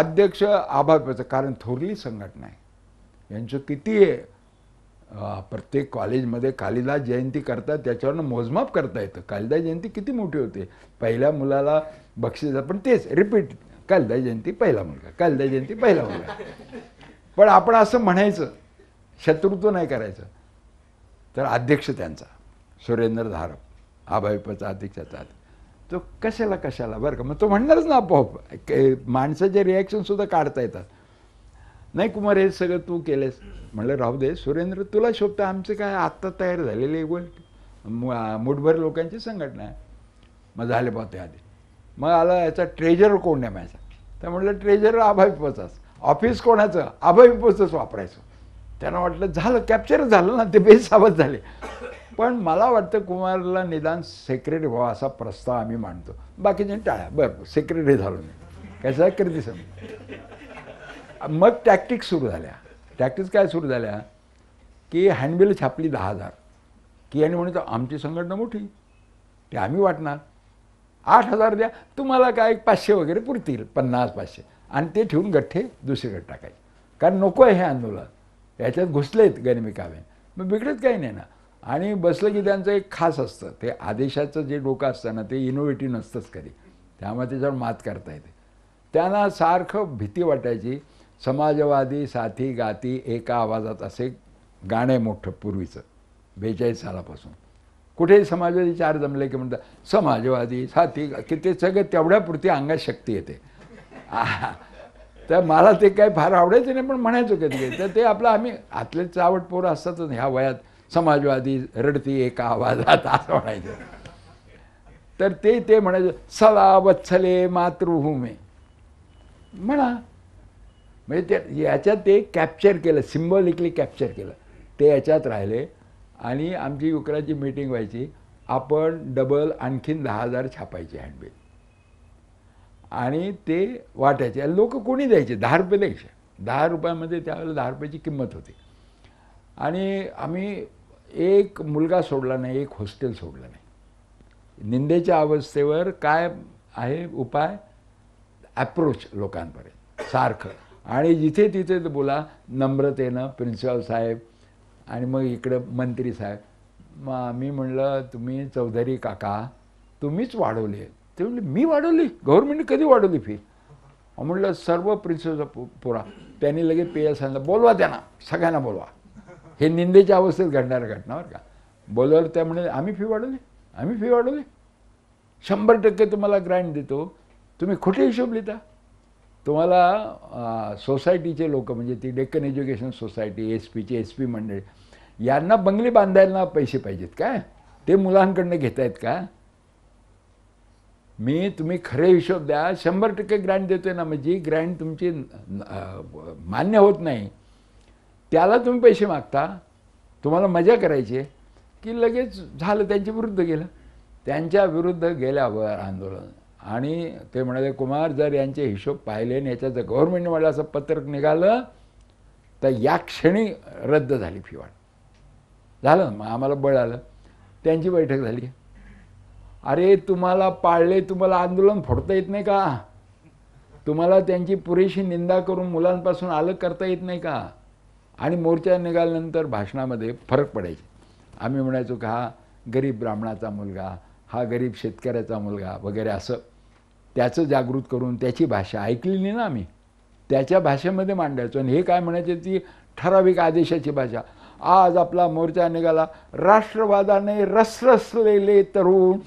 अध्यक्ष आभापचं कारण थोरली संघटना आहे यांचं किती आहे प्रत्येक कॉलेजमध्ये कालिदास जयंती करतात त्याच्यावरनं मोजमाप करता येतं कालिदास जयंती किती मोठी होते पहिल्या मुलाला बक्षीस पण तेच रिपीट कालिदास जयंती पहिला मुलगा कालिदास जयंती पहिला मुलगा पण आपण असं म्हणायचं शत्रुत्व नाही करायचं तर अध्यक्ष त्यांचा सुरेंद्र धारप आभाविपचा अध्यक्षाचा तो कशाला कशाला बरं का मग तो म्हणणारच ना आपोआप माणसाचे रिॲक्शनसुद्धा काढता येतात नाही कुमार हे सगळं तू केलेस म्हणलं राहू दे सुरेंद्र तुला शोभतं आमचं काय आत्ता तयार झालेले गोल मुठभर लोकांची संघटना आहे मग झाले पाहते आधी मग आला याचा ट्रेजर कोण आहे माझा तर म्हटलं ट्रेजर अभाविपचाच ऑफिस कोणाचं अभाविपचंच वापरायचं त्यांना वाटलं झालं कॅप्चर झालं ना ते बेसावत झाले पण मला वाटतं कुमारला निदान सेक्रेट व्हावा असा प्रस्ताव आम्ही मांडतो बाकीच्या टाळ्या बरं सेक्रेटरी झालो नाही कसा करते सम मग टॅक्टिक्स सुरू झाल्या टॅक्टिक्स काय सुरू झाल्या की हँडबिल छापली दहा हजार की आणि म्हणतो आमची संघटना मोठी ते आम्ही वाटणार आठ हजार द्या तुम्हाला काय पाचशे वगैरे पुरतील पन्नास पाचशे आणि ते ठेवून गठ्ठे दुसरीकडे टाकायचे कारण नको आहे हे आंदोलन याच्यात घुसलेत गणिमिकावे मग बिघडत काही नाही ना आणि बसलं की त्यांचं एक खास असतं ते आदेशाचं जे डोकं असतं ना ते इनोव्हेटिव्ह नसतंच कधी त्यामुळे त्याच्यावर मात करता येते त्यांना सारखं भीती वाटायची समाजवादी साथी गाती एका आवाजात असे गाणे मोठं पूर्वीचं बेचाळीस सालापासून कुठेही समाजवादी चार जमले की म्हणतात समाजवादी साथी की ते सगळं तेवढ्यापुरती अंगात शक्ती येते तर मला ते काय फार आवडायचं नाही पण म्हणायचो कधी तर ते आपलं आम्ही आतले चावट पोरं असतातच ह्या वयात समाजवादी रडती एका आवाजात असं म्हणायचं तर ते ते म्हणायचं सला वत्सले मातृभूमे म्हणा म्हणजे ते याच्यात ते कॅप्चर केलं सिम्बॉलिकली कॅप्चर केलं ते याच्यात राहिले आणि आमची युकराची मीटिंग व्हायची आपण डबल आणखीन दहा हजार छापायची हँडबॅग आणि ते वाटायचे लोक कोणी द्यायचे दहा रुपये द्यायचे दहा रुपयामध्ये त्यावेळेला दहा रुपयाची किंमत होती आणि आम्ही एक मुलगा सोडला नाही एक हॉस्टेल सोडलं नाही निंदेच्या अवस्थेवर काय आहे उपाय ॲप्रोच लोकांपर्यंत सारखं आणि जिथे तिथे बोला नम्रतेनं प्रिन्सिपल साहेब आणि मग इकडं मंत्री साहेब मग आम्ही म्हणलं तुम्ही चौधरी काका तुम्हीच वाढवले ते म्हणले मी वाढवली गव्हर्नमेंटने कधी वाढवली फी म्हणलं सर्व प्रिन्सिपलचा पुरा पोरा त्यांनी लगेच पेया सांगितलं बोलवा त्यांना सगळ्यांना बोलवा हे निंदेच्या अवस्थेत घडणाऱ्या घटनावर का बोलवर त्या आम्ही फी वाढवली आम्ही फी वाढवली शंभर टक्के तुम्हाला ग्रँट देतो तुम्ही खोटे हिशोब लिहिता तुम्हाला सोसायटीचे लोक म्हणजे ती डेक्कन एज्युकेशन सोसायटी एस पीचे एस पी मंडळी यांना बंगली बांधायला पैसे पाहिजेत काय ते मुलांकडनं घेत आहेत का मी तुम्ही खरे हिशोब द्या शंभर टक्के ग्रँट देतोय ना मग म्हणजे जी ग्रँट तुमची मान्य होत नाही त्याला तुम्ही पैसे मागता तुम्हाला मजा करायची की लगेच झालं त्यांच्या विरुद्ध गेलं त्यांच्या विरुद्ध गेल्यावर आंदोलन आणि ते म्हणाले कुमार जर यांचे हिशोब पाहिले आणि याच्यात जर गव्हर्नमेंटने मला असं पत्रक निघालं तर या क्षणी रद्द झाली फिवाट झालं मग आम्हाला बळ आलं त्यांची बैठक झाली अरे तुम्हाला पाळले तुम्हाला आंदोलन फोडता येत नाही का तुम्हाला त्यांची पुरेशी निंदा करून मुलांपासून अलग करता येत नाही का आणि मोर्चा निघाल्यानंतर भाषणामध्ये फरक पडायचे आम्ही म्हणायचो का हा गरीब ब्राह्मणाचा मुलगा हा गरीब शेतकऱ्याचा मुलगा वगैरे असं त्याचं जागृत करून त्याची भाषा ऐकली नाही ना आम्ही त्याच्या भाषेमध्ये मांडायचो आणि हे काय म्हणायचे ती ठराविक आदेशाची भाषा आज आपला मोर्चा निघाला राष्ट्रवादाने रसरसलेले तरुण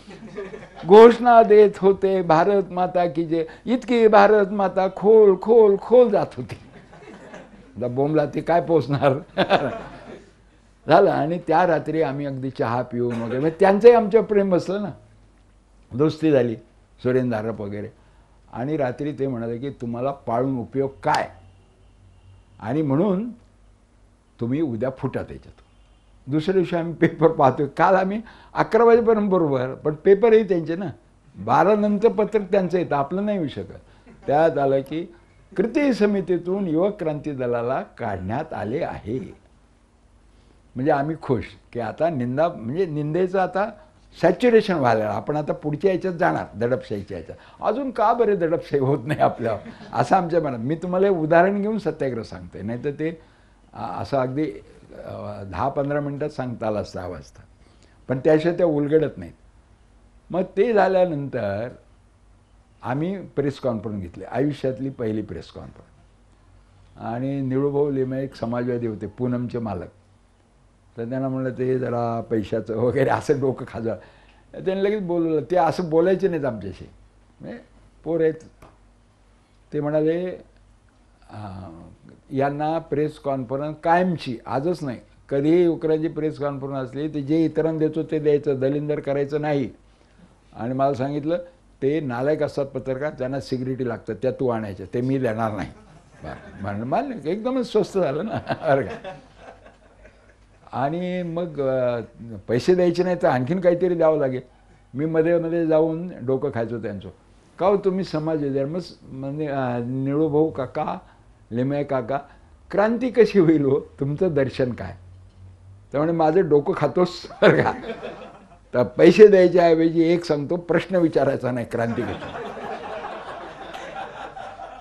घोषणा देत होते भारत माता की जे इतकी भारत माता खोल खोल खोल जात होती बोंबला ती काय पोचणार झालं आणि त्या रात्री आम्ही अगदी चहा पिऊन वगैरे म्हणजे त्यांचंही आमचं प्रेम बसलं ना दोस्ती झाली सुरेंद्र आरप वगैरे आणि रात्री ते म्हणाले की तुम्हाला पाळून उपयोग काय आणि म्हणून तुम्ही उद्या फुटा त्याच्यात दुसऱ्या दिवशी आम्ही पेपर पाहतो काल आम्ही अकरा वाजेपर्यंत बरोबर पण पेपरही त्यांचे ना बारा नंतर पत्रक त्यांचं येतं आपलं नाही येऊ शकत त्यात आलं की कृती समितीतून युवक क्रांती दलाला काढण्यात आले आहे म्हणजे आम्ही खुश की आता निंदा म्हणजे निंदेचं आता सॅच्युरेशन व्हायला आपण आता पुढच्या याच्यात जाणार दडपशाहीच्या याच्यात अजून का बरे दडपशाही होत नाही आपल्या असं आमच्या मनात मी तुम्हाला उदाहरण घेऊन सत्याग्रह सांगते नाही ते असं अगदी दहा पंधरा मिनटात सांगता आला असता वाजता पण त्याशिवाय त्या उलगडत नाहीत मग ते झाल्यानंतर आम्ही प्रेस कॉन्फरन्स घेतली आयुष्यातली पहिली प्रेस कॉन्फरन्स आणि निळूभाऊ लिमे एक समाजवादी होते पूनमचे मालक तर त्यांना म्हणलं ते जरा पैशाचं वगैरे असं डोकं खाजा त्यांनी लगेच बोलवलं ते असं बोलायचे नाहीत आमच्याशी म्हणजे पोर आहेत ते म्हणाले यांना प्रेस कॉन्फरन्स कायमची आजच नाही कधीही युक्रेनची प्रेस कॉन्फरन्स असली तर जे इतरां देतो ते द्यायचं दलिंदर करायचं नाही आणि मला सांगितलं ते नालायक असतात पत्रकार त्यांना सिक्युरिटी लागतात त्या तू आणायच्या ते मी देणार नाही म्हणलं मान्य एकदमच स्वस्त झालं ना अरे आणि मग पैसे द्यायचे नाही तर आणखीन काहीतरी द्यावं लागेल मी मध्ये मध्ये जाऊन डोकं खायचो त्यांचं का तुम्ही समाज म्हणजे निळूभाऊ काका लिमय काका क्रांती कशी होईल हो तुमचं दर्शन काय त्यामुळे माझं डोकं खातोस सर का तर पैसे द्यायच्याऐवजी एक सांगतो प्रश्न विचारायचा नाही क्रांती कशी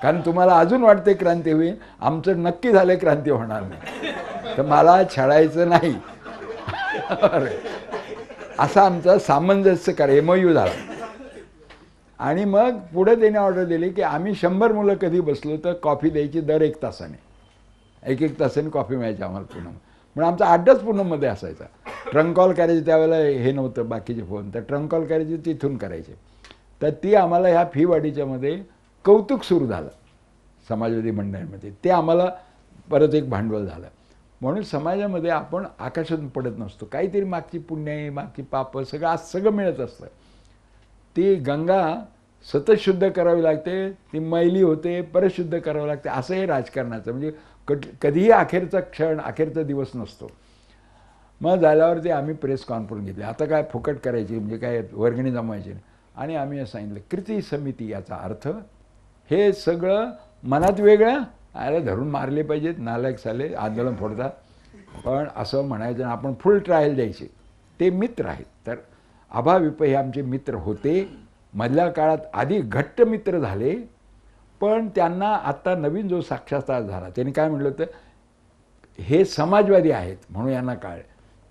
कारण तुम्हाला अजून वाटते क्रांती होईल आमचं नक्की झालं क्रांती होणार नाही तर मला छळायचं नाही असा आमचा सामंजस्य कार्य एमओयू झाला आणि मग पुढे त्याने ऑर्डर दिली की आम्ही शंभर मुलं कधी बसलो तर कॉफी द्यायची दर एक तासाने एक एक तासाने कॉफी मिळायची आम्हाला पूनम म्हणून आमचा अड्डाच पूनममध्ये असायचा ट्रंक कॉल करायची त्यावेळेला हे नव्हतं बाकीचे फोन तर ट्रंक कॉल करायचे तिथून करायचे तर ती आम्हाला ह्या वाढीच्यामध्ये कौतुक सुरू झालं समाजवादी मंडळामध्ये ते आम्हाला परत एक भांडवल झालं म्हणून समाजामध्ये आपण आकाशात पडत नसतो काहीतरी मागची पुण्य मागची पाप सगळं आज सगळं मिळत असतं ती गंगा सतत शुद्ध करावी लागते ती मैली होते परत शुद्ध लागते असं हे राजकारणाचं म्हणजे कट कधीही अखेरचा क्षण अखेरचा दिवस नसतो मग झाल्यावरती आम्ही प्रेस कॉन्फरन्स घेतली आता काय फुकट करायची म्हणजे काय वर्गणी जमायची आणि आम्ही सांगितलं कृती समिती याचा अर्थ हे सगळं मनात वेगळं आयला धरून मारले पाहिजेत नालायक साले आंदोलन फोडतात पण असं म्हणायचं आपण फुल ट्रायल द्यायची ते मित्र आहेत तर विप हे आमचे मित्र होते मधल्या काळात आधी घट्ट मित्र झाले पण त्यांना आत्ता नवीन जो साक्षात्कार झाला त्यांनी काय म्हटलं होतं हे समाजवादी आहेत म्हणून यांना काळ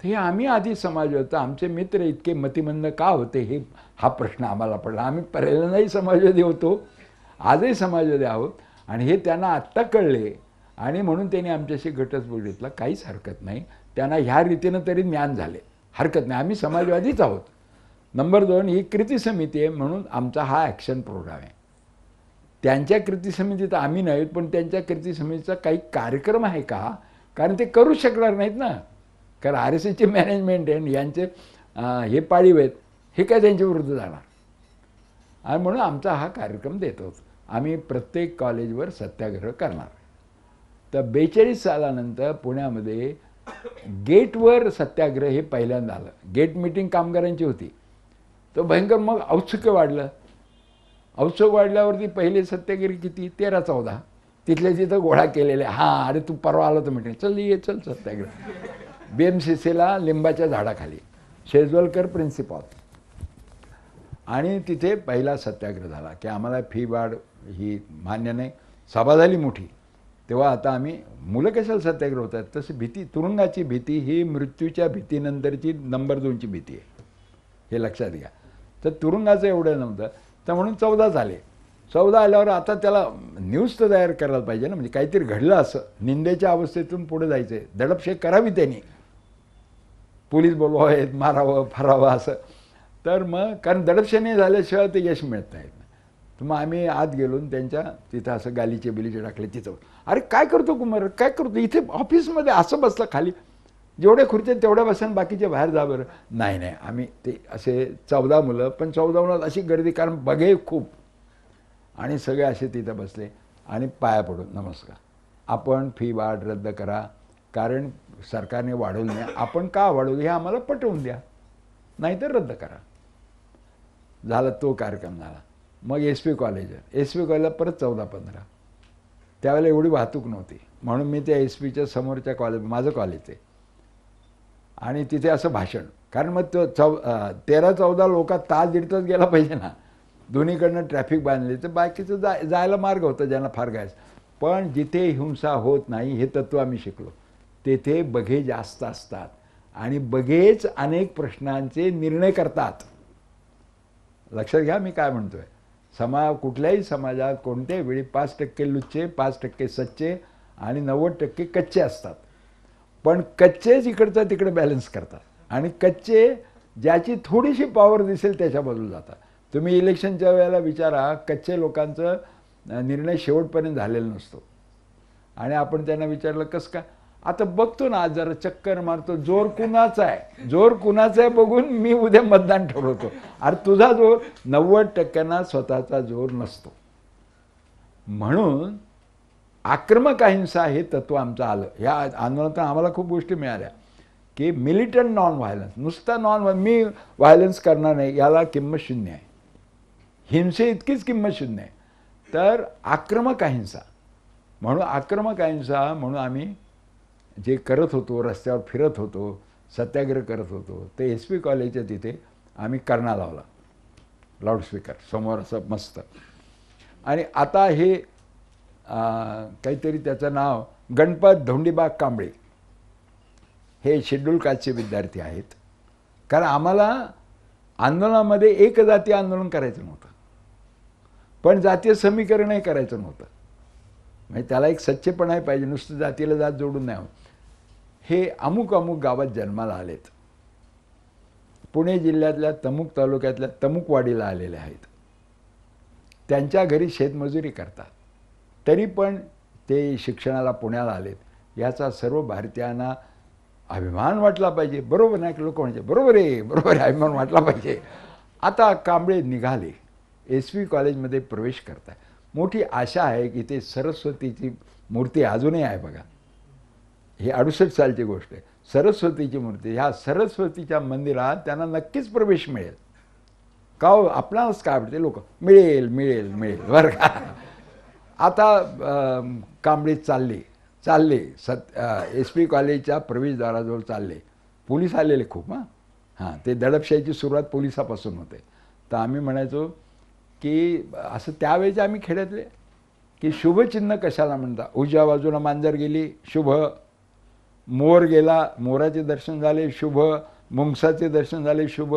तर हे आम्ही आधी समाजवाद आमचे मित्र इतके मतिमंद का होते हे हा प्रश्न आम्हाला पडला आम्ही पहिल्यांदाही समाजवादी होतो आजही समाजवादी आहोत आणि हे त्यांना आत्ता कळले आणि म्हणून त्यांनी आमच्याशी घटच बोलितला काहीच हरकत नाही त्यांना ह्या रीतीनं तरी ज्ञान झाले हरकत नाही आम्ही समाजवादीच आहोत नंबर दोन ही कृती समिती आहे म्हणून आमचा हा ॲक्शन प्रोग्राम आहे त्यांच्या कृती समितीत आम्ही नाहीत पण त्यांच्या कृती समितीचा काही कार्यक्रम आहे का कारण ते करू शकणार नाहीत ना कारण आर एस एसचे मॅनेजमेंट आहे यांचे हे पाळीव आहेत हे काय त्यांच्या विरुद्ध जाणार आणि म्हणून आमचा हा कार्यक्रम देतो आम्ही प्रत्येक कॉलेजवर सत्याग्रह करणार तर बेचाळीस सालानंतर पुण्यामध्ये गेटवर सत्याग्रह हे पहिल्यांदा आलं गेट मिटिंग कामगारांची होती तो भयंकर मग औत्सुक्य वाढलं औत्सुक वाढल्यावरती पहिले सत्याग्रह किती तेरा चौदा तिथल्या तिथं गोळा केलेले हां अरे तू परवा आला तर म्हटलं चल ये चल सत्याग्रह बी एम सी सीला लिंबाच्या झाडाखाली शेजवलकर प्रिन्सिपॉल आणि तिथे पहिला सत्याग्रह झाला की आम्हाला फी वाढ ही मान्य नाही सभा झाली मोठी तेव्हा आता आम्ही मुलं कशाला सत्याग्रह होतात तसं भीती तुरुंगाची भीती ही मृत्यूच्या भीतीनंतरची नंबर दोनची भीती आहे हे लक्षात घ्या तर तुरुंगाचं एवढं नव्हतं तर म्हणून चौदा झाले चौदा आल्यावर आता त्याला न्यूज तर तयार करायला पाहिजे ना म्हणजे काहीतरी घडलं असं निंदेच्या अवस्थेतून पुढे जायचं आहे दडपशेक करावी त्यांनी पोलीस बोलवावेत मारावं फरावं असं तर मग कारण नाही झाल्याशिवाय ते यश मिळत नाहीत तर मग आम्ही आत गेलो त्यांच्या तिथं असं गालीचे बिलीचे टाकले तिथं अरे काय करतो कुमार काय करतो इथे ऑफिसमध्ये असं बसलं खाली जेवढे खुर्चे तेवढ्या बसन बाकीचे बाहेर जा बरं नाही नाही आम्ही ते असे चौदा मुलं पण चौदा मुलात अशी गर्दी कारण बघे खूप आणि सगळे असे तिथं बसले आणि पाया पडू नमस्कार आपण फी वाढ रद्द करा कारण सरकारने वाढवून द्या आपण का वाढवू हे आम्हाला पटवून द्या नाहीतर रद्द करा झाला तो कार्यक्रम झाला मग S P college S P कॉलेजला परत चौदा पंधरा त्यावेळेला एवढी वाहतूक नव्हती म्हणून मी त्या एस पीच्या समोरच्या कॉलेज माझं कॉलेज आहे आणि तिथे असं भाषण कारण मग तो चौ तेरा चौदा लोकात तास दीड गेला पाहिजे ना दोन्हीकडनं ट्रॅफिक बांधली तर बाकीचं जा जायला मार्ग होता ज्यांना फार गायच पण जिथे हिंसा होत नाही हे तत्त्व आम्ही शिकलो तेथे बघे जास्त असतात आणि बघेच अनेक प्रश्नांचे निर्णय करतात लक्षात घ्या मी काय म्हणतोय समा कुठल्याही समाजात कोणत्याही वेळी पाच टक्के लुच्चे पाच टक्के सच्चे आणि नव्वद टक्के कच्चे असतात पण कच्चे जिकडचं तिकडे बॅलन्स करतात आणि कच्चे ज्याची थोडीशी पॉवर दिसेल त्याच्या बाजूला जातात तुम्ही इलेक्शनच्या वेळेला विचारा कच्चे लोकांचं निर्णय शेवटपर्यंत झालेला नसतो आणि आपण त्यांना विचारलं कसं का आता बघतो ना आज जरा चक्कर मारतो जोर कुणाचा आहे जोर कुणाचा आहे बघून मी उद्या मतदान ठरवतो अरे तुझा जोर नव्वद टक्क्यांना स्वतःचा जोर नसतो म्हणून आक्रमक अहिंसा हे तत्व आमचं आलं ह्या आंदोलनातून आम्हाला खूप गोष्टी मिळाल्या की मिलिटंट नॉन व्हायलन्स नुसता नॉन मी व्हायलन्स करणार नाही याला किंमत शून्य आहे हिंसे इतकीच किंमत शून्य आहे तर आक्रमक अहिंसा म्हणून आक्रमक अहिंसा म्हणून आम्ही जे करत होतो रस्त्यावर फिरत होतो सत्याग्रह करत होतो ते एस पी कॉलेजच्या तिथे आम्ही करणार लावला लाऊडस्पीकर समोर असं मस्त आणि आता हे काहीतरी त्याचं नाव गणपत धोंडीबाग कांबळे हे शेड्यूल कास्टचे विद्यार्थी आहेत कारण आम्हाला आंदोलनामध्ये एक जाती आंदोलन करायचं नव्हतं पण जातीय समीकरणही करायचं नव्हतं म्हणजे त्याला एक सच्चेपणाही पाहिजे नुसतं जातीला जात जोडून नाही हे अमुक अमुक गावात जन्माला आलेत पुणे जिल्ह्यातल्या तमुक तालुक्यातल्या तमुकवाडीला आलेले आहेत त्यांच्या घरी शेतमजुरी करतात तरी पण ते शिक्षणाला पुण्याला आलेत याचा सर्व भारतीयांना अभिमान वाटला पाहिजे बरोबर नाही लोक म्हणजे बरोबर आहे बरोबर आहे अभिमान वाटला पाहिजे आता कांबळे निघाले एस व्ही कॉलेजमध्ये प्रवेश करत आहे मोठी आशा आहे की ते सरस्वतीची मूर्ती अजूनही आहे बघा ही अडुसष्ट सालची गोष्ट आहे सरस्वतीची मूर्ती ह्या सरस्वतीच्या मंदिरात त्यांना नक्कीच प्रवेश मिळेल का हो? आपणालाच काय आवडते लोक मिळेल मिळेल मिळेल बरं का आता कांबळे चालले चालले सत एस पी कॉलेजच्या प्रवेशद्वाराजवळ चालले पोलीस आलेले खूप हां हां ते दडपशाहीची सुरुवात पोलिसापासून होते तर आम्ही म्हणायचो की असं त्यावेळेचे आम्ही खेड्यातले की शुभचिन्ह कशाला म्हणता उजव्या बाजूला मांजर गेली शुभ मोर गेला मोराचे दर्शन झाले शुभ मुंगसाचे दर्शन झाले शुभ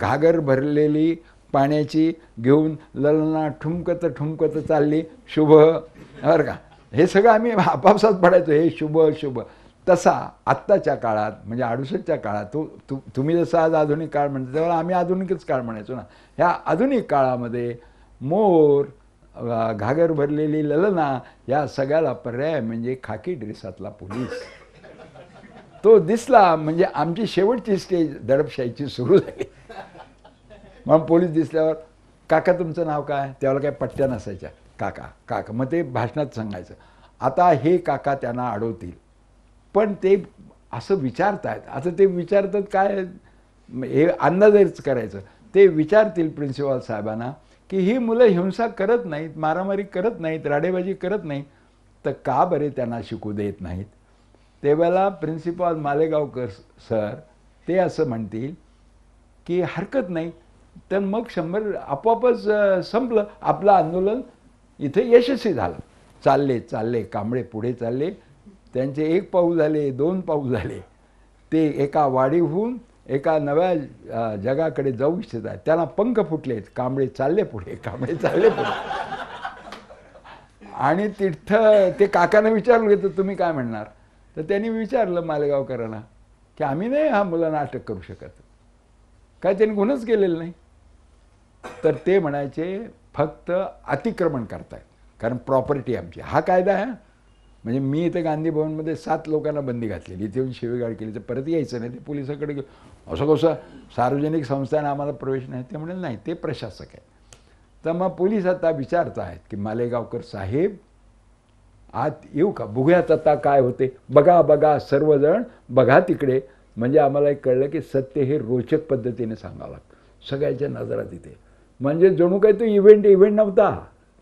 घागर भरलेली पाण्याची घेऊन ललना ठुमकत ठुमकत चालली शुभ बर का हे सगळं आम्ही आपापसात पडायचो हे शुभ शुभ तसा आत्ताच्या काळात म्हणजे अडुसष्टच्या काळात तू तु तुम्ही जसं आज आधुनिक काळ म्हणता तेव्हा आम्ही आधुनिकच काळ म्हणायचो ना ह्या आधुनिक काळामध्ये मोर घागर भरलेली ललना या सगळ्याला पर्याय म्हणजे खाकी ड्रेसातला पोलीस तो दिसला म्हणजे आमची शेवटची स्टेज दडपशाहीची सुरू झाली मग पोलीस दिसल्यावर काका तुमचं नाव काय त्यावेळेला काय पट्ट्या नसायच्या काका काका मग ते भाषणात सांगायचं आता हे काका त्यांना अडवतील पण ते असं विचारतायत आता ते विचारतात काय हे अंदाजच करायचं ते विचारतील प्रिन्सिपॉल साहेबांना की ही मुलं हिंसा करत नाहीत मारामारी करत नाहीत राडेबाजी करत नाहीत तर का बरे त्यांना शिकू देत नाहीत तेव्हा प्रिन्सिपॉल मालेगावकर सर ते असं म्हणतील की हरकत नाही तर मग शंभर आपोआपच संपलं आपलं आंदोलन इथे यशस्वी झालं चालले चालले कांबळे पुढे चालले त्यांचे एक पाऊल झाले दोन पाऊल झाले ते एका वाढीहून एका नव्या जगाकडे जाऊ इच्छित आहेत त्यांना पंख फुटलेत कांबळे चालले पुढे कांबळे चालले पुढे आणि तिथं ते, काकांना विचारलं तर तुम्ही काय म्हणणार तर त्यांनी विचारलं मालेगावकरांना की आम्ही नाही हा मुलांना अटक करू शकत काय त्यांनी गुन्हच केलेलं नाही तर ते म्हणायचे फक्त अतिक्रमण करतायत कारण प्रॉपर्टी आमची हा कायदा आहे म्हणजे मी इथे गांधी भवनमध्ये सात लोकांना बंदी घातलेली इथे येऊन शिवेगाड केली तर परत यायचं नाही ते पोलिसाकडे असं कसं सार्वजनिक संस्थांना आम्हाला प्रवेश नाही ते म्हणेल नाही ते प्रशासक आहे तर मग पोलीस आता विचारत आहेत की मालेगावकर साहेब आत येऊ का बघूयात आता काय होते बघा बघा सर्वजण बघा तिकडे म्हणजे आम्हाला एक कळलं की सत्य हे रोचक पद्धतीने सांगावं लागतं सगळ्यांच्या नजरात इथे म्हणजे जणू काही तो इव्हेंट इव्हेंट नव्हता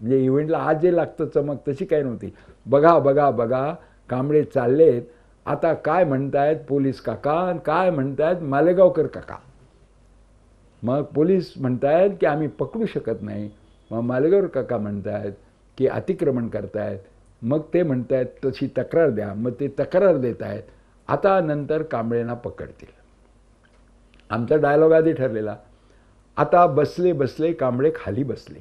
म्हणजे इव्हेंटला आज जे लागतं चमक तशी काही नव्हती बघा बघा बघा कांबळे चाललेत आता काय म्हणतायत पोलीस काका काय म्हणतायत मालेगावकर काका मग पोलीस म्हणतायत की आम्ही पकडू शकत नाही मग मालेगावकर काका म्हणतायत की अतिक्रमण करतायत मग ते म्हणतायत तशी तक्रार द्या मग ते तक्रार देत आहेत आता नंतर कांबळेंना पकडतील आमचा डायलॉग आधी ठरलेला आता बसले बसले कांबळे खाली बसले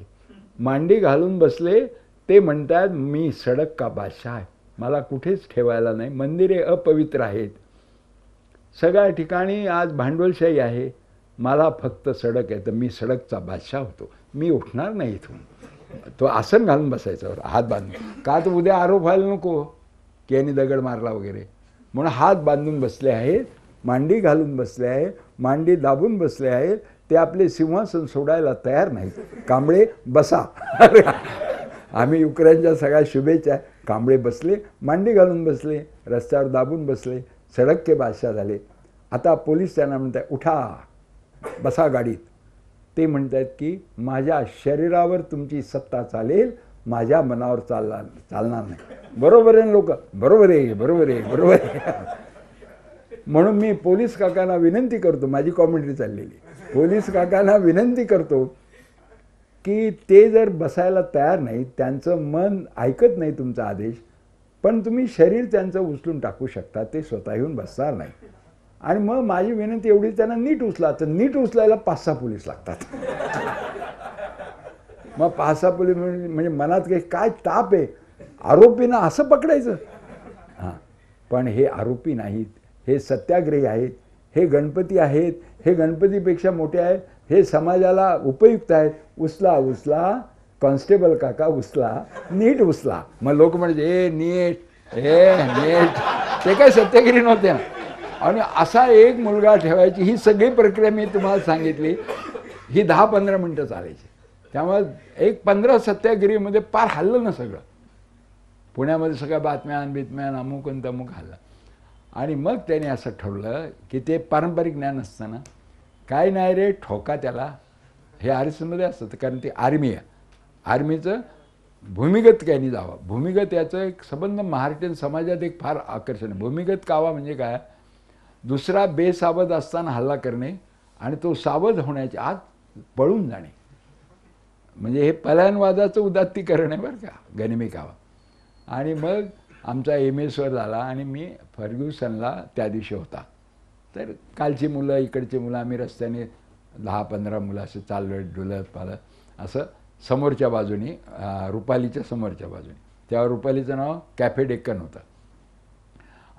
मांडी घालून बसले ते म्हणतात मी सडक का बादशाह आहे मला कुठेच ठेवायला नाही मंदिरे अपवित्र आहेत सगळ्या ठिकाणी आज भांडवलशाही आहे मला फक्त सडक आहे तर मी सडकचा बादशाह होतो मी उठणार नाही इथून तो आसन घालून बसायचा हात बांधून का तर उद्या आरोप व्हायला नको की यांनी दगड मारला वगैरे म्हणून हात बांधून बसले आहेत मांडी घालून बसले आहे मांडी दाबून बसले आहेत ते आपले सिंहासन सोडायला तयार नाहीत कांबळे बसा आम्ही युक्रेनच्या सगळ्या शुभेच्छा कांबळे बसले मांडी घालून बसले रस्त्यावर दाबून बसले सडक्के बादशाह झाले आता पोलीस त्यांना म्हणत उठा बसा गाडीत ते म्हणत आहेत की माझ्या शरीरावर तुमची सत्ता चालेल माझ्या मनावर चालला चालणार नाही बरोबर आहे लोक बरोबर आहे बरोबर आहे बरोबर आहे म्हणून मी पोलीस काकांना विनंती करतो माझी कॉमेंट्री चाललेली पोलीस काकांना विनंती करतो की ते जर बसायला तयार नाही त्यांचं मन ऐकत नाही तुमचा आदेश पण तुम्ही शरीर त्यांचं उचलून टाकू शकता ते स्वतः येऊन बसणार नाही आणि मग माझी विनंती एवढी त्यांना नीट उचला तर नीट उचलायला पाच सहा पोलीस लागतात मग पाच सहा पोलीस म्हणजे, म्हणजे मनात काही काय ताप आहे आरोपींना असं पकडायचं हां पण हे आरोपी नाहीत हे सत्याग्रही आहेत हे गणपती आहेत हे गणपतीपेक्षा मोठे आहे हे समाजाला उपयुक्त आहेत उचला उचला कॉन्स्टेबल काका उचला नीट उचला मग लोक म्हणजे ए नीट ए नीट ते काय सत्यगिरी नव्हते ना आणि असा एक मुलगा ठेवायची ही सगळी प्रक्रिया मी तुम्हाला सांगितली ही दहा पंधरा मिनटं चालायची त्यामुळे एक पंधरा सत्यागिरीमध्ये पार हल्लं ना सगळं पुण्यामध्ये सगळ्या बातम्या बितम्यान अमुक आणि तमुक हल्ला आणि मग त्याने असं ठरवलं की ते पारंपरिक ज्ञान असताना काय नाही रे ठोका त्याला हे आरिसमध्ये असतं कारण ते आर्मी आहे आर्मीचं भूमिगत काही जावा भूमिगत याचं एक संबंध महाराष्ट्रीयन समाजात एक फार आकर्षण आहे भूमिगत कावा म्हणजे काय दुसरा बेसावध असताना हल्ला करणे आणि तो सावध होण्याच्या आत पळून जाणे म्हणजे हे पलायनवादाचं उदात्तीकरण आहे बरं का गनिमी कावा आणि मग आमचा एम एसवर झाला आणि मी फर्ग्युसनला त्या दिवशी होता तर कालची मुलं इकडची मुलं आम्ही रस्त्याने दहा पंधरा मुलं असे चालवत डुलत पालत असं समोरच्या बाजूनी रुपालीच्या समोरच्या बाजूनी तेव्हा रुपालीचं नाव कॅफे डेक्कन होतं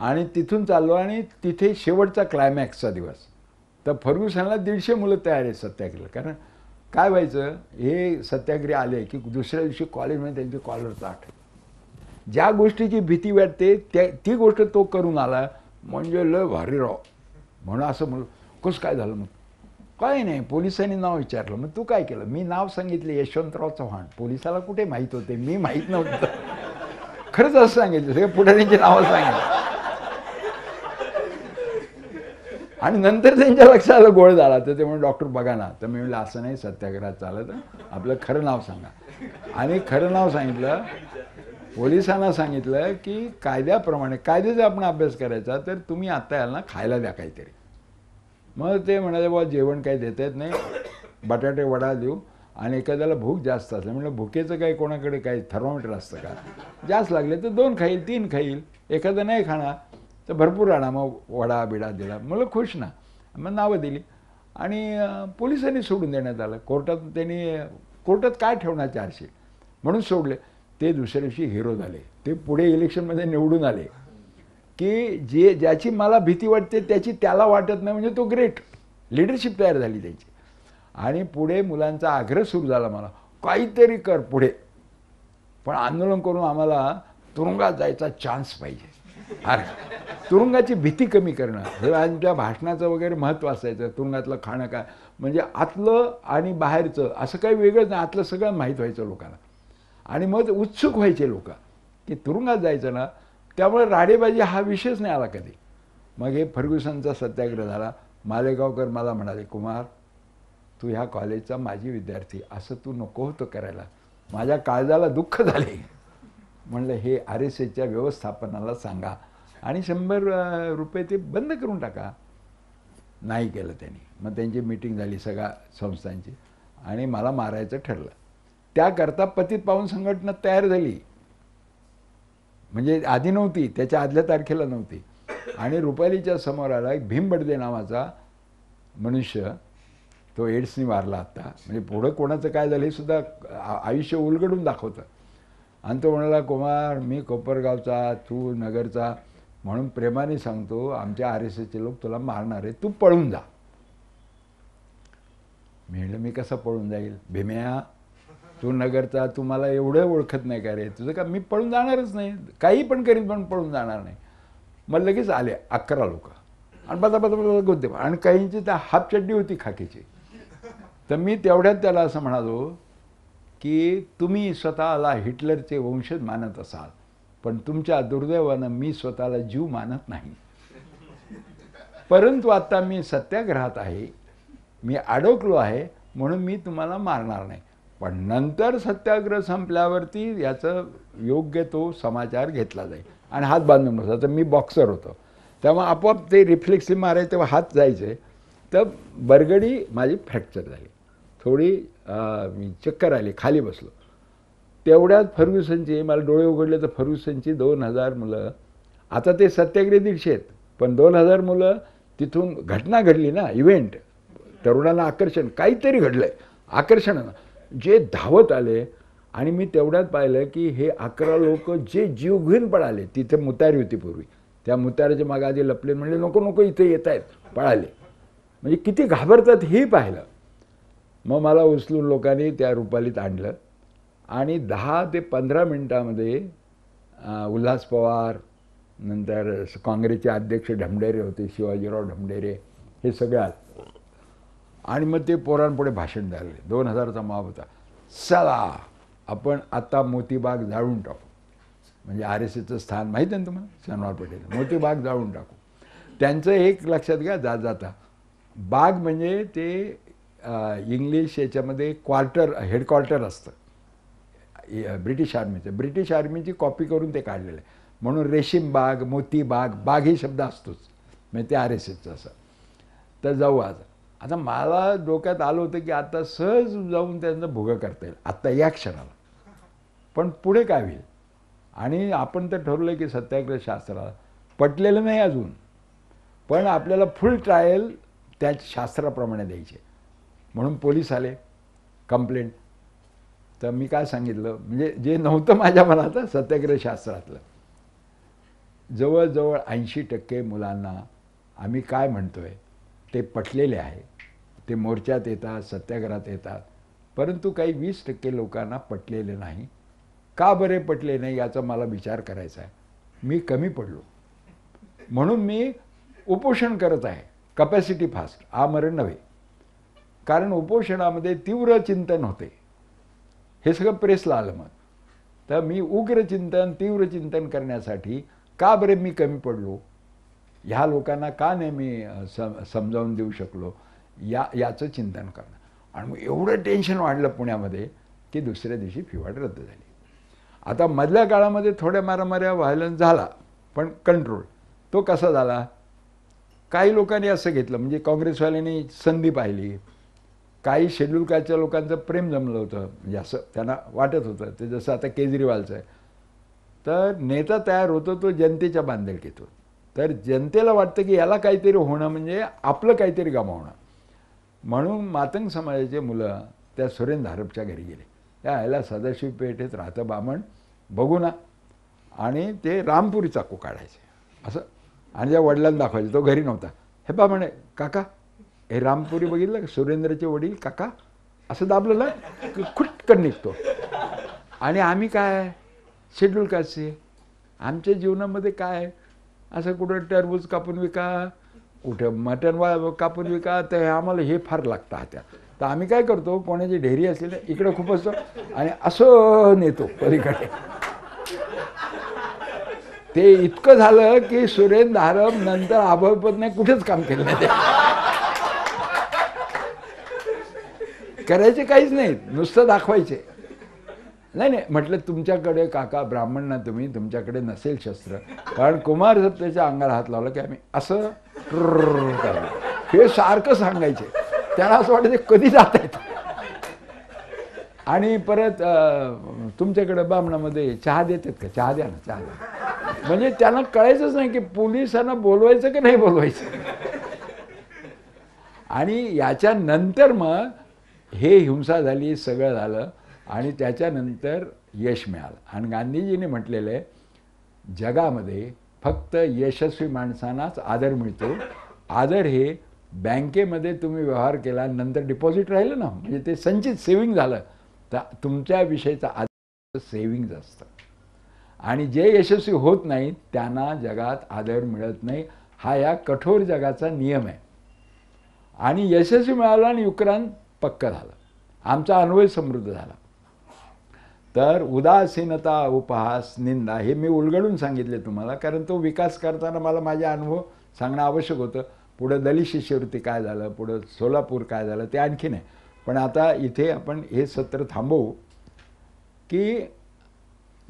आणि तिथून चाललो आणि तिथे शेवटचा क्लायमॅक्सचा दिवस तर फर्ग्युसनला दीडशे मुलं तयार आहेत सत्याग्रह कारण काय व्हायचं हे सत्याग्रही आले की दुसऱ्या दिवशी कॉलेजमध्ये त्यांचे कॉलर आठ ज्या गोष्टीची भीती वाटते त्या ती गोष्ट तो करून आला म्हणजे लय भारी राव म्हणून असं म्हणलं कसं काय झालं मग काय नाही पोलिसांनी नाव विचारलं मग तू काय केलं मी नाव सांगितले यशवंतराव चव्हाण पोलिसाला कुठे माहीत होते मी माहीत नव्हतं खरंच असं सांगितलं सगळे त्यांची नावं सांगितलं आणि नंतर त्यांच्या लक्षात गोळ झाला तर ते म्हणून डॉक्टर बघा ना तर मी म्हणलं असं नाही सत्याग्रहात चालत आपलं खरं नाव सांगा आणि खरं नाव सांगितलं पोलिसांना सांगितलं की कायद्याप्रमाणे जर आपण अभ्यास करायचा तर तुम्ही आता याला खायला द्या काहीतरी मग ते म्हणाले बाबा जेवण काही देत येत नाही बटाटे वडा देऊ आणि एखाद्याला भूक जास्त असली म्हणजे भुकेचं काही कोणाकडे काही थर्मोमीटर असतं का जास्त लागले तर दोन खाईल तीन खाईल एखादं नाही खाणार तर भरपूर आणा मग वडा बिडा दिला मला खुश ना मग नावं दिली आणि पोलिसांनी सोडून देण्यात आलं कोर्टात त्यांनी कोर्टात काय ठेवणार चारशे म्हणून सोडले ते दुसऱ्या दिवशी हिरो झाले ते पुढे इलेक्शनमध्ये निवडून आले की जे ज्याची मला भीती वाटते त्याची त्याला वाटत नाही म्हणजे तो ग्रेट लिडरशिप तयार झाली त्याची आणि पुढे मुलांचा आग्रह सुरू झाला मला काहीतरी कर पुढे पण आंदोलन करून आम्हाला तुरुंगात जायचा चान्स पाहिजे अरे तुरुंगाची भीती कमी करणं हे आमच्या भाषणाचं वगैरे महत्त्व असायचं तुरुंगातलं खाणं काय म्हणजे आतलं आणि बाहेरचं असं काही वेगळंच नाही आतलं सगळं माहीत व्हायचं लोकांना आणि मग उत्सुक व्हायचे लोक की तुरुंगात जायचं ना त्यामुळे राडेबाजी हा विषयच नाही आला कधी मग हे फर्ग्युसनचा सत्याग्रह झाला मालेगावकर मला म्हणाले कुमार तू ह्या कॉलेजचा माजी विद्यार्थी असं तू नको होतं करायला माझ्या काळजाला दुःख झाले म्हणलं हे आर एस एसच्या व्यवस्थापनाला सांगा आणि शंभर रुपये ते बंद करून टाका नाही केलं त्यांनी मग त्यांची मीटिंग झाली सगळ्या संस्थांची आणि मला मारायचं ठरलं त्याकरता पतित पाहून संघटना तयार झाली म्हणजे आधी नव्हती त्याच्या आदल्या तारखेला नव्हती आणि रुपालीच्या समोर आला एक भीम बडदे नावाचा मनुष्य तो एड्सनी मारला आता म्हणजे पुढं कोणाचं काय झालं हे सुद्धा आयुष्य उलगडून दाखवतं आणि तो म्हणाला कुमार मी कोपरगावचा तू नगरचा म्हणून प्रेमाने सांगतो आमच्या आर एस एसचे लोक तुला मारणार आहे तू पळून जा मी मी कसं पळून जाईल भीम्या तू नगरचा तू मला एवढं ओळखत नाही का रे तुझं का मी पळून जाणारच नाही काही पण करीन पण पळून जाणार नाही मग लगेच आले अकरा लोक आणि बदा बदा बदा आणि काहींची त्या हाफ चड्डी होती खाकीची तर मी तेवढ्यात त्याला असं म्हणालो की तुम्ही स्वतःला हिटलरचे वंशज मानत असाल पण तुमच्या दुर्दैवानं मी स्वतःला जीव मानत नाही परंतु आता मी सत्याग्रहात आहे मी अडोकलो आहे म्हणून मी तुम्हाला मारणार नाही पण नंतर सत्याग्रह संपल्यावरती याचं योग्य तो समाचार घेतला जाईल आणि हात बांधून तर मी बॉक्सर होतो तेव्हा आपोआप ते रिफ्लेक्सिव्ह मारायचे तेव्हा हात जायचे तर बरगडी माझी फ्रॅक्चर झाली थोडी मी चक्कर आली खाली बसलो तेवढ्यात फर्ग्युसनची मला डोळे उघडले तर फर्ग्युसनची दोन हजार मुलं आता ते सत्याग्रह दीडशे आहेत पण दोन हजार मुलं तिथून घटना घडली ना इव्हेंट तरुणांना आकर्षण काहीतरी घडलं आहे आकर्षण जे धावत आले आणि मी तेवढ्यात पाहिलं की हे अकरा लोक जे जीव घेऊन पळाले तिथे मुतारी होती पूर्वी त्या मुताऱ्याच्या मागे आधी लपले म्हणले नको नको इथे येत आहेत पळाले म्हणजे किती घाबरतात हे पाहिलं मग मला उचलून लोकांनी त्या रुपालीत आणलं आणि दहा ते पंधरा मिनटामध्ये उल्हास पवार नंतर काँग्रेसचे अध्यक्ष ढमडेरे होते शिवाजीराव ढमढेरे हे सगळ्यात आणि मग ते पोरांपुढे भाषण द्यायला दोन हजारचा माप होता चला आपण आता मोतीबाग जाळून टाकू म्हणजे आर एस एचं स्थान माहीत आहे ना तुम्हाला शनिवार पटेल मोतीबाग जाळून टाकू त्यांचं एक लक्षात घ्या जात जाता बाग म्हणजे ते इंग्लिश याच्यामध्ये क्वार्टर हेडक्वार्टर असतं ब्रिटिश आर्मीचं ब्रिटिश आर्मीची कॉपी करून ते काढलेलं आहे म्हणून रेशीम बाग मोती बाग बाग ही शब्द असतोच म्हणजे ते आर एस एसचं असं तर जाऊ आज आता मला डोक्यात आलं होतं की आता सहज जाऊन त्यांचं भोगं करता येईल आत्ता या क्षणाला पण पुढे काय होईल आणि आपण तर ठरवलं की सत्याग्रह शास्त्राला पटलेलं नाही अजून पण आपल्याला फुल ट्रायल त्या शास्त्राप्रमाणे द्यायचे म्हणून पोलीस आले कंप्लेंट तर मी काय सांगितलं म्हणजे जे नव्हतं माझ्या मनात सत्याग्रह शास्त्रातलं जवळजवळ ऐंशी टक्के मुलांना आम्ही काय म्हणतोय ते पटलेले आहे ते मोर्चात येतात सत्याग्रहात येतात परंतु काही वीस टक्के लोकांना पटलेले नाही का बरे पटले नाही याचा मला विचार करायचा आहे मी कमी पडलो म्हणून मी उपोषण करत आहे कपॅसिटी फास्ट आमरण नव्हे कारण उपोषणामध्ये तीव्र चिंतन होते हे सगळं प्रेसला आलं मग तर मी उग्र चिंतन तीव्र चिंतन करण्यासाठी का बरे मी कमी पडलो ह्या लोकांना का नाही मी सम समजावून देऊ शकलो या याचं चिंतन करणं आणि मग एवढं टेन्शन वाढलं पुण्यामध्ये की दुसऱ्या दिवशी फिवाट रद्द झाली आता मधल्या काळामध्ये थोड्या मारामाऱ्या व्हायलन्स झाला पण कंट्रोल तो कसा झाला काही लोकांनी असं घेतलं म्हणजे काँग्रेसवाल्यांनी संधी पाहिली काही शेड्यूल लोकांचं प्रेम जमलं होतं म्हणजे असं त्यांना वाटत होतं ते जसं आता केजरीवालचं आहे तर नेता तयार होतो तो जनतेच्या बांधलकीतून तर जनतेला वाटतं की याला काहीतरी होणं म्हणजे आपलं काहीतरी गमावणं म्हणून मातंग समाजाचे मुलं त्या सुरेंद्र धारपच्या घरी गेले त्या आयला सदाशिव पेठेत राहतं बामण बघू ना आणि ते रामपुरी चाकू काढायचे असं आणि ज्या वडिलांना दाखवायचे तो घरी नव्हता हे बामण काका हे रामपुरी बघितलं का सुरेंद्रचे वडील काका असं दाबलं की खुटकन निघतो आणि आम्ही काय शेड्यूल कास्टचे आमच्या जीवनामध्ये काय असं कुठं टरबूज कापून विका कुठं मटण वा कापून विका तर आम्हाला हे फार लागतं हात्या तर आम्ही काय करतो कोणाची ढेरी असेल इकडे इकडं खूप असतो आणि असं नेतो पलीकडे ते इतकं झालं की सुरेंद्र धारम नंतर नाही कुठेच काम केलं नाही करायचे काहीच नाही नुसतं दाखवायचे नाही नाही म्हटलं तुमच्याकडे काका ब्राह्मण ना तुम्ही तुमच्याकडे नसेल शस्त्र कारण कुमार सत्तेच्या अंगाला हात लावला की आम्ही असं हे सारखं सांगायचे त्याला असं वाटतं कधी जात आहेत आणि परत तुमच्याकडे बामणामध्ये चहा देतात का चहा द्या ना चहा द्या म्हणजे त्यांना कळायचंच नाही की पोलिसांना बोलवायचं की नाही बोलवायचं आणि याच्यानंतर मग हे हिंसा झाली सगळं झालं आणि त्याच्यानंतर यश मिळालं आणि गांधीजीने म्हटलेलं आहे जगामध्ये फक्त यशस्वी माणसांनाच आदर मिळतो आदर हे बँकेमध्ये तुम्ही व्यवहार केला नंतर डिपॉझिट राहिलं ना म्हणजे ते संचित सेविंग झालं तर विषयीचा आदर सेव्हिंग असतं आणि जे यशस्वी होत नाहीत त्यांना जगात आदर मिळत नाही हा या कठोर जगाचा नियम आहे आणि यशस्वी मिळाला आणि युक्रान पक्क झालं आमचा अन्वय समृद्ध झाला तर उदासीनता उपहास निंदा हे मी उलगडून सांगितले तुम्हाला कारण तो विकास करताना मला माझे अनुभव सांगणं आवश्यक होतं पुढं दलित शिष्यवृत्ती काय झालं पुढं सोलापूर काय झालं ते आणखीन आहे पण आता इथे आपण हे सत्र थांबवू की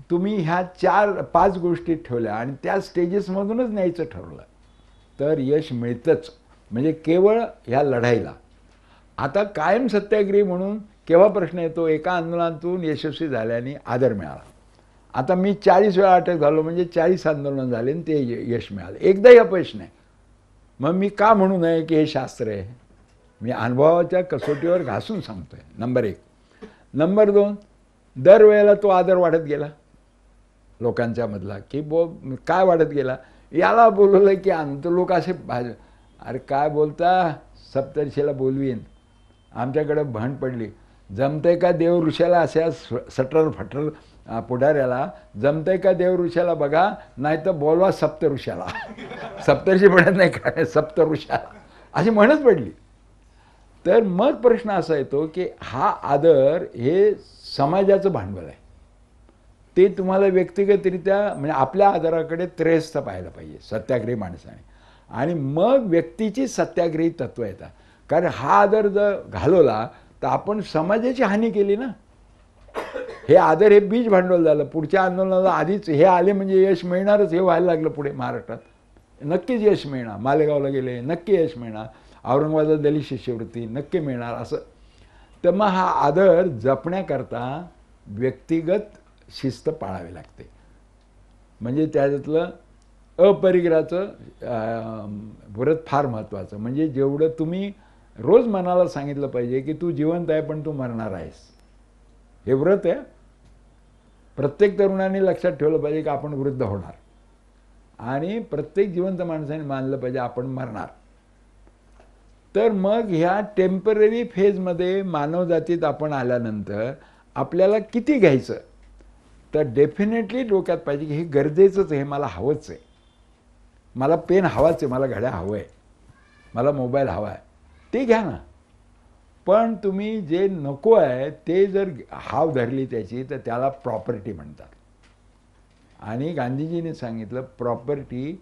तुम्ही ह्या चार पाच गोष्टी ठेवल्या आणि त्या स्टेजेसमधूनच न्यायचं ठरवलं तर यश मिळतंच म्हणजे केवळ ह्या लढाईला आता कायम सत्याग्रही म्हणून केव्हा प्रश्न येतो एका आंदोलनातून यशस्वी झाल्याने आदर मिळाला आता मी चाळीस वेळा अटक झालो म्हणजे चाळीस आंदोलन झाले आणि ते यश मिळालं एकदाही अपयश नाही मग मी का म्हणू नये की हे शास्त्र आहे मी अनुभवाच्या कसोटीवर घासून सांगतो आहे नंबर एक नंबर दोन दरवेळेला तो आदर वाढत गेला लोकांच्यामधला की बो काय वाढत गेला याला बोलवलं की अंत लोक असे भाज अरे काय बोलता सप्तर्षीला बोलवीन आमच्याकडं भांड पडली जमते का देवऋषाला अशा सटर फटर पुढाऱ्याला जमते का देवऋषाला बघा नाही तर बोलवा सप्तऋषाला सप्तर्षी पडत नाही काय सप्तऋषाला अशी म्हणच पडली तर मग प्रश्न असा येतो की हा आदर हे समाजाचं भांडवल आहे ते तुम्हाला व्यक्तिगतरित्या म्हणजे आपल्या आदराकडे त्रेस्त पाहायला पाहिजे सत्याग्रही माणसाने आणि मग व्यक्तीची सत्याग्रही तत्व येतात कारण हा आदर जर घालवला तर आपण समाजाची हानी केली ना हे आदर हे बीज भांडवल झालं पुढच्या आंदोलनाला आधीच हे आले म्हणजे यश मिळणारच हे व्हायला लागलं पुढे महाराष्ट्रात नक्कीच यश मिळणार मालेगावला गेले नक्की यश मिळणार औरंगाबादला दलित शिष्यवृत्ती नक्की मिळणार असं तर मग हा आदर जपण्याकरता व्यक्तिगत शिस्त पाळावी लागते म्हणजे त्याच्यातलं अपरिग्रहाचं व्रत फार महत्त्वाचं म्हणजे जेवढं तुम्ही रोज मनाला सांगितलं पाहिजे की तू जिवंत आहे पण तू मरणार आहेस हे व्रत आहे प्रत्येक तरुणाने लक्षात ठेवलं पाहिजे की आपण वृद्ध होणार आणि प्रत्येक जिवंत माणसाने मानलं पाहिजे आपण मरणार तर मग ह्या टेम्पररी फेजमध्ये मानवजातीत आपण आल्यानंतर आपल्याला किती घ्यायचं तर डेफिनेटली डोक्यात पाहिजे की हे गरजेचंच हे मला हवंच आहे मला पेन हवाच आहे मला घड्या हवं आहे मला मोबाईल हवा आहे ते घ्या ना पण तुम्ही जे नको आहे ते जर हाव धरली त्याची तर त्याला प्रॉपर्टी म्हणतात आणि गांधीजीने सांगितलं प्रॉपर्टी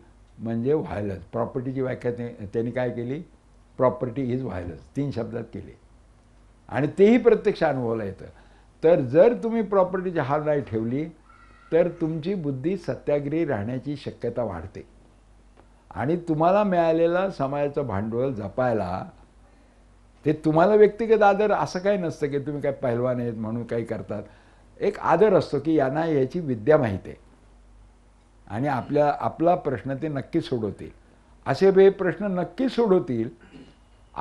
म्हणजे व्हायलन्स प्रॉपर्टीची व्याख्या त्यांनी काय केली प्रॉपर्टी इज व्हायलन्स तीन शब्दात केली आणि तेही प्रत्यक्ष अनुभवला येतं तर जर तुम्ही प्रॉपर्टीची हाव नाही ठेवली तर तुमची बुद्धी सत्याग्रही राहण्याची शक्यता वाढते आणि तुम्हाला मिळालेला समाजाचं भांडवल जपायला ते तुम्हाला व्यक्तिगत आदर असं काही नसतं की तुम्ही काय पहिलवान आहेत म्हणून काही करतात एक आदर असतो की यांना याची विद्या माहीत आहे आणि आपल्या आपला प्रश्न ते नक्की सोडवतील असे हे प्रश्न नक्की सोडवतील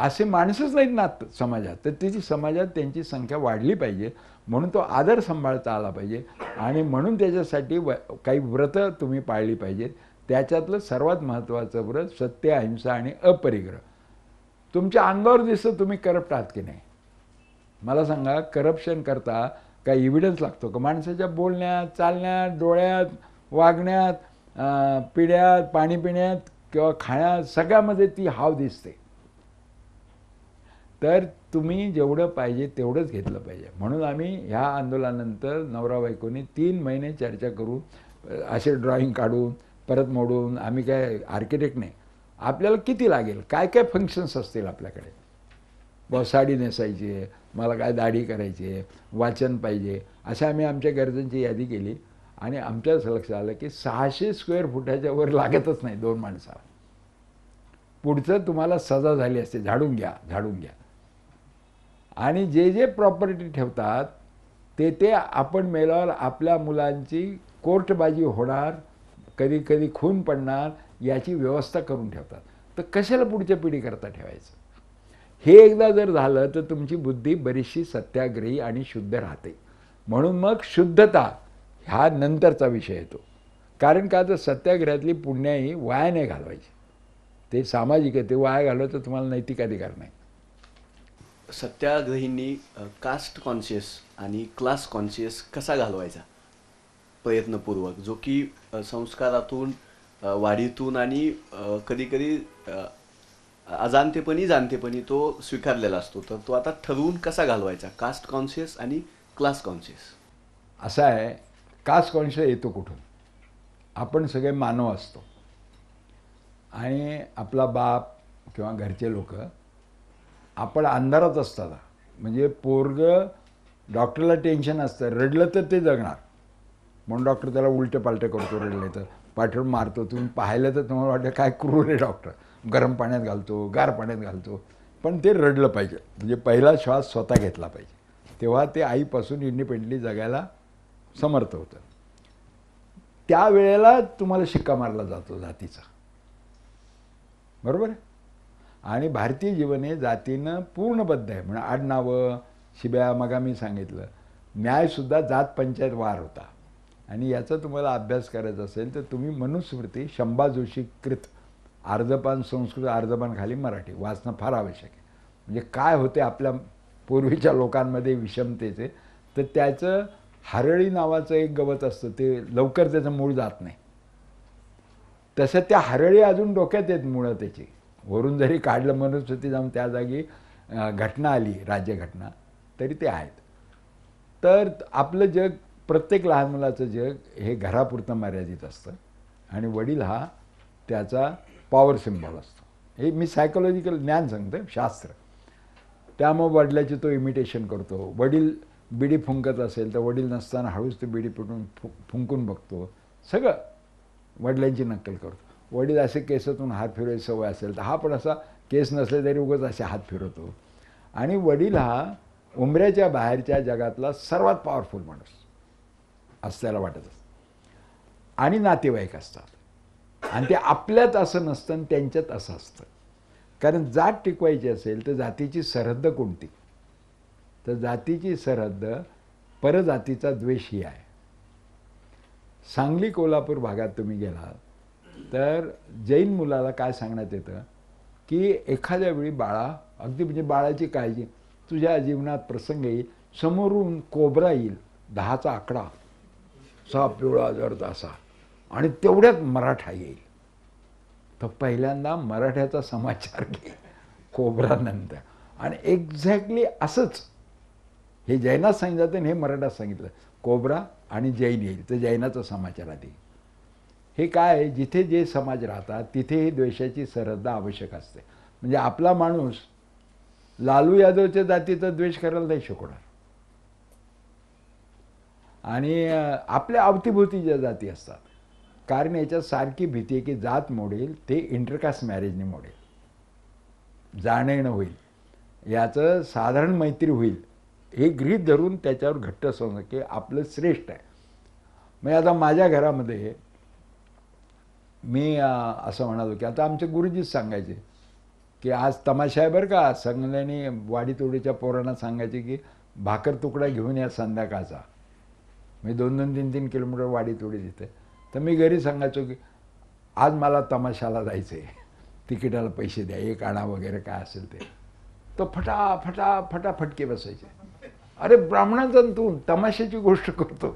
असे माणसंच नाहीत ना समाजात तर त्याची समाजात त्यांची संख्या वाढली पाहिजे म्हणून तो आदर सांभाळता आला पाहिजे आणि म्हणून त्याच्यासाठी व काही व्रतं तुम्ही पाळली पाहिजेत त्याच्यातलं सर्वात महत्त्वाचं व्रत सत्य अहिंसा आणि अपरिग्रह तुमच्या अंगावर दिसतं तुम्ही करप्ट आहात की नाही मला सांगा करप्शन करता काय इव्हिडन्स लागतो का माणसाच्या बोलण्यात चालण्यात डोळ्यात वागण्यात पिण्यात पाणी पिण्यात किंवा खाण्यात सगळ्यामध्ये ती हाव दिसते तर तुम्ही जेवढं पाहिजे तेवढंच घेतलं पाहिजे म्हणून आम्ही ह्या आंदोलनानंतर नवरा बायकोनी तीन महिने चर्चा करून असे ड्रॉईंग काढून परत मोडून आम्ही काय आर्किटेक्ट नाही आपल्याला किती लागेल काय काय फंक्शन्स असतील आपल्याकडे बसाडी साडी नेसायची आहे मला काय दाढी करायची आहे वाचन पाहिजे अशा आम्ही आमच्या गरजांची यादी केली आणि आमच्याच लक्षात आलं की सहाशे स्क्वेअर फुटाच्या वर लागतच नाही दोन माणसाला पुढचं तुम्हाला सजा झाली असते झाडून घ्या झाडून घ्या आणि जे जे प्रॉपर्टी ठेवतात ते ते आपण मेल्यावर आपल्या मुलांची कोर्टबाजी होणार कधी कधी खून पडणार याची व्यवस्था करून ठेवतात तर कशाला पुढच्या पिढीकरता ठेवायचं हे एकदा जर झालं तर तुमची बुद्धी बरीचशी सत्याग्रही आणि शुद्ध राहते म्हणून मग शुद्धता ह्या नंतरचा विषय येतो कारण का तर सत्याग्रहातली पुण्याही वाया नाही घालवायची ते सामाजिक आहे ते वाया तर तुम्हाला नैतिक अधिकार नाही सत्याग्रहींनी कास्ट कॉन्शियस आणि क्लास कॉन्शियस कसा घालवायचा प्रयत्नपूर्वक जो की संस्कारातून वाढीतून आणि कधी कधी अजाणतेपणी जाणतेपणी तो स्वीकारलेला असतो तर तो आता ठरवून कसा घालवायचा कास्ट कॉन्शियस आणि क्लास कॉन्शियस असा आहे कास्ट कॉन्शियस येतो कुठून आपण सगळे मानव असतो आणि आपला बाप किंवा घरचे लोक आपण अंधारात असतात म्हणजे पोरग डॉक्टरला टेन्शन असतं रडलं तर ते जगणार म्हणून डॉक्टर त्याला उलटे पालटे करतो रडले तर पाठवून मारतो तुम्ही पाहिलं तर तुम्हाला वाटतं काय क्रूर आहे डॉक्टर गरम पाण्यात घालतो गार पाण्यात घालतो पण ते रडलं पाहिजे म्हणजे पहिला श्वास स्वतः घेतला पाहिजे तेव्हा ते आईपासून इंडिपेंडली जगायला समर्थ होतं त्यावेळेला तुम्हाला शिक्का मारला जातो जातीचा बरोबर आणि भारतीय जीवन हे जातीनं पूर्णबद्ध आहे म्हणजे आडनावं शिब्या मगा मी सांगितलं न्यायसुद्धा जात पंचायत वार होता आणि याचा तुम्हाला अभ्यास करायचा असेल तर तुम्ही मनुस्मृती शंभा कृत अर्धपान संस्कृत अर्धपान खाली मराठी वाचणं फार आवश्यक आहे म्हणजे काय होते आपल्या पूर्वीच्या लोकांमध्ये विषमतेचे तर त्याचं हरळी नावाचं एक गवत असतं ते लवकर त्याचं मूळ जात नाही तसं त्या हरळी अजून डोक्यात येत मुळं त्याची वरून जरी काढलं मनुस्मृती जाऊन त्या जागी घटना आली राज्यघटना तरी ते आहेत तर आपलं जग प्रत्येक लहान मुलाचं जग हे घरापुरतं मर्यादित असतं आणि वडील हा त्याचा पॉवर सिम्बॉल असतो हे मी सायकोलॉजिकल ज्ञान सांगतो शास्त्र त्यामुळं वडिलाचे तो इमिटेशन करतो वडील बिडी फुंकत असेल तर वडील नसताना हळूच तो बिडी फुटून फु फुंकून बघतो सगळं वडिलांची नक्कल करतो वडील असे केसातून हात फिरवायची सवय असेल तर हा पण असा केस नसले तरी उगत असे हात फिरवतो आणि वडील हा उमऱ्याच्या बाहेरच्या जगातला सर्वात पॉवरफुल माणूस असल्याला वाटत असतं आणि नातेवाईक असतात आणि ते आपल्यात असं नसतं आणि त्यांच्यात असं असतं कारण जात टिकवायची असेल तर जातीची सरहद्द कोणती तर जातीची सरहद्द परजातीचा द्वेष ही आहे सांगली कोल्हापूर भागात तुम्ही गेलात तर जैन मुलाला काय सांगण्यात येतं की एखाद्या वेळी बाळा अगदी म्हणजे बाळाची काळजी तुझ्या जीवनात प्रसंग येईल समोरून कोबरा येईल दहाचा आकडा सा पिवळा जर्द असा आणि तेवढ्यात मराठा येईल तर पहिल्यांदा मराठ्याचा समाचार घे कोबरानंतर आणि एक्झॅक्टली असंच हे जैनात सांगितलं जातं हे मराठा सांगितलं कोबरा आणि जैन येईल तर जैनाचा समाचार आधी हे काय जिथे जे समाज राहतात तिथे ही द्वेषाची श्रद्धा आवश्यक असते म्हणजे आपला माणूस लालू यादवच्या जातीचा द्वेष करायला नाही शिकवणार आणि आपल्या अवतीभोवती ज्या जाती असतात कारण याच्यात सारखी भीती आहे की जात मोडेल ते इंटरकास्ट मॅरेजने मोडेल जाणं येणं होईल याचं साधारण मैत्री होईल हे गृहित धरून त्याच्यावर घट्ट असं की आपलं श्रेष्ठ आहे मग म्हणजे आता माझ्या घरामध्ये मी असं म्हणालो की आता आमचे गुरुजीच सांगायचे की आज तमाशा आहे बरं का सांगल्याने वाडीतोडीच्या पोरांना सांगायचे की भाकर तुकडा घेऊन या संध्याकाळचा म्हणजे दोन दोन तीन तीन किलोमीटर वाडी तोडी देते तर मी घरी सांगायचो की आज मला तमाशाला जायचं आहे तिकिटाला पैसे द्या एक आणा वगैरे काय असेल ते तो फटा फटा फटा फटके बसायचे अरे ब्राह्मणाचं तू तमाशाची गोष्ट करतो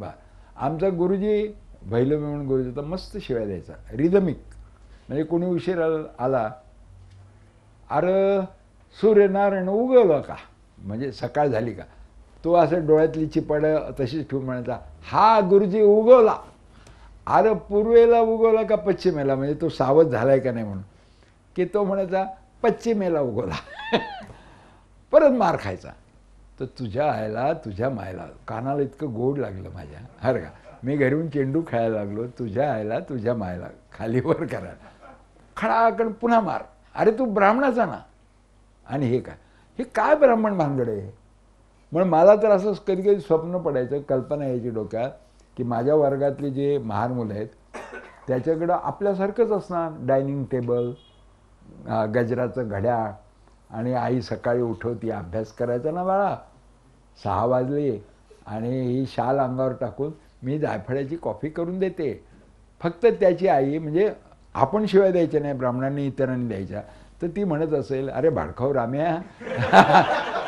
बा आमचा गुरुजी भैलवी मिळून गुरुजी तर मस्त शिवाय द्यायचा रिदमिक म्हणजे कोणी उशीर आला अरे सूर्यनारायण उगवलं का म्हणजे सकाळ झाली का तो असं डोळ्यातली चिपड तशीच ठेवून म्हणायचा हा गुरुजी उगवला अरे पूर्वेला उगवला का पश्चिमेला म्हणजे तो सावध झाला आहे का नाही म्हणून की तो म्हणायचा पश्चिमेला उगवला परत मार खायचा तर तुझ्या आयला तुझ्या मायला कानाला इतकं गोड लागलं माझ्या हर का मी घरीून चेंडू खेळायला लागलो तुझ्या आयला तुझ्या मायला खालीवर करायला खडाकड पुन्हा मार अरे तू ब्राह्मणाचा ना आणि हे काय हे काय ब्राह्मण भानगड आहे म्हणून मला तर असं कधी कधी स्वप्न पडायचं कल्पना यायची डोक्यात की माझ्या वर्गातली जे महान मुलं आहेत त्याच्याकडं आपल्यासारखंच असणार डायनिंग टेबल गजराचं घड्याळ आणि आई सकाळी उठवती अभ्यास करायचा ना बाळा सहा वाजले आणि ही शाल अंगावर टाकून मी जायफळ्याची कॉफी करून देते फक्त त्याची आई म्हणजे आपण शिवाय द्यायच्या नाही ब्राह्मणांनी इतरांनी द्यायच्या तर ती म्हणत असेल अरे भाडखाऊ राम्या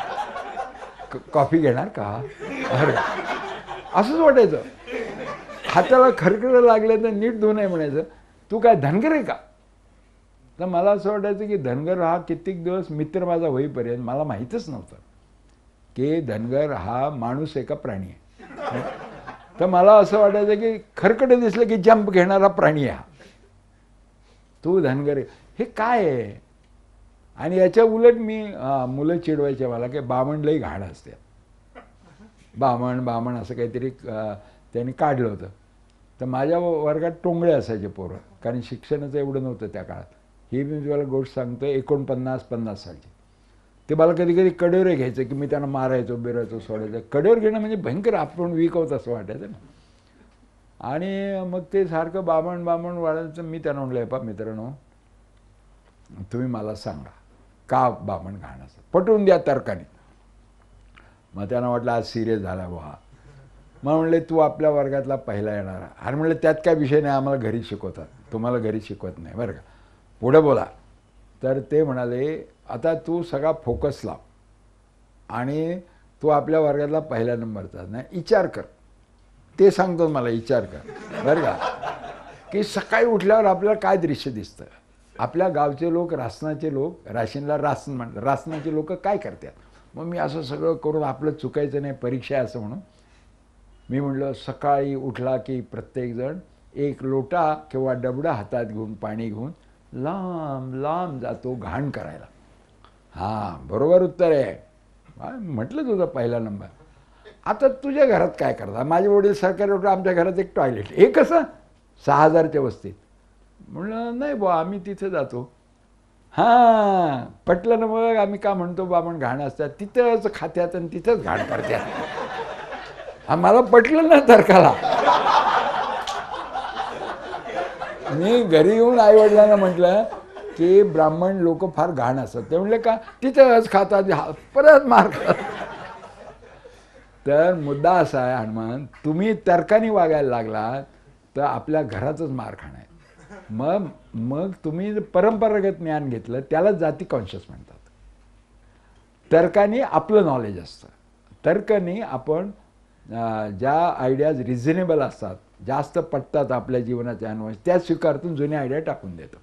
कॉफी घेणार का अरे असंच वाटायचं हाताला खरखर लागलं तर नीट धुवून आहे म्हणायचं तू काय धनगर आहे का तर मला असं वाटायचं की धनगर हा कित्येक दिवस मित्र माझा होईपर्यंत मला माहीतच नव्हतं की धनगर हा माणूस एका प्राणी आहे तर मला असं वाटायचं की खरकडे दिसलं की जंप घेणारा प्राणी हा तू धनगर हे काय आहे आणि याच्या उलट मी मुलं चिडवायच्या मला काही बामणलाही घाण असते बामण बामण असं काहीतरी त्यांनी काढलं होतं तर माझ्या वर्गात टोंगळे असायचे पोरं कारण शिक्षणाचं एवढं नव्हतं त्या काळात ही मी तुम्हाला गोष्ट सांगतो एकोणपन्नास पन्नास सालची ते मला कधी कधी कडेवरे घ्यायचं की मी त्यांना मारायचो बिरायचो सोडायचं कडेवर घेणं म्हणजे भयंकर आपण वीक होत असं वाटायचं ना आणि मग ते सारखं बामण बामण वाढायचं मी त्यांना म्हणलं आहे पा मित्रांनो तुम्ही मला सांगा का बामण घाण असं पटवून द्या तर्काने मग त्यांना वाटलं आज सिरियस झाला बुवा मग म्हणले तू आपल्या वर्गातला पहिला येणार आणि म्हणलं त्यात काय विषय नाही आम्हाला घरी शिकवतात तुम्हाला घरी शिकवत नाही बरं का पुढं बोला तर ते म्हणाले आता तू सगळा फोकस लाव आणि तू आपल्या वर्गातला पहिल्या नंबरचा नाही विचार कर ते सांगतो मला विचार कर बरं का की सकाळी उठल्यावर आपल्याला काय दृश्य दिसतं आपल्या गावचे लोक रासनाचे लोक राशीनला रासन म्हणतात रासनाचे लोक काय करतात मग मी असं सगळं करून आपलं चुकायचं नाही परीक्षा असं म्हणून मी म्हटलं सकाळी उठला की प्रत्येकजण एक लोटा किंवा डबडा हातात घेऊन पाणी घेऊन लांब लांब जातो घाण करायला हां बरोबर उत्तर आहे म्हटलं तुझा पहिला नंबर आता तुझ्या घरात काय करता माझे वडील सरकारी आमच्या घरात एक टॉयलेट हे कसं सहा हजारच्या वस्तीत म्हणलं नाही बुवा आम्ही तिथे जातो हां पटलं ना मग आम्ही का म्हणतो आपण घाण असतात तिथंच खात्यात आणि तिथंच घाण हा आम्हाला पटलं ना तर्काला मी घरी येऊन आई वडिलांना म्हटलं की ब्राह्मण लोक फार घाण असतात ते म्हणले का तिथंच खातात परत मार तर मुद्दा असा आहे हनुमान तुम्ही तर्काने वागायला लागलात तर आपल्या घरातच मार खाणार मग मग तुम्ही परंपरागत ज्ञान घेतलं त्याला जाती कॉन्शियस म्हणतात तर्काने आपलं नॉलेज असतं तर्काने आपण ज्या आयडियाज रिझनेबल असतात जास्त पटतात आपल्या जीवनाच्या अनुभव त्या स्वीकारतून जुन्या आयडिया टाकून देतो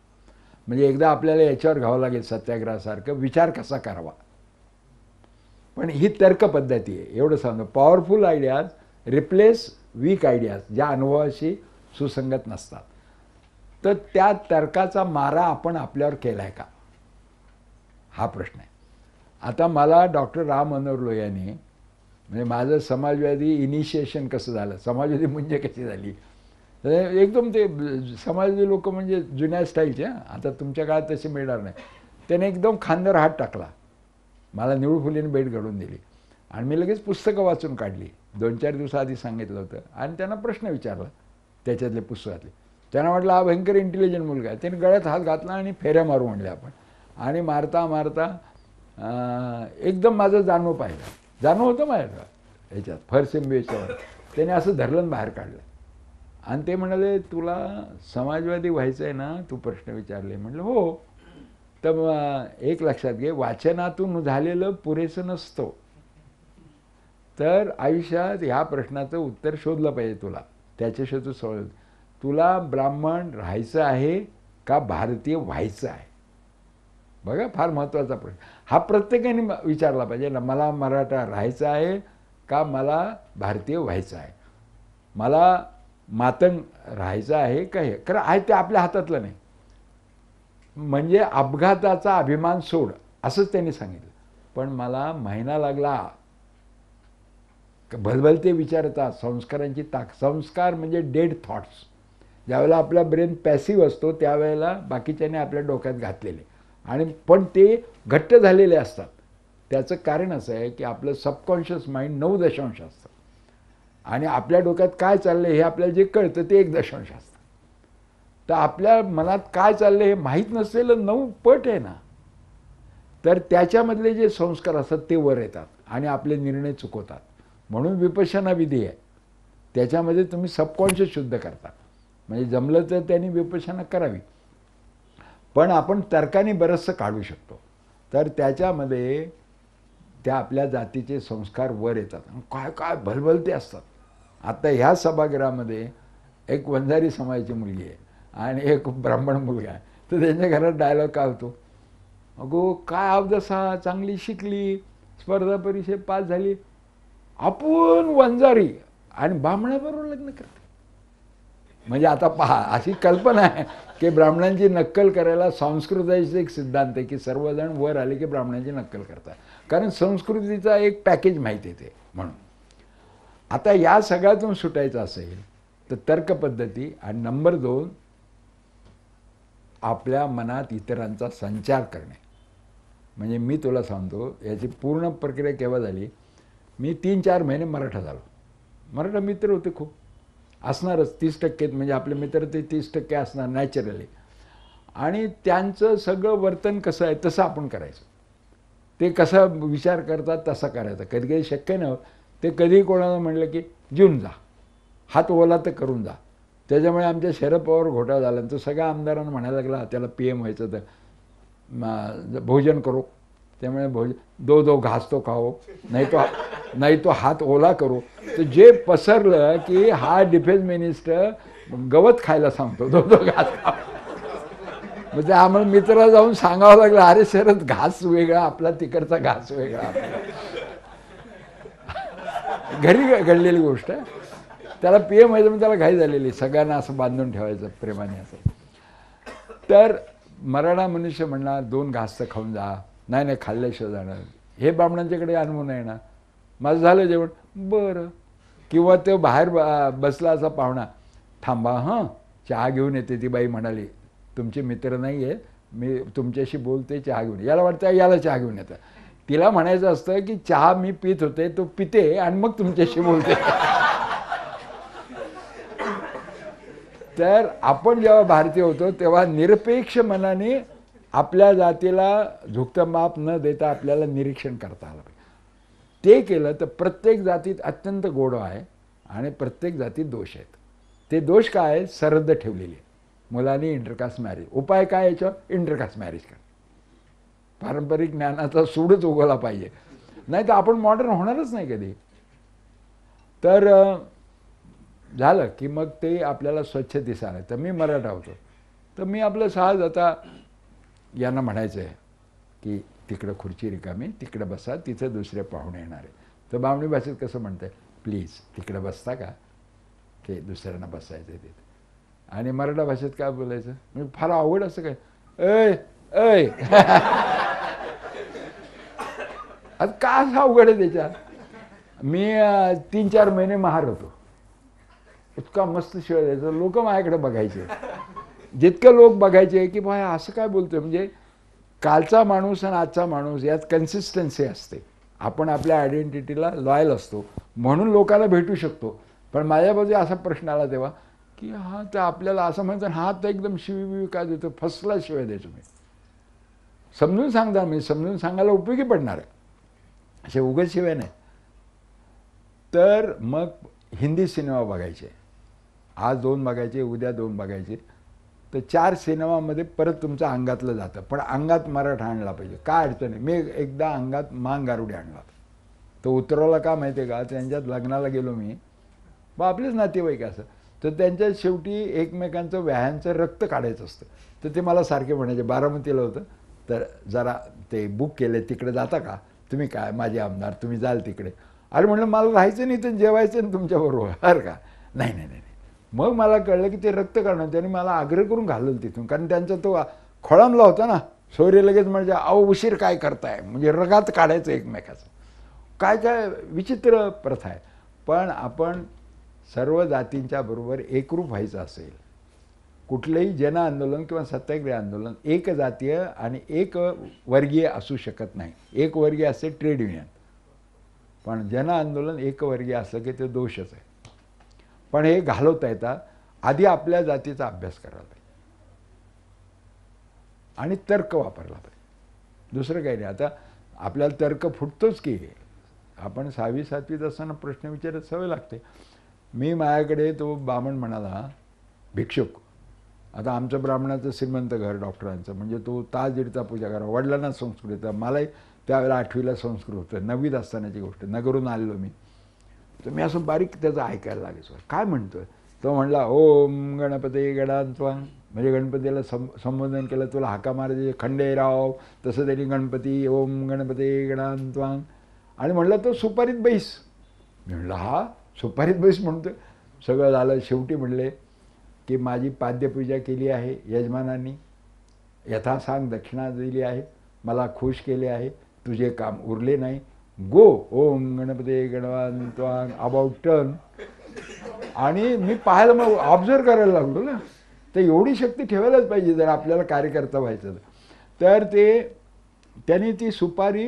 म्हणजे एकदा आपल्याला याच्यावर घ्यावं लागेल सत्याग्रहासारखं विचार कसा करावा पण ही तर्क पद्धती आहे एवढं सांगतो powerful ideas replace weak ideas ज्या अनुभवाशी सुसंगत नसतात तर त्या तर्काचा मारा आपण आपल्यावर केला आहे का हा प्रश्न आहे आता मला डॉक्टर राम मनोहर लोयाने म्हणजे माझं समाजवादी इनिशिएशन कसं झालं समाजवादी म्हणजे कशी झाली एकदम ते समाजवादी लोक म्हणजे जुन्या स्टाईलचे आता तुमच्या काळात तसे मिळणार नाही त्याने एकदम खांद्यावर हात टाकला मला फुलीने भेट घडून दिली आणि मी लगेच पुस्तकं वाचून काढली दोन चार दिवसाआधी सांगितलं होतं आणि त्यांना प्रश्न विचारला त्याच्यातले पुस्तकातले त्यांना म्हटलं हा भयंकर इंटेलिजंट मुलगा आहे त्याने गळ्यात हात घातला आणि फेऱ्या मारू म्हणले आपण आणि मारता मारता एकदम माझं जाणवं पाहिलं जाणवं होतं माझ्या याच्यात फरसिंबेच्यावर त्याने असं धरलं बाहेर काढलं आणि ते म्हणाले तुला समाजवादी व्हायचं आहे ना तू प्रश्न विचारले म्हटलं हो, हो. तर एक लक्षात घे वाचनातून झालेलं पुरेसं नसतं तर आयुष्यात ह्या प्रश्नाचं उत्तर शोधलं पाहिजे तुला त्याच्याशी तू सोड तुला ब्राह्मण राहायचं आहे का भारतीय व्हायचं आहे बघा फार महत्त्वाचा प्रश्न हा प्रत्येकाने विचारला पाहिजे ना मला मराठा राहायचं आहे का मला भारतीय व्हायचं आहे मला मातंग राहायचं आहे का हे खरं आहे ते आपल्या हातातलं नाही म्हणजे अपघाताचा अभिमान सोड असंच त्यांनी सांगितलं पण मला महिना लागला भलभलते विचारता संस्कारांची ताक संस्कार म्हणजे डेड थॉट्स ज्यावेळेला आपला ब्रेन पॅसिव्ह असतो त्यावेळेला बाकीच्याने आपल्या डोक्यात घातलेले आणि पण ते घट्ट झालेले असतात त्याचं कारण असं आहे की आपलं सबकॉन्शियस माइंड नऊ दशांश असतं आणि आपल्या डोक्यात काय चाललं हे आपल्याला जे कळतं ते एक दशांश असतं तर आपल्या मनात काय चाललं हे माहीत नसलेलं नऊ पट आहे ना तर त्याच्यामधले जे संस्कार असतात ते वर येतात आणि आपले निर्णय चुकवतात म्हणून विपशना विधी आहे त्याच्यामध्ये तुम्ही सबकॉन्शियस शुद्ध करता म्हणजे जमलं तर त्यांनी विपशना करावी पण आपण तर्काने बरंचसं काढू शकतो तर त्याच्यामध्ये त्या आपल्या जातीचे संस्कार वर येतात काय काय भलभलते असतात आता ह्या सभागृहामध्ये एक वंजारी समाजाची मुलगी आहे आणि एक ब्राह्मण मुलगा आहे तर त्यांच्या घरात डायलॉग काय होतो अगो काय अवदसा चांगली शिकली स्पर्धा परीक्षा पास झाली आपण वंजारी आणि ब्राह्मणाबरोबर लग्न करतात म्हणजे आता पहा अशी कल्पना आहे की ब्राह्मणांची नक्कल करायला सांस्कृताचा एक सिद्धांत आहे की सर्वजण वर आले की ब्राह्मणांची नक्कल करतात कारण संस्कृतीचा एक पॅकेज माहिती येते म्हणून आता या सगळ्यातून सुटायचं असेल तर तर्कपद्धती आणि नंबर दोन आपल्या मनात इतरांचा संचार करणे म्हणजे मी तुला सांगतो याची पूर्ण प्रक्रिया केव्हा झाली मी तीन चार महिने मराठा झालो मराठा मित्र होते खूप असणारच तीस टक्के म्हणजे आपले मित्र ते तीस टक्के असणार नॅचरली आणि त्यांचं सगळं वर्तन कसं आहे तसं आपण करायचं ते कसा विचार करतात तसा करायचा कधी कधी शक्य नव्हतं ते कधी कोणाला म्हटलं की जिऊन जा हात ओला तर करून जा त्याच्यामुळे आमच्या शरद पवार घोटाळा झाला तो सगळ्या आमदारांना म्हणायला लागला त्याला पी एम व्हायचं तर भोजन करू त्यामुळे भोज दो दो घास तो खाओ नाही तो नाही तो हात ओला करू तर जे पसरलं की हा डिफेन्स मिनिस्टर गवत खायला सांगतो दो दो घास खाओ म्हणजे आम्हाला मित्राला जाऊन सांगावं लागलं अरे सरच घास वेगळा आपला तिकडचा घास वेगळा घरी घडलेली गोष्ट त्याला पी एम व्हायचं त्याला घाई झालेली सगळ्यांना असं बांधून ठेवायचं प्रेमाने असं तर मराठा मनुष्य म्हणला दोन घास खाऊन जा नाही नाही खाल्ल्याशिवाय जाणार हे बामणांच्याकडे अनुभव नाही ना माझं झालं जेवण बरं किंवा तो बाहेर बसला असा पाहुणा थांबा हं चहा घेऊन येते ती बाई म्हणाली तुमचे मित्र नाही आहेत मी तुमच्याशी बोलते चहा घेऊन याला वाटतं याला चहा घेऊन येतं तिला म्हणायचं असतं की चहा मी पित होते तो पिते आणि मग तुमच्याशी बोलते तर आपण जेव्हा भारतीय होतो तेव्हा निरपेक्ष मनाने आपल्या जातीला झुकतं माप न देता आपल्याला निरीक्षण करता आलं पाहिजे ते केलं तर प्रत्येक जातीत अत्यंत गोड आहे आणि प्रत्येक जातीत दोष आहेत ते दोष काय आहे सरहद्द ठेवलेली आहे मुलांनी इंटरकास्ट मॅरेज उपाय काय याच्यावर इंटरकास्ट मॅरेज कर पारंपरिक ज्ञानाचा सूडच उगवला पाहिजे नाही तर आपण मॉडर्न होणारच नाही कधी तर झालं की मग ते आपल्याला स्वच्छ दिसायला तर मी मराठा होतो तर मी आपलं सहज आता यांना म्हणायचं आहे की तिकडं खुर्ची रिकामी तिकडं बसा तिथं दुसरे पाहुणे येणार आहे तर बामणी भाषेत कसं म्हणतं प्लीज तिकडं बसता का ते दुसऱ्यांना बसायचं आहे तिथे आणि मराठा भाषेत काय बोलायचं म्हणजे फार आवड असं काय अय अय आज का असं अवघड आहे त्याच्यात मी तीन चार महिने महार होतो इतका मस्त शिवाय द्यायचं लोक माझ्याकडे बघायचे जितकं लोक बघायचे की बाहे असं काय बोलतो म्हणजे कालचा माणूस आणि आजचा माणूस यात कन्सिस्टन्सी असते आपण आपल्या आयडेंटिटीला लॉयल असतो म्हणून लोकांना भेटू शकतो पण माझ्या बाजू असा प्रश्न आला तेव्हा की हा तर आपल्याला असं म्हणतो हा तर एकदम शिवी काय देतो फसला शिवाय द्यायचो मी समजून सांगता मी समजून सांगायला उपयोगी पडणार आहे असे उगच शिवाय नाही तर मग हिंदी सिनेमा बघायचे आज दोन बघायचे उद्या दोन बघायचे तर चार सिनेमामध्ये परत तुमचं अंगातलं जातं पण अंगात मराठा आणला पाहिजे काय अडचण आहे मी एकदा अंगात मांगारुडी आणला तो उतरवला का माहिती आहे का त्यांच्यात लग्नाला गेलो मी व आपलेच नातेवाईक असं तर त्यांच्या शेवटी एकमेकांचं व्याह्यांचं रक्त काढायचं असतं तर ते मला सारखे म्हणायचे बारामतीला होतं तर जरा ते बुक केले तिकडे जाता का तुम्ही काय माझे आमदार तुम्ही जाल तिकडे अरे म्हणलं मला राहायचं नाही तर जेवायचं ना तुमच्याबरोबर अरे का नाही नाही नाही मग मला कळलं की ते रक्त काढणं त्यांनी मला आग्रह करून घालल तिथून कारण त्यांचा तो खोळंबला होता ना शौर्य लगेच म्हणजे अहो उशीर काय करताय म्हणजे रगात काढायचं एकमेकाचं काय काय विचित्र प्रथा आहे पण आपण सर्व जातींच्या बरोबर एकरूप व्हायचं असेल कुठलंही जन आंदोलन किंवा सत्याग्रह आंदोलन एक जातीय आणि एक वर्गीय असू शकत नाही एक वर्गीय असते ट्रेड युनियन पण जन आंदोलन एकवर्गीय असलं की ते दोषच आहे पण हे घालवता येतात आधी आपल्या जातीचा अभ्यास करायला पाहिजे आणि तर्क वापरला पाहिजे दुसरं काही नाही आता आपल्याला तर्क फुटतोच की आपण सहावी सातवीत असताना प्रश्न विचारत सवय लागते मी माझ्याकडे तो बामण म्हणाला भिक्षुक आता आमचं ब्राह्मणाचं श्रीमंत घर डॉक्टरांचं म्हणजे तो तास दीडचा पूजा करा वडिलांना संस्कृत येतं मलाही त्यावेळेला आठवीला संस्कृत होतं नववीत असतानाची गोष्ट नगरून आलेलो मी तर मी असं बारीक त्याचं ऐकायला सर काय म्हणतोय तो म्हणला ओम गणपती गडांत्वांग म्हणजे गणपतीला सं संबोधन केलं तुला हाका खंडे खंडेराव तसं त्यांनी गणपती ओम गणपती गणांत्वा आणि म्हणलं तो सुपारीत बैस म्हणलं हा सुपारीत बैस म्हणतो सगळं झालं शेवटी म्हणले की माझी पाद्यपूजा केली आहे यजमानांनी सांग दक्षिणा दिली आहे मला खुश केले आहे तुझे काम उरले नाही गो ओम गणपते गणवान अबाउट टर्न आणि मी पाहायला मग ऑब्झर्व करायला लागलो ना तर एवढी शक्ती ठेवायलाच पाहिजे जर आपल्याला कार्यकर्ता व्हायचं तर ते त्यांनी ती सुपारी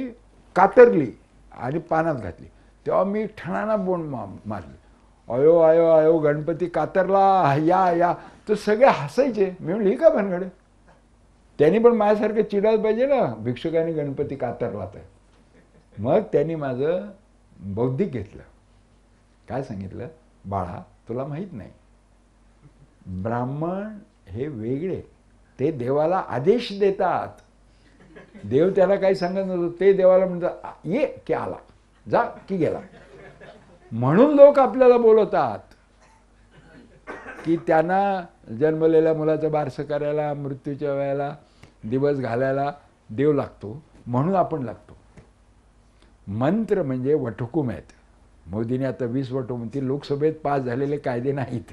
कातरली आणि पानात घातली तेव्हा मी ठणाना बोंड मा मारली अयो अयो अयो गणपती कातरला या या तर सगळे हसायचे मी म्हणलं का भानगडे त्यांनी पण माझ्यासारखं चिडायला पाहिजे ना भिक्षुकाने गणपती कातरला तर मग त्यांनी माझं बौद्धिक घेतलं काय सांगितलं बाळा तुला माहीत नाही ब्राह्मण हे वेगळे ते देवाला आदेश देतात देव त्याला काही सांगत नव्हतं ते देवाला म्हणतात ये की आला जा की गेला म्हणून लोक आपल्याला बोलवतात की त्यांना जन्मलेल्या मुलाचं बारसं करायला मृत्यूच्या वेळेला दिवस घालायला देव लागतो म्हणून आपण लागतो मंत्र म्हणजे वटहुकूम आहेत मोदीने आता वीस वटहुकूम लोकसभेत पास झालेले कायदे नाहीत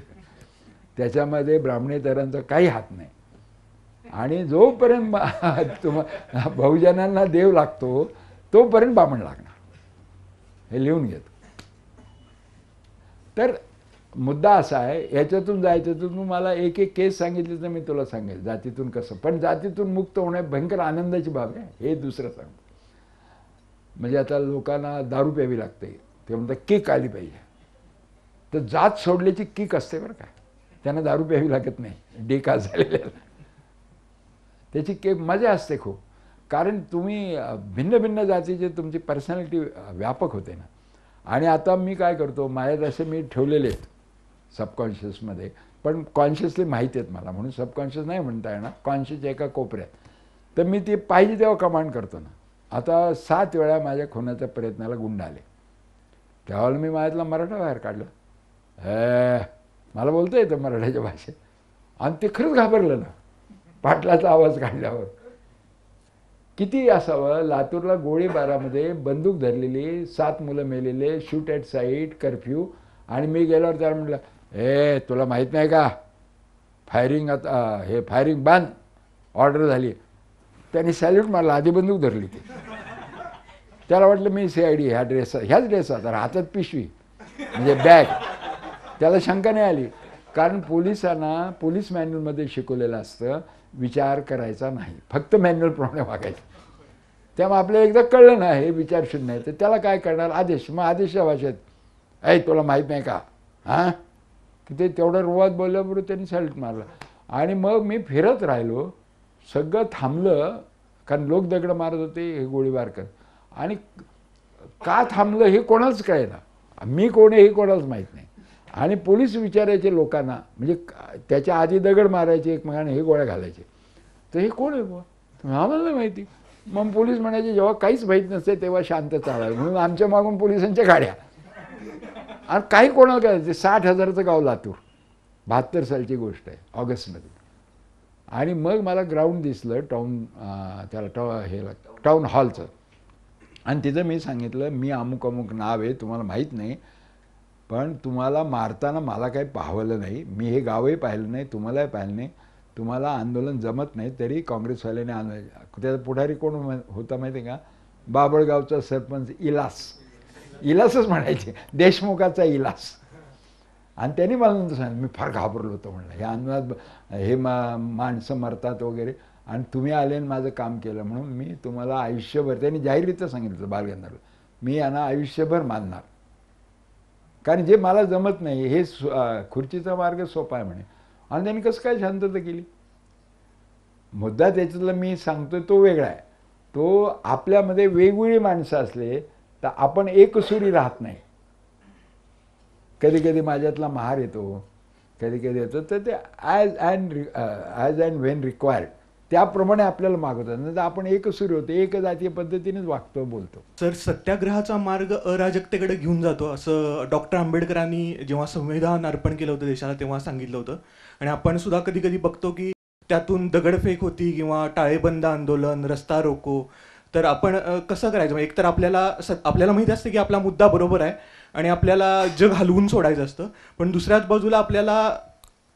त्याच्यामध्ये ब्राह्मणेतरांचा काही हात नाही आणि जोपर्यंत तुम्हा बहुजनांना देव लागतो तोपर्यंत बामण लागणार हे लिहून घेत तर मुद्दा असा आहे याच्यातून जायचं तू मला एक एक केस सांगितली तर मी तुला सांगेल जातीतून कसं पण जातीतून मुक्त होणे भयंकर आनंदाची बाब आहे हे दुसरं सांगतो म्हणजे आता लोकांना दारू प्यावी लागते ते म्हणतात किक आली पाहिजे तर जात सोडल्याची किक असते बरं का त्यांना दारू प्यावी लागत नाही डे का झालेल्या त्याची केक मजा असते खूप कारण तुम्ही भिन्न भिन्न जातीचे तुमची पर्सनॅलिटी व्यापक होते ना आणि आता मी काय करतो माझ्यात असे मी ठेवलेले आहेत सबकॉन्शियसमध्ये पण कॉन्शियसली माहिती आहेत मला म्हणून सबकॉन्शियस नाही म्हणता येणार कॉन्शियस एका कोपऱ्यात तर मी ते पाहिजे तेव्हा कमांड करतो ना आता सात वेळा माझ्या खुनाच्या प्रयत्नाला गुंड आले त्यावेळेला मी माझ्यातला मराठा बाहेर काढला हे मला बोलतो येतं मराठ्याच्या भाषेत आणि ते खरंच घाबरलं ना पाटलाचा आवाज काढल्यावर किती असावं लातूरला गोळीबारामध्ये बंदूक धरलेली सात मुलं मेलेले शूट ॲट साईट कर्फ्यू आणि मी गेल्यावर त्याला म्हटलं ए तुला माहीत नाही का फायरिंग आता हे फायरिंग बांध ऑर्डर झाली त्याने सॅल्यूट मारला आधी बंदूक धरली ती त्याला वाटलं मी सी आय डी ह्या ड्रेस ह्याच तर हातात पिशवी म्हणजे बॅग त्याला शंका नाही आली कारण पोलिसांना पोलीस मॅन्युअलमध्ये शिकवलेलं असतं विचार करायचा नाही फक्त मॅन्युअलप्रमाणे वागायचं त्यामुळे आपल्याला एकदा कळलं नाही हे शुद्ध नाही तर त्याला काय करणार आदेश मग आदेशच्या भाषेत ऐ तुला माहीत नाही का हां की ते तेवढं रुवात बोलल्याबरोबर त्यांनी सॅल्यूट मारला आणि मग मी फिरत राहिलो सगळं थांबलं कारण लोक दगड मारत होते हे गोळीबार कर आणि का थांबलं हे कोणाच ना मी कोण हे कोणाच माहीत नाही आणि पोलीस विचारायचे लोकांना म्हणजे त्याच्या आधी दगड मारायचे एकमेकांना हे गोळ्या घालायचे तर हे कोण आहे बुवा आम्हाला नाही माहिती मग पोलीस म्हणायचे जेव्हा काहीच माहीत नसते तेव्हा शांत चालाय म्हणून आमच्या मागून पोलिसांच्या गाड्या आणि काही कोणाला काय साठ हजारचं गाव लातूर बहात्तर सालची गोष्ट आहे ऑगस्टमध्ये आणि मग मला ग्राउंड दिसलं टाऊन त्याला टॉ हे टाऊन हॉलचं आणि तिथं मी सांगितलं मी अमुक अमुक नाव आहे तुम्हाला माहीत नाही पण तुम्हाला मारताना मला काही पाहवलं नाही मी हे गावही पाहिलं नाही तुम्हालाही पाहिलं नाही तुम्हाला आंदोलन जमत नाही तरी काँग्रेसवाल्याने आंदोलन त्याचा पुढारी कोण होता माहिती आहे का बाबळगावचा सरपंच इलास इलासच म्हणायचे देशमुखाचा इलास आणि त्यांनी मला नंतर सांगितलं मी फार घाबरलो होतो म्हणलं हे अनुवाद हे मा माणसं मरतात वगैरे आणि तुम्ही आले आणि माझं काम केलं म्हणून मी तुम्हाला आयुष्यभर त्यांनी जाहीररित्या सांगितलं बालगंधर्व मी यांना आयुष्यभर मानणार कारण जे मला जमत नाही हे खुर्चीचा मार्ग सोपा आहे म्हणे आणि त्यांनी कसं काय शांतता केली मुद्दा त्याच्यातला मी सांगतो तो वेगळा आहे तो आपल्यामध्ये वेगवेगळी माणसं असले तर आपण एकसुरी राहत नाही कधी कधी माझ्यातला महार येतो कधी कधी येतो तर ते as and as and when required त्याप्रमाणे आपल्याला मागवतात नाही तर आपण एक सुरू होतो एक जातीय पद्धतीनेच वागतो बोलतो सर सत्याग्रहाचा मार्ग अराजकतेकडे घेऊन जातो असं डॉक्टर आंबेडकरांनी जेव्हा संविधान अर्पण केलं होतं देशाला तेव्हा सांगितलं होतं आणि आपण सुद्धा कधी कधी बघतो की त्यातून दगडफेक होती किंवा टाळेबंद आंदोलन रस्ता रोको तर आपण कसं करायचं एक तर आपल्याला आपल्याला माहिती असतं की आपला मुद्दा बरोबर आहे आणि आपल्याला जग हलवून सोडायचं असतं पण दुसऱ्याच बाजूला आपल्याला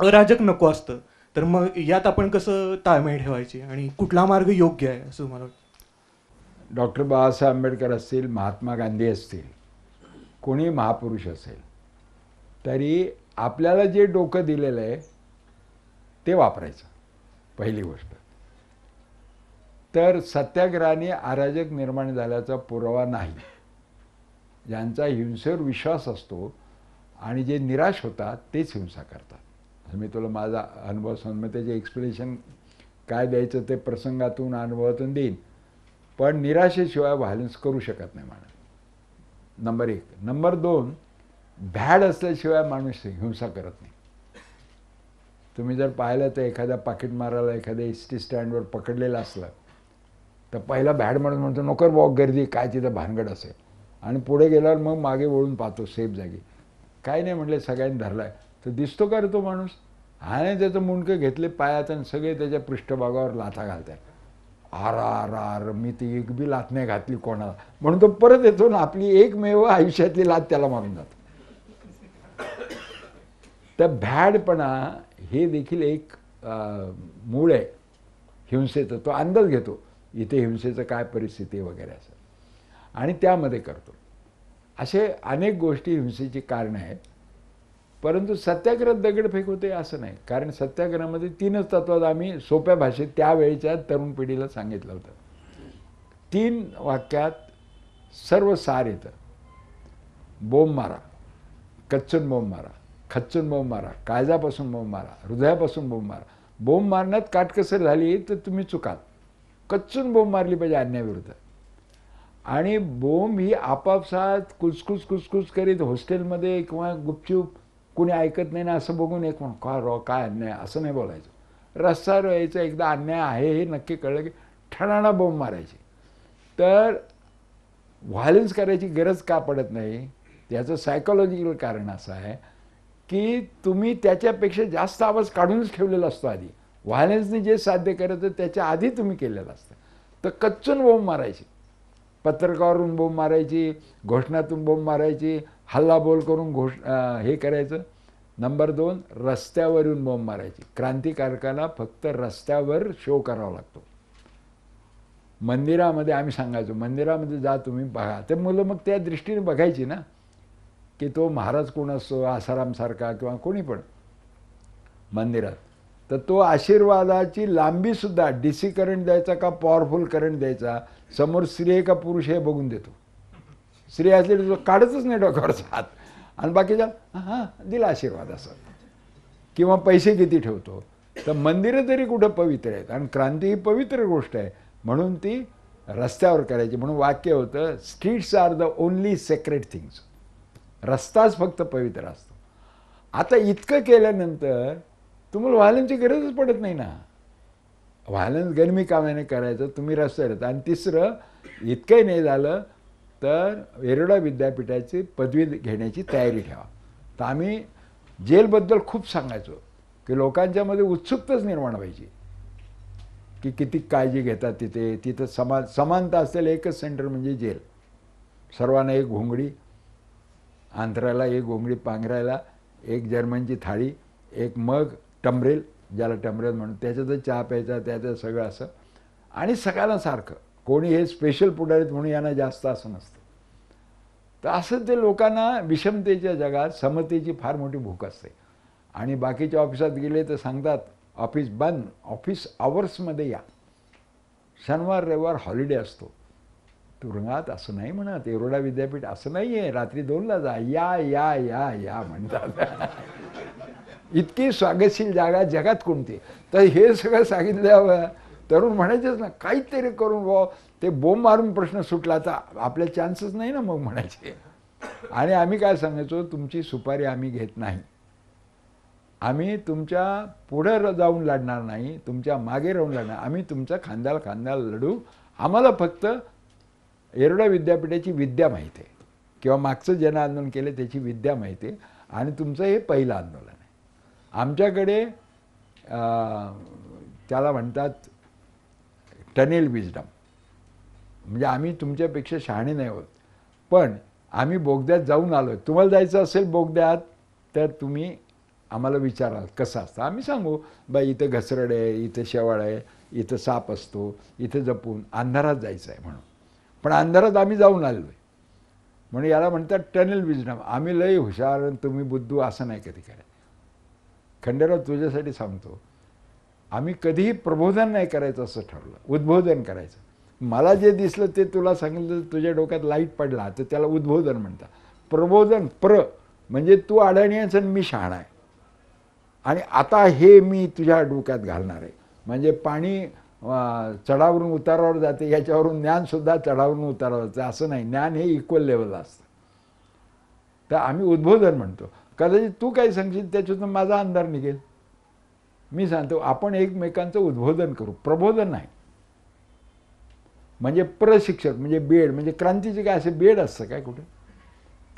अराजक नको असतं तर मग यात आपण कसं ताळमेळ ठेवायची आणि कुठला मार्ग योग्य आहे असं मला वाटतं डॉक्टर बाबासाहेब आंबेडकर असतील महात्मा गांधी असतील कोणी महापुरुष असेल तरी आपल्याला जे डोकं दिलेलं आहे ते वापरायचं पहिली गोष्ट तर सत्याग्रहाने अराजक निर्माण झाल्याचा पुरावा नाही ज्यांचा हिंसेवर विश्वास असतो आणि जे निराश होतात तेच हिंसा करतात मी तुला माझा अनुभव सांग मग त्याचे एक्सप्लेनेशन काय द्यायचं ते प्रसंगातून अनुभवातून देईन पण निराशेशिवाय व्हायलन्स करू शकत नाही माणूस नंबर एक नंबर दोन भॅड असल्याशिवाय माणूस हिंसा करत नाही तुम्ही जर पाहिलं तर एखाद्या पाकिट मारायला एखाद्या एस टी स्टँडवर पकडलेलं असलं तर पहिला बॅड म्हणून म्हणतो नोकर वॉक गर्दी काय तिथं भानगड असेल आणि पुढे गेल्यावर मग मागे वळून पाहतो सेफ जागी काय नाही म्हटले सगळ्यांनी धरलाय आहे तर दिसतो का रे तो माणूस हाने त्याचं मुंडकं घेतले पायात आणि सगळे त्याच्या पृष्ठभागावर लाथा घालतात आर आर आर मी ती एक बी लाथ नाही घातली कोणाला म्हणून तो परत येतो ना आपली एकमेव आयुष्यातली लाथ त्याला मारून जातो तर भॅडपणा हे देखील एक मूळ आहे हिंसेचं तो अंदाज घेतो इथे हिंसेचं काय परिस्थिती वगैरे असं आणि त्यामध्ये करतो असे अनेक गोष्टी हिंसेची कारणं आहेत परंतु सत्याग्रह दगड फेक होते असं नाही कारण सत्याग्रहामध्ये तीनच तत्वात आम्ही सोप्या भाषेत त्यावेळेच्या तरुण पिढीला सांगितलं होतं तीन वाक्यात सर्व सार येतं बोंब मारा कच्चन बोंब मारा खच्चन बोंब मारा काळजापासून बोंब मारा हृदयापासून बोंब मारा बोंब मारण्यात काटकसर झाली तर तुम्ही चुकाल कच्चून बोंब मारली पाहिजे अन्याविरुद्ध आणि बोंब ही आपापसात कुसकुस कुसकुस करीत हॉस्टेलमध्ये किंवा गुपचूप कुणी ऐकत नाही ना असं बघून एक का रॉ काय अन्याय असं नाही बोलायचं रस्ता यायचं एकदा अन्याय आहे हे नक्की कळलं की ठणाणा बोंब मारायची तर व्हायलन्स करायची गरज का पडत नाही त्याचं सायकोलॉजिकल कारण असं आहे की तुम्ही त्याच्यापेक्षा जास्त आवाज काढूनच ठेवलेला असतो आधी व्हायलन्सने जे साध्य करायचं त्याच्या आधी तुम्ही केलेलं असतं तर कच्चून बोंब मारायची पत्रकावरून बोंब मारायची घोषणातून बोंब मारायची हल्लाबोल करून घोष हे करायचं नंबर दोन रस्त्यावरून बोंब मारायची क्रांतिकारकाला फक्त रस्त्यावर शो करावा लागतो मंदिरामध्ये आम्ही सांगायचो मंदिरामध्ये जा तुम्ही बघा तर मुलं मग त्या दृष्टीने बघायची ना की तो महाराज कोण असतो आसारामसारखा किंवा कोणी पण मंदिरात तर तो आशीर्वादाची लांबीसुद्धा सी करंट द्यायचा का पॉवरफुल करंट द्यायचा समोर स्त्री का पुरुष हे बघून देतो स्त्री असले तर तो काढतच नाही डोक्यावरचा हात आणि बाकीच्या हां दिला आशीर्वाद असा किंवा पैसे किती ठेवतो तर मंदिरं तरी कुठं पवित्र आहेत आणि क्रांती ही पवित्र गोष्ट आहे म्हणून ती रस्त्यावर करायची म्हणून वाक्य होतं streets are the only sacred things रस्ताच फक्त पवित्र असतो आता इतकं केल्यानंतर तुम्हाला व्हायलन्सची गरजच पडत नाही ना व्हायलन्स गरमी कामाने करायचं तुम्ही येतात आणि तिसरं इतकंही नाही झालं तर वेरुडा विद्यापीठाची पदवी घेण्याची तयारी ठेवा तर आम्ही जेलबद्दल खूप सांगायचो की लोकांच्यामध्ये उत्सुकताच निर्माण व्हायची की किती काळजी घेतात तिथे तिथं समा समानता असलेलं एकच सेंटर म्हणजे जेल सर्वांना एक घोंगडी आंध्राला एक घोंगडी पांघरायला एक जर्मनची थाळी एक मग टमरेल ज्याला टमरेल म्हणून त्याच्यातच चहा प्यायचा त्याचं सगळं असं आणि सगळ्यांना सारखं कोणी हे स्पेशल पुढारीत म्हणून यांना जास्त असं नसतं तर असं ते लोकांना विषमतेच्या जगात समतेची फार मोठी भूक असते आणि बाकीच्या ऑफिसात गेले तर सांगतात ऑफिस बंद ऑफिस आवर्समध्ये या शनिवार रविवार हॉलिडे असतो तुरुंगात असं नाही म्हणत एरोडा विद्यापीठ असं नाही आहे रात्री दोनला जा या या या या म्हणतात इतकी स्वागतशील जागा जगात कोणती तर हे सगळं सांगितल्यावर तरुण म्हणायचेच ना काहीतरी करून व ते बोंब मारून प्रश्न सुटला तर आपल्या चान्सच नाही ना मग म्हणायचे आणि आम्ही काय सांगायचो तुमची सुपारी आम्ही घेत नाही आम्ही तुमच्या पुढं जाऊन लढणार नाही तुमच्या मागे राहून लढणार आम्ही तुमचा खांद्याल खांद्याल लढू आम्हाला फक्त येरड्या विद्यापीठाची विद्या माहिती आहे किंवा मागचं जन आंदोलन केलं त्याची विद्या माहिती आहे आणि तुमचं हे पहिलं आंदोलन आमच्याकडे त्याला म्हणतात टनेल विजडम म्हणजे आम्ही तुमच्यापेक्षा शहाणे नाही होत पण आम्ही बोगद्यात जाऊन आलो तुम्हाला जायचं असेल बोगद्यात तर तुम्ही आम्हाला विचाराल कसं असतं आम्ही सांगू बाई इथं घसरड आहे इथं शेवाळ आहे इथं साप असतो इथं जपून अंधारात जायचं आहे म्हणून पण अंधारात आम्ही जाऊन आलो आहे म्हणून याला म्हणतात टनेल विजडम आम्ही लय हुशार तुम्ही बुद्धू असं नाही कधी करायचं खंडेराव तुझ्यासाठी सांगतो आम्ही कधीही प्रबोधन नाही करायचं असं ठरलं उद्बोधन करायचं मला जे दिसलं ते तुला सांगितलं तुझ्या डोक्यात लाईट पडला तर त्याला उद्बोधन म्हणतात प्रबोधन प्र म्हणजे तू अडाणी आहेस आणि मी शहाणा आहे आणि आता हे मी तुझ्या डोक्यात घालणार आहे म्हणजे पाणी चढावरून उतारावर जाते याच्यावरून ज्ञानसुद्धा चढावरून उतारावर जाते असं नाही ज्ञान हे इक्वल लेवलला असतं तर आम्ही उद्बोधन म्हणतो कदाचित तू काय सांगशील त्याच्यातून माझा अंधार निघेल मी सांगतो आपण एकमेकांचं उद्बोधन करू प्रबोधन नाही म्हणजे प्रशिक्षक म्हणजे बेड म्हणजे क्रांतीचे काय असे बेड असतं काय कुठे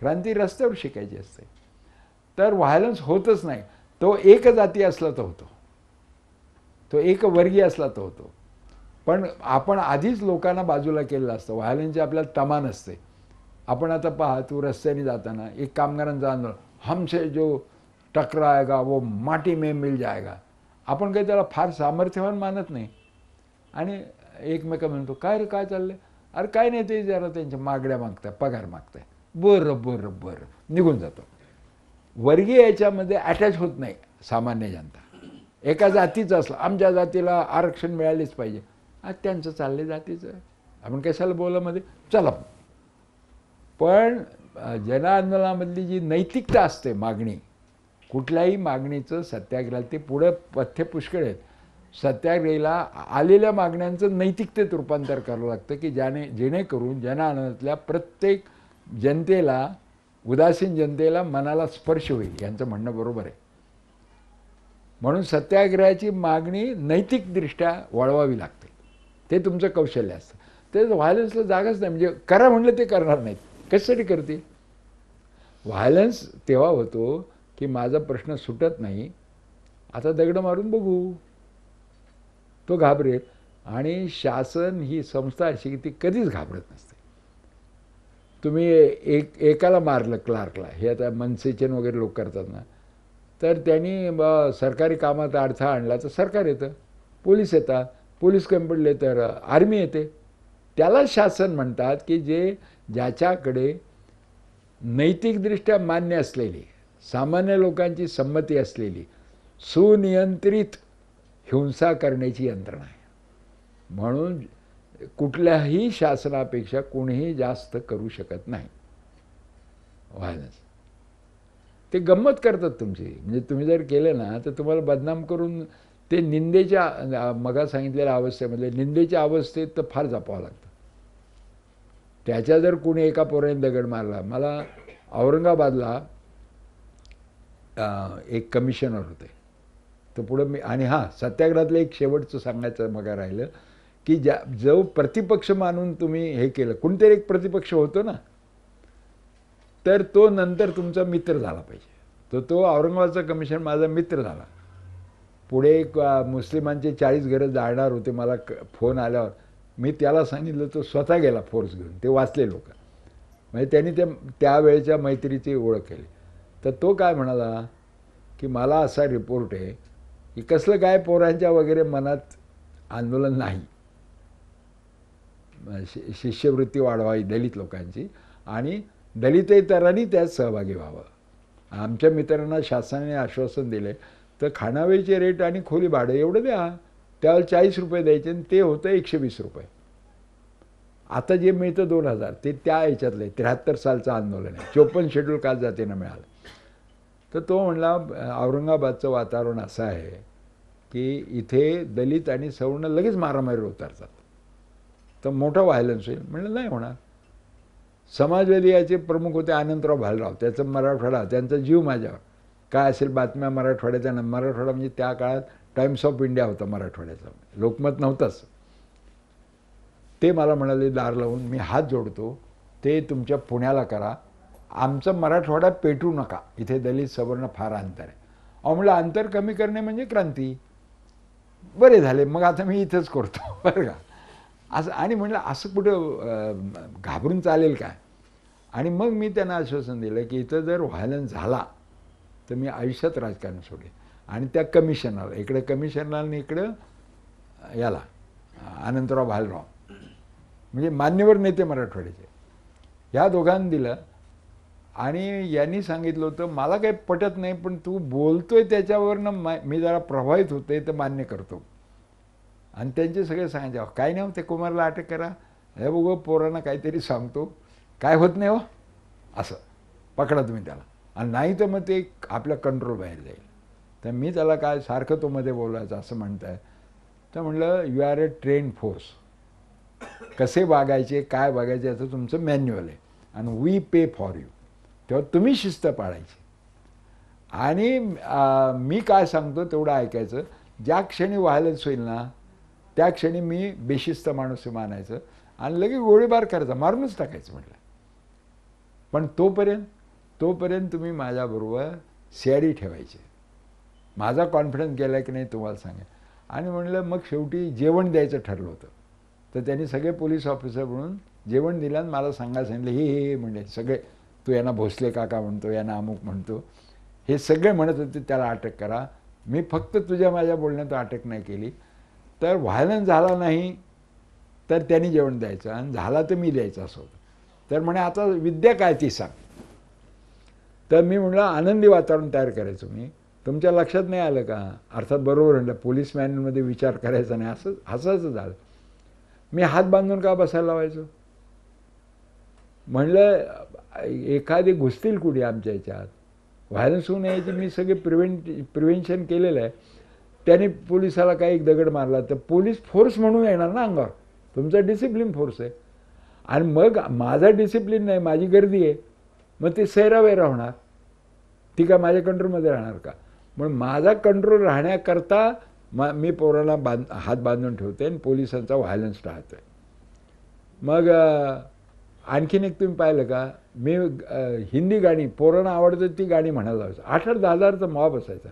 क्रांती रस्त्यावर शिकायची असते तर व्हायलन्स होतच नाही तो एक जाती असला तर होतो तो एक वर्गीय असला तर होतो पण आपण आधीच लोकांना बाजूला केलेलं असतं व्हायलन्सची आपल्याला तमान असते आपण आता पहा तू रस्त्याने जाताना एक कामगारांना आंदोलन हमसे जो टकराएगा वो माटी में मिल जाएगा आपण काही त्याला फार सामर्थ्यवान मानत नाही आणि एकमेका म्हणतो काय रे काय चाललंय अरे काय नाही ते जरा त्यांच्या मागड्या मागताय पगार मागताय बरं बरं बरं निघून जातो वर्गीय याच्यामध्ये अटॅच होत नाही सामान्य जनता एका जातीचं असलं आमच्या जातीला आरक्षण मिळालेच पाहिजे आज त्यांचं चाललंय जातीचं आपण कशाला बोलामध्ये चला पण जन जी नैतिकता असते मागणी कुठल्याही मागणीचं सत्याग्रहाला ते पुढं पथ्य पुष्कळ आहेत सत्याग्रहीला आलेल्या मागण्यांचं नैतिकतेत रूपांतर करावं लागतं की ज्याने जेणेकरून जनआनंदातल्या प्रत्येक जनतेला उदासीन जनतेला मनाला स्पर्श होईल यांचं म्हणणं बरोबर आहे म्हणून सत्याग्रहाची मागणी नैतिकदृष्ट्या वळवावी लागते ते तुमचं कौशल्य असतं ते व्हायलन्सला जागाच नाही म्हणजे करा म्हणलं ते करणार नाहीत कशासाठी करते व्हायलन्स तेव्हा होतो की माझा प्रश्न सुटत नाही आता दगड मारून बघू तो घाबरेल आणि शासन ही संस्था अशी की ती कधीच घाबरत नसते तुम्ही एक एकाला मारलं क्लार्कला हे आता मनसेचन वगैरे लोक करतात ना तर त्यांनी सरकारी कामात अडथळा आणला तर सरकार येतं पोलीस येतात पोलीस कंपनीले तर आर्मी येते त्याला शासन म्हणतात की जे ज्याच्याकडे नैतिकदृष्ट्या मान्य असलेली सामान्य लोकांची संमती असलेली सुनियंत्रित हिंसा करण्याची यंत्रणा आहे म्हणून कुठल्याही शासनापेक्षा कोणीही जास्त करू शकत नाही व्हायलन्स ते गंमत करतात तुमची म्हणजे तुम्ही जर केलं ना तर तुम्हाला बदनाम करून ते निंदेच्या मगा सांगितलेल्या अवस्थेमध्ये निंदेच्या अवस्थेत तर फार जपावं लागतं त्याच्या जर कोणी एका पोराने दगड मारला मला औरंगाबादला एक कमिशनर होते तो पुढं मी आणि हां सत्याग्रहातलं एक शेवटचं सांगायचं मग राहिलं की ज्या जो प्रतिपक्ष मानून तुम्ही हे केलं कोणतरी एक प्रतिपक्ष होतो ना तर तो नंतर तुमचा मित्र झाला पाहिजे तर तो औरंगाबादचा कमिशन माझा मित्र झाला पुढे मुस्लिमांचे चाळीस घरं जाळणार होते मला क फोन आल्यावर मी त्याला सांगितलं तो स्वतः गेला फोर्स घेऊन ते वाचले लोक म्हणजे त्यांनी त्या त्यावेळेच्या मैत्रीची ओळख केली तर तो काय म्हणाला की मला असा रिपोर्ट आहे की कसलं काय पोरांच्या वगैरे मनात आंदोलन नाही शि शिष्यवृत्ती वाढवावी दलित लोकांची आणि दलितेतरांनी त्यात सहभागी व्हावं आमच्या मित्रांना शासनाने आश्वासन दिले तर खाणावेळीचे रेट आणि खोली भाडं एवढं द्या त्याला चाळीस रुपये द्यायचे आणि ते होतं एकशे वीस रुपये आता जे मिळतं दोन हजार ते त्या याच्यातले त्र्याहत्तर सालचं आंदोलन आहे चोपन्न शेड्यूल काल जातीनं मिळालं तर तो म्हणला औरंगाबादचं वातावरण असं आहे की इथे दलित आणि सवर्ण लगेच मारामारीवर उतारतात तर मोठा व्हायलन्स होईल म्हणलं नाही होणार समाजवादी याचे प्रमुख होते आनंदराव भालराव त्याचं मराठवाडा त्यांचा जीव माझ्यावर काय असेल बातम्या मराठवाड्याच्या मराठवाडा म्हणजे त्या काळात टाइम्स ऑफ इंडिया होता मराठवाड्याचा लोकमत नव्हतंच ते मला म्हणाले दार लावून मी हात जोडतो ते तुमच्या पुण्याला करा आमचं मराठवाडा पेटू नका इथे दलित सवर्ण फार अंतर आहे अहो म्हटलं अंतर कमी करणे म्हणजे क्रांती बरे झाले मग आता मी इथंच करतो बरं का असं आणि म्हटलं असं कुठं घाबरून चालेल काय आणि मग मी त्यांना आश्वासन दिलं की इथं जर व्हायलन्स झाला तर मी आयुष्यात राजकारण सोडेल आणि त्या कमिशनर इकडे कमिशनर आणि इकडं याला अनंतराव भालराव म्हणजे मान्यवर नेते मराठवाड्याचे ह्या दोघांनी दिलं आणि यांनी सांगितलं होतं मला काही पटत नाही पण तू बोलतोय त्याच्यावरनं मी जरा प्रभावित होते तर मान्य करतो आणि त्यांचे सगळे सांगायचे काय नाही हो ते कुमारला अटक करा हे बघ पोरांना काहीतरी सांगतो काय होत नाही हो असं पकडा तुम्ही त्याला आणि नाही तर मग ते आपल्या कंट्रोल बाहेर जाईल तर मी त्याला काय सारखं तो मध्ये बोलायचं असं म्हणताय तर म्हणलं you are a train force कसे वागायचे काय वागायचे याचं तुमचं मॅन्युअल आहे आणि वी पे फॉर यू तेव्हा तुम्ही शिस्त पाळायची आणि मी काय सांगतो तेवढं ऐकायचं ज्या क्षणी व्हायलन्स होईल ना त्या क्षणी मी बेशिस्त माणूस मानायचं आणि लगेच गोळीबार करायचा मारूनच टाकायचं म्हटलं पण तोपर्यंत तोपर्यंत तुम्ही माझ्याबरोबर सॅरी ठेवायची माझा कॉन्फिडन्स गेला की नाही तुम्हाला सांगेन आणि म्हणलं मग शेवटी जेवण द्यायचं ठरलं होतं तर त्यांनी सगळे पोलीस ऑफिसर म्हणून जेवण दिलं आणि मला सांगायला सांगितलं हे हे म्हणले सगळे तू यांना भोसले काका म्हणतो यांना अमुक म्हणतो हे सगळे म्हणत होते त्याला अटक करा मी फक्त तुझ्या माझ्या बोलण्यात अटक नाही केली तर व्हायलन्स झाला नाही तर त्यांनी जेवण द्यायचं आणि झाला तर मी द्यायचं असं होतं तर म्हणे आता विद्या काय ती सांग तर मी म्हणलं आनंदी वातावरण तयार करायचो मी तुमच्या लक्षात नाही आलं का अर्थात बरोबर म्हणलं मॅनमध्ये विचार करायचा नाही असं हसायचं झालं मी हात बांधून का बसायला लावायचो म्हणलं एखादी घुसतील कुठे आमच्या याच्यात व्हायरन्स होऊन यायचे मी सगळे प्रिव्हेंट प्रिव्हेन्शन केलेलं आहे त्याने पोलिसाला काही एक दगड मारला तर पोलीस फोर्स म्हणून येणार ना अंगावर तुमचा डिसिप्लिन फोर्स आहे आणि मग माझा डिसिप्लिन नाही माझी गर्दी आहे मग ते सैरावैरा होणार ती का माझ्या कंट्रोलमध्ये राहणार का म्हणून माझा कंट्रोल राहण्याकरता म मी पोराला बांध हात बांधून ठेवते आणि पोलिसांचा व्हायलन्स राहतो मग आणखीन एक तुम्ही पाहिलं का मी हिंदी गाणी पोरांना आवडतं ती गाणी म्हणायला आठ आठ दहा हजारचा मॉब असायचा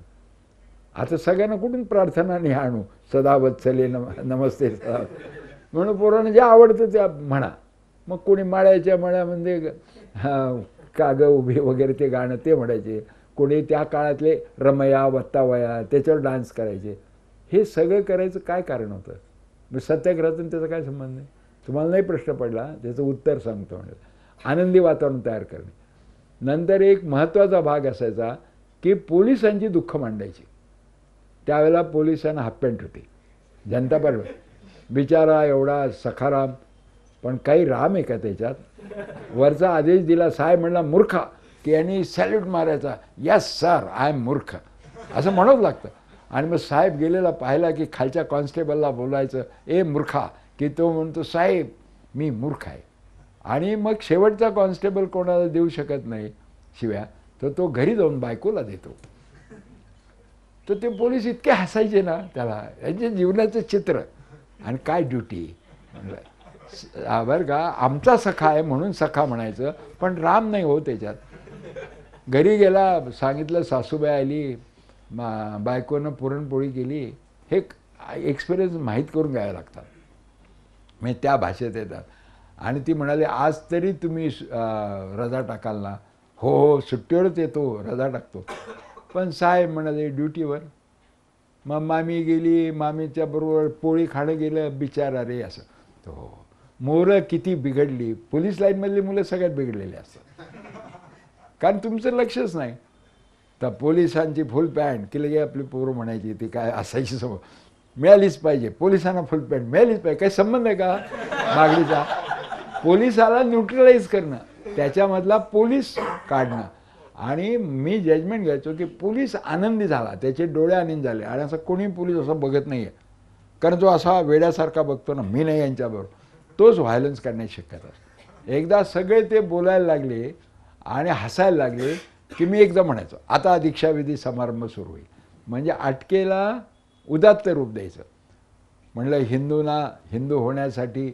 आता सगळ्यांना कुठून प्रार्थना नाही आणू चले नम नमस्ते सदावत म्हणून पोरांना जे आवडतं ते म्हणा मग कोणी माळ्याच्या मळ्यामध्ये कागं उभी वगैरे ते गाणं ते म्हणायचे कोणी त्या काळातले रमया वत्तावया त्याच्यावर डान्स करायचे हे सगळं करायचं काय कारण होतं मग सत्याग्रहातून त्याचा काय संबंध नाही तुम्हाला नाही प्रश्न पडला त्याचं उत्तर सांगतो म्हणजे आनंदी वातावरण तयार करणे नंतर एक महत्त्वाचा भाग असायचा की पोलिसांची दुःख मांडायची त्यावेळेला पोलिसांना हाफपॅन्ट होते जनता बरोबर बिचारा एवढा सखाराम पण काही राम आहे का त्याच्यात वरचा आदेश दिला साय म्हणला मूर्खा की यांनी सॅल्यूट मारायचा यस सर आय एम मूर्ख असं म्हणत लागतं आणि मग साहेब गेलेला पाहिला की खालच्या कॉन्स्टेबलला बोलायचं ए मूर्खा की तो म्हणतो साहेब मी मूर्ख आहे आणि मग शेवटचा कॉन्स्टेबल कोणाला देऊ शकत नाही शिव्या तर तो घरी जाऊन बायकोला देतो तर ते पोलीस इतके हसायचे ना त्याला यांच्या जीवनाचं चित्र आणि काय ड्युटी बरं का आमचा सखा आहे म्हणून सखा म्हणायचं पण राम नाही हो त्याच्यात घरी गेला सांगितलं सासूबाई आली मा बायकोनं पुरणपोळी केली हे एक्सपिरियन्स माहीत करून घ्यावे लागतात म्हणजे त्या भाषेत येतात आणि ती म्हणाली आज तरी तुम्ही रजा टाकाल ना हो हो सुट्टीवरच येतो रजा टाकतो पण साहेब म्हणाले ड्युटीवर मग मामी गेली मामीच्या बरोबर पोळी खाणं गेलं बिचारा रे असं हो, हो, हो. मोरं किती बिघडली पोलीस लाईनमधली मुलं सगळ्यात बिघडलेली असतात कारण तुमचं लक्षच नाही तर पोलिसांची फुल पॅन्ट की लगे आपली पोरं म्हणायची ती काय असायची समोर मिळालीच पाहिजे पोलिसांना फुल पॅन्ट मिळालीच पाहिजे काही संबंध आहे का मागणीचा पोलिसाला न्यूट्रलाइज करणं त्याच्यामधला पोलीस काढणं आणि मी जजमेंट घ्यायचो की पोलीस आनंदी झाला त्याचे डोळे आनंद झाले आणि असं कोणी पोलीस असं बघत नाही आहे कारण जो असा वेड्यासारखा बघतो ना मी नाही यांच्याबरोबर तोच व्हायलन्स करण्याची शक्यता एकदा सगळे ते बोलायला लागले आणि हसायला लागले की मी एकदा म्हणायचो आता दीक्षाविधी समारंभ सुरू होईल म्हणजे अटकेला उदात्त रूप द्यायचं म्हणलं हिंदूंना हिंदू होण्यासाठी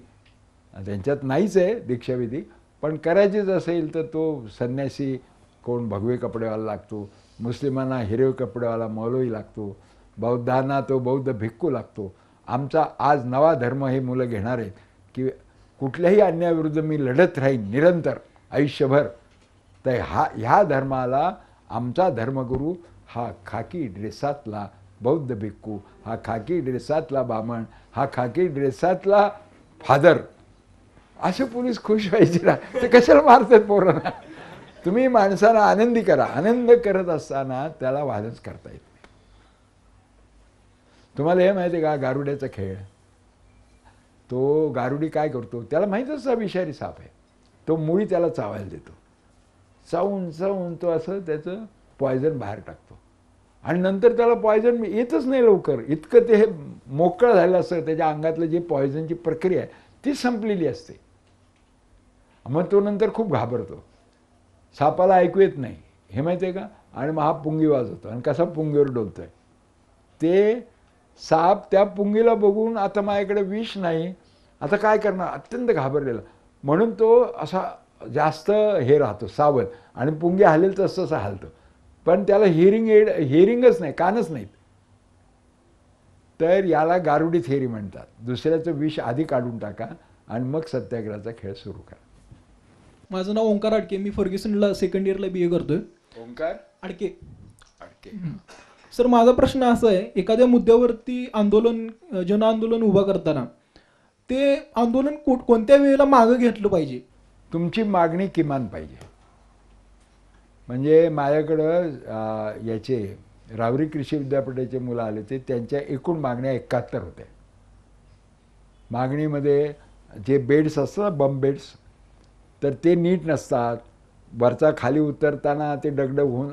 त्यांच्यात नाहीच आहे दीक्षाविधी पण करायचीच असेल तर तो संन्यासी कोण भगवे कपडेवाला लागतो मुस्लिमांना हिरवे कपडेवाला मौलोई लागतो बौद्धांना तो बौद्ध भिक्कू लागतो आमचा आज नवा धर्म हे मुलं घेणार आहेत की कुठल्याही अन्यायाविरुद्ध मी लढत राहीन निरंतर आयुष्यभर तर हा ह्या धर्माला आमचा धर्मगुरू हा खाकी ड्रेसातला बौद्ध भिक्खू हा खाकी ड्रेसातला बामण हा खाकी ड्रेसातला फादर असे पोलीस खुश व्हायचे ना ते कशाला मारतात पोरांना तुम्ही माणसाला आनंदी करा आनंद करत असताना त्याला वादच करता येत तुम्हाला हे माहिती आहे का गारुड्याचा खेळ तो गारुडी काय करतो त्याला माहीतच विषारी साप आहे तो मुळी त्याला चावायला देतो चावून चावून तो असं त्याचं पॉयझन बाहेर टाकतो आणि नंतर त्याला पॉयझन येतच नाही लवकर इतकं ते हे मोकळं झालं असतं त्याच्या अंगातलं जे पॉयझनची प्रक्रिया आहे ती संपलेली असते मग तो नंतर खूप घाबरतो सापाला ऐकू येत नाही हे माहिती आहे का आणि मग हा पुंगी वाजवतो आणि कसा पुंगीवर डोलतोय ते साप त्या पुंगीला बघून आता माझ्याकडे विष नाही आता काय करणार अत्यंत घाबरलेला म्हणून तो असा जास्त हे राहतो सावध आणि पुंगे हालेल तसं तसं हालतं पण त्याला हिअरिंग एड हिअरिंगच नाही कानच नाहीत तर याला गारुडी थेरी म्हणतात दुसऱ्याचं विष आधी काढून टाका आणि मग सत्याग्रहाचा खेळ सुरू करा माझं नाव ओंकार अडके मी फर्ग्युसनला सेकंड इयरला बी ए करतोय ओंकार अडके अडके सर माझा प्रश्न असा आहे एखाद्या मुद्द्यावरती आंदोलन जनआंदोलन उभा करताना ते आंदोलन कोणत्या वेळेला मागं घेतलं पाहिजे तुमची मागणी किमान पाहिजे म्हणजे माझ्याकडं याचे रावरी कृषी विद्यापीठाचे मुलं आले ते त्यांच्या एकूण मागण्या एकाहत्तर होत्या मागणीमध्ये जे बेड्स असतात बम बेड्स तर ते नीट नसतात वरचा खाली उतरताना ते डगडग होऊन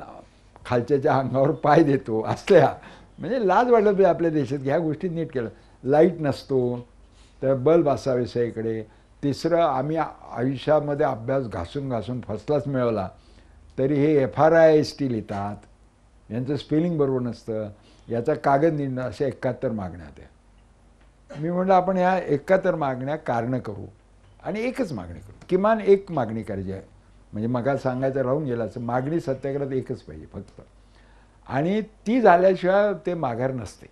खालच्याच्या अंगावर पाय देतो असल्या म्हणजे लाज वाटत आपल्या देशात ह्या गोष्टी नीट केलं लाईट नसतो तर बल्ब असावे सगळीकडे तिसरं आम्ही आयुष्यामध्ये अभ्यास घासून घासून फसलाच मिळवला तरी हे F R I S T लिहितात यांचं स्पेलिंग बरोबर नसतं याचा कागद निघणं अशा एकाहत्तर मागण्या होत्या मी म्हटलं आपण ह्या एकाहत्तर मागण्या कारणं करू आणि एकच मागणी करू किमान एक मागणी करायची आहे म्हणजे मग सांगायचं राहून गेलं असं मागणी सत्याग्रहात एकच पाहिजे फक्त आणि ती झाल्याशिवाय ते माघार नसते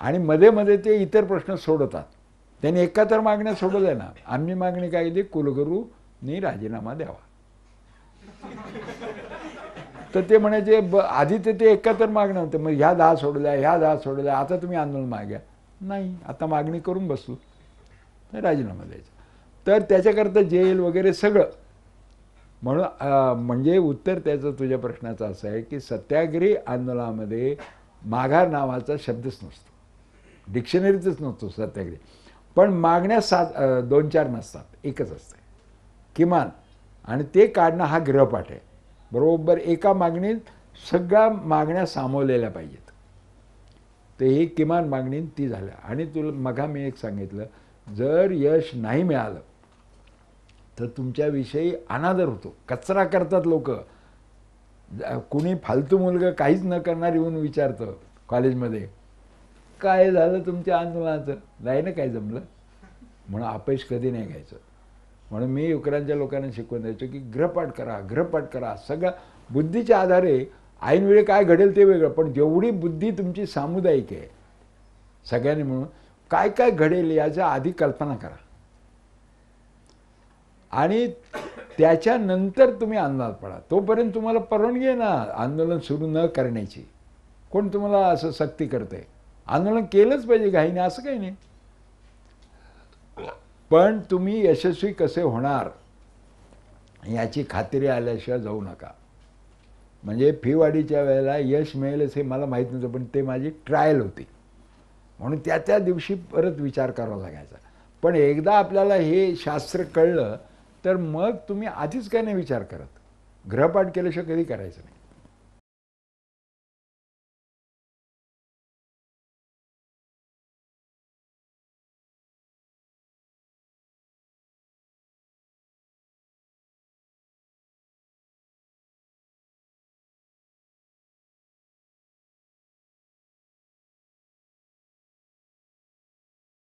आणि मध्ये मध्ये ते इतर प्रश्न सोडवतात त्यांनी एकाहत्तर मागण्या सोडवल्या ना आम्ही मागणी काय केली कुलगुरूनी राजीनामा द्यावा तर ते म्हणायचे ब आधी ते ते एकाहत्तर मागणं होतं मग ह्या दहा सोडल्या ह्या दहा सोडल्या आता तुम्ही आंदोलन माग्या नाही आता मागणी करून बसू राजीनामा द्यायचा तर त्याच्याकरता जेल वगैरे सगळं म्हणून म्हणजे उत्तर त्याचं तुझ्या प्रश्नाचं असं आहे की सत्याग्रही आंदोलनामध्ये माघार नावाचा शब्दच नसतो डिक्शनरीच नसतो सत्याग्रही पण मागण्या सात दोन चार नसतात एकच असते किमान आणि ते काढणं हा गृहपाठ आहे बरोबर एका मागणीत सगळ्या मागण्या सामावलेल्या पाहिजेत ते ही किमान मागणी ती झाल्या आणि तुला मघा मी एक सांगितलं जर यश नाही मिळालं तर तुमच्याविषयी अनादर होतो कचरा करतात लोक कुणी फालतू मुलगा काहीच न करणार येऊन विचारतं कॉलेजमध्ये काय झालं तुमच्या आंदोलनाचं नाही ना काय जमलं म्हणून अपयश कधी नाही घ्यायचं म्हणून मी युक्रेनच्या लोकांना शिकवून द्यायचो की ग्रहपाठ करा ग्रहपाठ करा सगळं बुद्धीच्या आधारे ऐनवेळी काय घडेल ते वेगळं पण जेवढी बुद्धी तुमची सामुदायिक आहे सगळ्यांनी म्हणून काय काय घडेल याच्या आधी कल्पना करा आणि त्याच्यानंतर तुम्ही अंदाज पडा तोपर्यंत तुम्हाला परवानगी आहे ना आंदोलन सुरू न करण्याची कोण तुम्हाला असं सक्ती करते आंदोलन केलंच पाहिजे काही नाही असं काही नाही पण तुम्ही यशस्वी कसे होणार याची खात्री आल्याशिवाय जाऊ नका म्हणजे फीवाडीच्या वेळेला यश मिळेलच हे मला माहीत नव्हतं पण ते माझी ट्रायल होती म्हणून त्या त्या दिवशी परत विचार करावा लागायचा पण एकदा आपल्याला हे शास्त्र कळलं तर मग तुम्ही आधीच काही नाही विचार करत ग्रहपाठ केल्याशिवाय कधी करायचं नाही